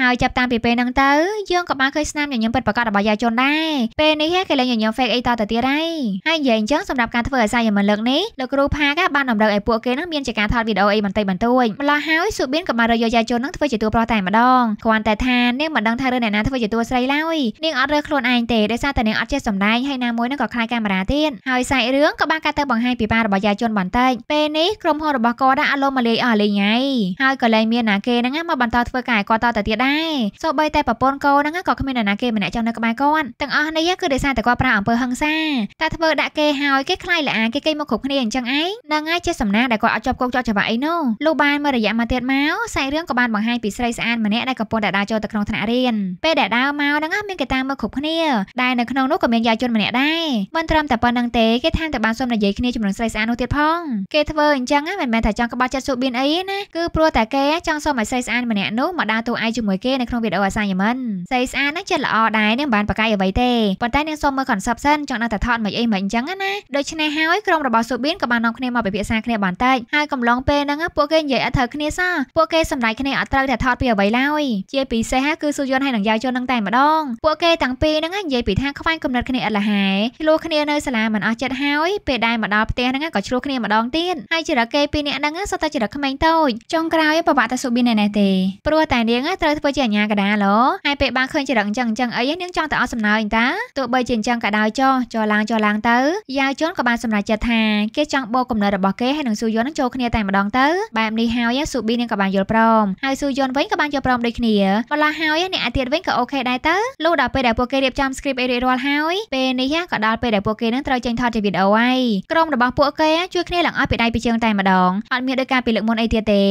ហើយចាប់តាំងពីពេលហ្នឹងទៅយើងក៏បានឃើញស្នាមញញឹមពិតប្រាកដរបស់យាយចូលដែរពេលនេះគេលែងញញឹម fake អីតទៅទៀតហើយហើយនិយាយអញ្ចឹងសម្រាប់ការធ្វើអាសាយមិនលើកនេះលោកគ្រូផាកបានតម្រូវឲ្យពួកគេហ្នឹងមានជាការថតវីដេអូអីបន្តិចបន្តួចម្ល៉េះហើយស៊ូបៀនក៏បានរកយកយាយចូលហ្នឹងធ្វើជាតួប្រុសតែម្ដងគ្រាន់តែថានាងមិនដឹងថារឿងអ្នកណាធ្វើជាតួស្រីឡើយនាងអត់រើខ្លួនឯងទេដោយសារតែនាងអត់ចេះសម្ដែងហើយណាមួយហ្នឹងក៏ខ្លាចកាមេរ៉ាទៀតហើយសាច់រឿងក៏បានកាត់ទៅបង្ហាញពីប៉ារបស់យាយជន់បន្តិចពេលនេះក្រុមហ៊ុនរបស់គាត់ដាក់អលោមមកលេងអស់លេងហើយហើយក៏លែងមានណាគេហ្នឹងមកបន្តធ្វើការឲ្យគាត់តទៅទៀតដែរសូម្បីតែប្រពន្ធកូនហ្នឹងក៏គ្មាននរណាគេម្នាក់ចង់នៅក្បែរគាត់ទាំងអស់នេះគឺដោយសារតែគាត់ប្រើអំពើហិង្សាតែធ្វើដាក់គេហើយគេខ្លាយលាគេគេមកគ្រប់គ្នាអញ្ចឹងឯងនឹងហើយជាសំណាងដែលគាត់អត់ជាប់គុកជាប់ច្បាប់អីនោះលុះបានមើលរយៈមកទៀតមកសាច់រឿងក៏បានបង្ហាញពីស្រីស្អាតម្នាក់ដែលកំពុងតែដើរចូលទៅក្នុងថ្នាក់រៀនពេលដែលដើរមកហ្នឹងមានគេតាមមើលគ្រប់គ្នា ដែលនៅក្នុងនោះក៏មានយាយជនម្នាក់ដែរមិនត្រឹមតែប៉ុណ្្នឹងទេគេថែមទាំងបានសុំនិយាយគ្នាជាមួយស្រីស្អាតនោះទៀតផងគេធ្វើអញ្ចឹងមិនមិនមែនថាចង់ក្បត់ចិត្តស៊ូបៀនអីណាគឺព្រោះតែគេចង់សុំឲ្យសីស្អាតម្នាក់នោះមកដើរតួឯងជាមួយគេនៅក្នុងវីដេអូ assignment សីស្អាតនឹងចិត្តល្អដែរនឹងបានបកាយអ្វីទេប៉ុន្តែនឹងសុំមើល concept សិនចង់ដឹងថាថតមិនអីមិនអញ្ចឹងណាដូច្នេះហើយក្រុមរបស់ស៊ូបៀនក៏បាននាំគ្នាមកពិភាក្សាគ្នាបន្តិចហើយកំឡុងពេលហ្នឹងពួកគេនិយាយអត់ត្រូវគ្នាសោះពួកគេសម្ដែងគ្នាអត់ត្រូវតែថតពីអ្វីឡើយជាពិសេសហ្នឹងគឺស៊ូយុនហើយនឹងយ៉ាវជុននឹងតែម្ដងពួកគេទាំងពីរហ្នឹងនិយាយពីថាខ្វែងគំនិតគ្នាអត់លះហើយឆ្លោះគ្នានៅសាលាមិនអស់ចិត្តហើយពេលដែលមកដល់ផ្ទះហ្នឹងក៏ឆ្លោះគ្នាម្ដងទៀតហើយជារកគេពីអ្នកហ្នឹងសុទ្ធតែជារកក្មេងតូចចុងក្រោយពិបាកតែសុប៊ីនណែទេព្រោះតែនាងត្រូវធ្វើជាអញ្ញាកដាឡហើយពេលបានឃើញជារកអញ្ចឹងអញ្ចឹងអីនាងចង់ទៅអស់សំណើអីតាទោះបីជាអញ្ចឹងក៏ដោយចុះចុះឡើងចុះឡើង ទៅយ៉ាវជុនក៏បានសម្រេចចិត្តថាគេចង់បោកគំនិតរបស់គេហើយនឹងស៊ូយុននឹងចូលគ្នាតែម្ដងទៅបែបនេះហើយស៊ូប៊ីនាងក៏បានយល់ព្រមហើយស៊ូយុនវិញក៏បានយល់ព្រមដូចគ្នាម្ល៉េះហើយ អ្នកអាទិត្យវិញក៏អូខេដែរទៅលុះដល់ពេលដែលពួកគេរៀបចំ script អីរួចរាល់ហើយពេលនេះក៏ដល់ពេលដែលពួកគេនឹងត្រូវចេញថតជាវីដេអូហើយក្រុមរបស់ពួកគេជួយគ្នាឡើងអស់ពីដៃពីជើងតែម្ដងផងអត់មានដូចកាលពីលើកមុនអីទៀតទេ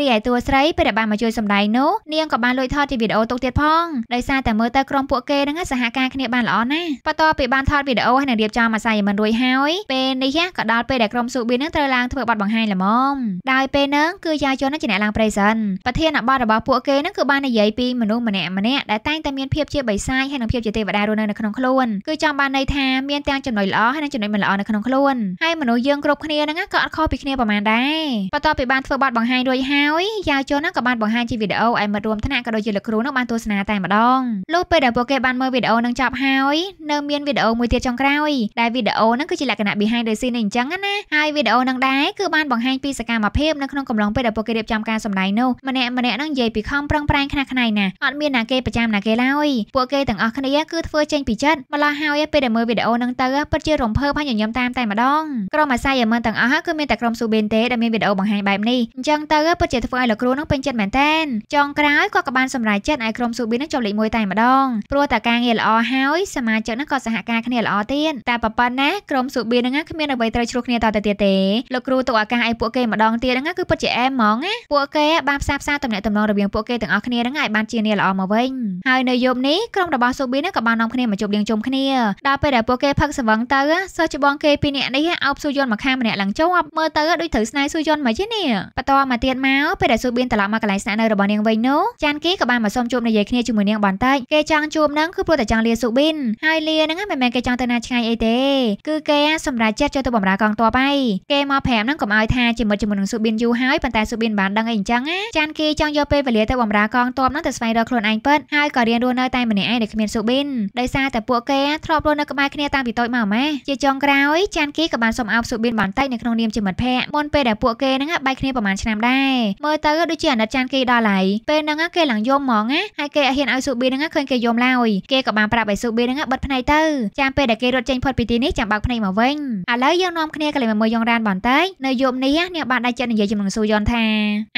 រីឯតួស្រីពេលដែលបានមកជួយសម្ដែងនោះនាងក៏បានលួចថតជាវីដេអូទុកទៀតផងដោយសារតែមើលទៅក្រុមពួកគេនឹងសហការគ្នាបានល្អណាស់បន្ទាប់ពីបានថតវីដេអូហើយនឹងរៀបចំអាស័យមិនរួចហើយពេលនេះក៏ដល់ពេលដែលក្រុមស៊ូប៊ីនឹងត្រូវឡើងធ្វើបទបង្ហាញល្មមដោយពេលហ្នឹងគឺយាយជននឹងជាអ្នកឡើងប្រេសិនប្រធានបទរបស់ពួកគេនឹងគឺបាននិយាយពីមនុស្សម្នាក់ម្នាក់ដែលតែងតែ មានភាពជាបិសាចហើយនឹងភាពជាទេវតារស់នៅក្នុងខ្លួនគឺចង់បានន័យថាមានទាំងចំណុចល្អហើយនឹងចំណុចមិនល្អនៅក្នុងខ្លួនហើយមនុស្សយើងគ្រប់គ្នាហ្នឹងក៏អត់ខុសពីគ្នាប្រមាណដែរដែរបន្ទាប់ពីបានធ្វើបទបង្ហាញរួចហើយយ៉ាវជុនហ្នឹងក៏បានបង្ហាញជាវីដេអូឲ្យមិត្តរួមថ្នាក់ក៏ដូចជាលោកគ្រូនោះបានទស្សនាតែម្ដងលុះពេលដែលពួកគេបានមើលវីដេអូនឹងចប់ហើយ នៅមានវីដេអូមួយទៀតចុងក្រោយដែលវីដេអូហ្នឹងគឺជាលក្ខណៈ behind the scene នេះអញ្ចឹងណាហើយវីដេអូនឹងដែរគឺបានបង្ហាញពីសកម្មភាពនៅក្នុងកំឡុងពេលដែលពួកគេរៀបចំការសម្ដែងនោះម្នាក់ម្នាក់ហ្នឹងនិយាយពីខំប្រឹងប្រែងខ្នះខ្នែងណាអត់មានណាគេប្រចាំណាគេឡើយពួកគេទាំងអស់គ្នាគឺធ្វើចេញពីចិត្តម្ល៉េះហើយពេលដែលមើលវីដេអូនឹងទៅពិតជារំភើបហើយញញឹមតាមតែម្ដងក្រុមអាសាយមិនទាំងអស់គឺមានតែក្រុមស៊ូបេនទេដែលមានវីដេអូបង្ហាញបែបនេះអញ្ចឹងទៅពិតជាធ្វើឲ្យលោកគ្រូនឹងពេញចិត្តមែនទែនចុងក្រោយគាត់ក៏បានសម្រេចចិត្តឲ្យក្រុមស៊ូប៊ីនឹងចប់លេខ1តែម្ដងព្រោះតែការងារល្អហើយសមាជិកនឹងក៏សហការគ្នាល្អទៀតតែប៉ប៉ុណ្ណាក្រុមស៊ូប៊ីនឹងគ្មានអ្វីត្រូវជ្រុះគ្នាតទៅទៀតទេលោកគ្រូទុកឱកាសឲ្យពួកគេម្ដងទៀតហ្នឹងគឺពិតជាអែមហ្មងណាពួកគេបានផ្សារផ្សារទំនាក់ទំនងរវាងពួកគេទាំងអស់គ្នាហ្នឹងឲ្យបានជាគ្នាល្អមកវិញហើយនៅយប់នេះក្រុមរបស់ស៊ូប៊ីហ្នឹងក៏បាននាំគ្នាមកជប់លៀងជុំគ្នាដល់ពេលដែលពួកគេផឹកស្វឹងទៅសិស្សច្បងគេពីរនាក់នេះអោបស៊ូយន់មកខាងម្នាក់ឡើងជាប់មើលទៅដូចត្រូវស្នេហ៍ស៊ូយន់មកជានេះបន្ទាប់មកទៀតមកពេលដែលស៊ូបៀនត្រឡប់មកកន្លែងស្នាក់នៅរបស់នាងវិញនោះចានគីក៏បានមកសុំជួបនិយាយគ្នាជាមួយនាងបន្តិចគេចង់ជួបនឹងគឺព្រោះតែចង់លាស៊ូបៀនហើយលានឹងមិនមែនគេចង់ទៅណាឆ្ងាយអីទេគឺគេសម្រាប់ចិត្តចូលទៅបំរើកងទ័ពហើយគេមកប្រាប់នឹងកុំឲ្យថាជាមិត្តជាមួយនឹងស៊ូបៀនយូរហើយប៉ុន្តែស៊ូបៀនបានដឹងអីអញ្ចឹងណាចានគីចង់យកពេលវេលាទៅបំរើកងទ័ពនឹងទៅស្វែងរកខ្លួនឯងពិតហើយក៏រៀនរស់នៅតែម្នាក់ឯងដែលគ្មានស៊ូបៀនដោយសារតែពួកគេធ្លាប់រស់នៅក្បែរគ្នាតាំងពីតូចមកម៉េះជាចុងក្រោយចានគីក៏បានសុំអោបស៊ូបៀនបន្តិចនៅក្នុងនាមជាមិត្តភក្តិមុនពេលពេលដែលពួកគេហ្នឹងបែកគ្នាប្រហែលឆ្នាំដែរមើលទៅដូចជាអាណិតចានគេដល់ហើយពេលហ្នឹងគេឡើងយំហ្មងណាហើយគេអត់ហ៊ានឲ្យស៊ូប៊ីហ្នឹងឃើញគេយំឡើយគេក៏បានប្រាប់ឲ្យស៊ូប៊ីហ្នឹងបិទភ្នែកទៅចាំពេលដែលគេរត់ចេញផុតពីទីនេះចាំបើកភ្នែកមកវិញឥឡូវយើងនាំគ្នាកលេសមើលយងរ៉ានបន្តិចនៅយប់នេះអ្នកបានដាច់ចិត្តនិយាយជាមួយនឹងស៊ូយ៉នថា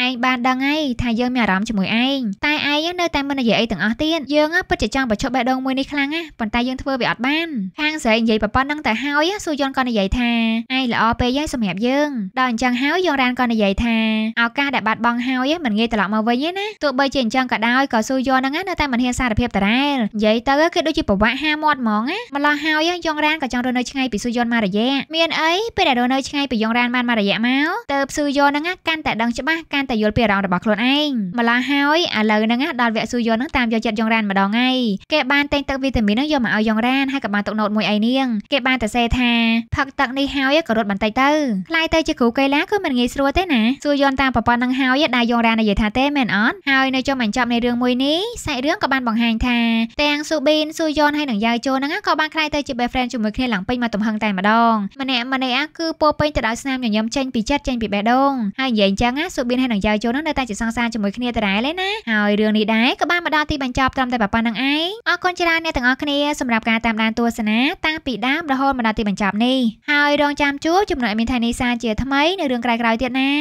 ឯងបានដឹងហើយថាយើងមានអារម្មណ៍ជាមួយឯងតែឯងនៅតែមិននិយាយអីទាំងអស់ទៀតយើងពិតជាចង់បញ្ឈប់បេះដូងមួយនេះខ្លាំងណាស់ប៉ុន្តែយើងធ្វើវាអត់បានខាងស្រីនិយាយប្រប៉ុណ្ណឹងតែហើយស៊ូយ៉នក៏និយាយថាឯងល្អពេកហើយសម្រាប់យើងដល់អញ្ចឹងងហើយយងរ៉ានក៏និយាយថាឱកាសដែលបាត់បង់ហើយមិនងាយត្រឡប់មកវិញទេណាទោះបីជាអញ្ចឹងក៏ដោយក៏ស៊ូយងហ្នឹងនៅតែមិនហ៊ានសារភាពតារ៉ែលនិយាយទៅគេដូចជាប្រវាក់ហាមាត់ហ្មងណាម្ល៉េះហើយយងរ៉ានក៏ចង់រស់នៅឆ្ងាយពីស៊ូយនមករយៈមានអីពេលដែលរស់នៅឆ្ងាយពីយងរ៉ានបានមករយៈមកទៅស៊ូយនហ្នឹងកាន់តែដឹងច្បាស់កាន់តែយល់ពីអារម្មណ៍របស់ខ្លួនឯងម្ល៉េះហើយឥឡូវហ្នឹងដល់វគ្គស៊ូយនហ្នឹងតាមយកចិត្តយងរ៉ានម្ដងហើយគេបានតែងទឹកវីតាមីនហ្នឹងយកមកឲ្យយងរ៉ានហើយក៏បានទុកណូតមួយអីនាងគេបានតែសេថាផឹកទឹកនេះហើយក៏រត់បន្តិចទៅខ្លាយទៅជាគ្រូកីឡាណាគឺមិនងាយស្រួលទេណាសួរយន់តាមប្រព័ន្ធនឹងហើយដែលយងរ៉ានិយាយថាទេមែនអត់ហើយនៅចុងបញ្ចប់នៃរឿងមួយនេះសាច់រឿងក៏បានបង្ហាញថាទាំងស៊ូប៊ីនស៊ូយន់ហើយនិងយ៉ាវជូហ្នឹងក៏បានខ្លាយទៅជា best friend ជាមួយគ្នាឡើងពេញមកទំហឹងតែម្ដងម្នាក់ម្នាក់គឺពោពេញទៅដោយស្នាមញញឹមចេញពីចិត្តចេញពីបេះដូងហើយនិយាយអញ្ចឹងស៊ូប៊ីនហើយនិងយ៉ាវជូហ្នឹងនៅតែជាសង្សារជាមួយគ្នាដដែលទេណាហើយរឿងនេះដែរក៏បានមកដល់ទីបញ្ចប់ត្រឹមតែប៉ុណ្្នឹងឯងអរគុណច្រើនអ្នកទាំងអស់គ្នាសម្រាប់ការតាមដានទស្សនាតាំងពីដើមរហូតមកដល់ទីបញ្ចប់នេះហើយរងចាំជួបចំណុចមានថានីសាជាថ្មីនៅរឿងក្រោយៗទៀតណា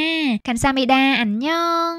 ខាន់សាមីដាអញ្ញង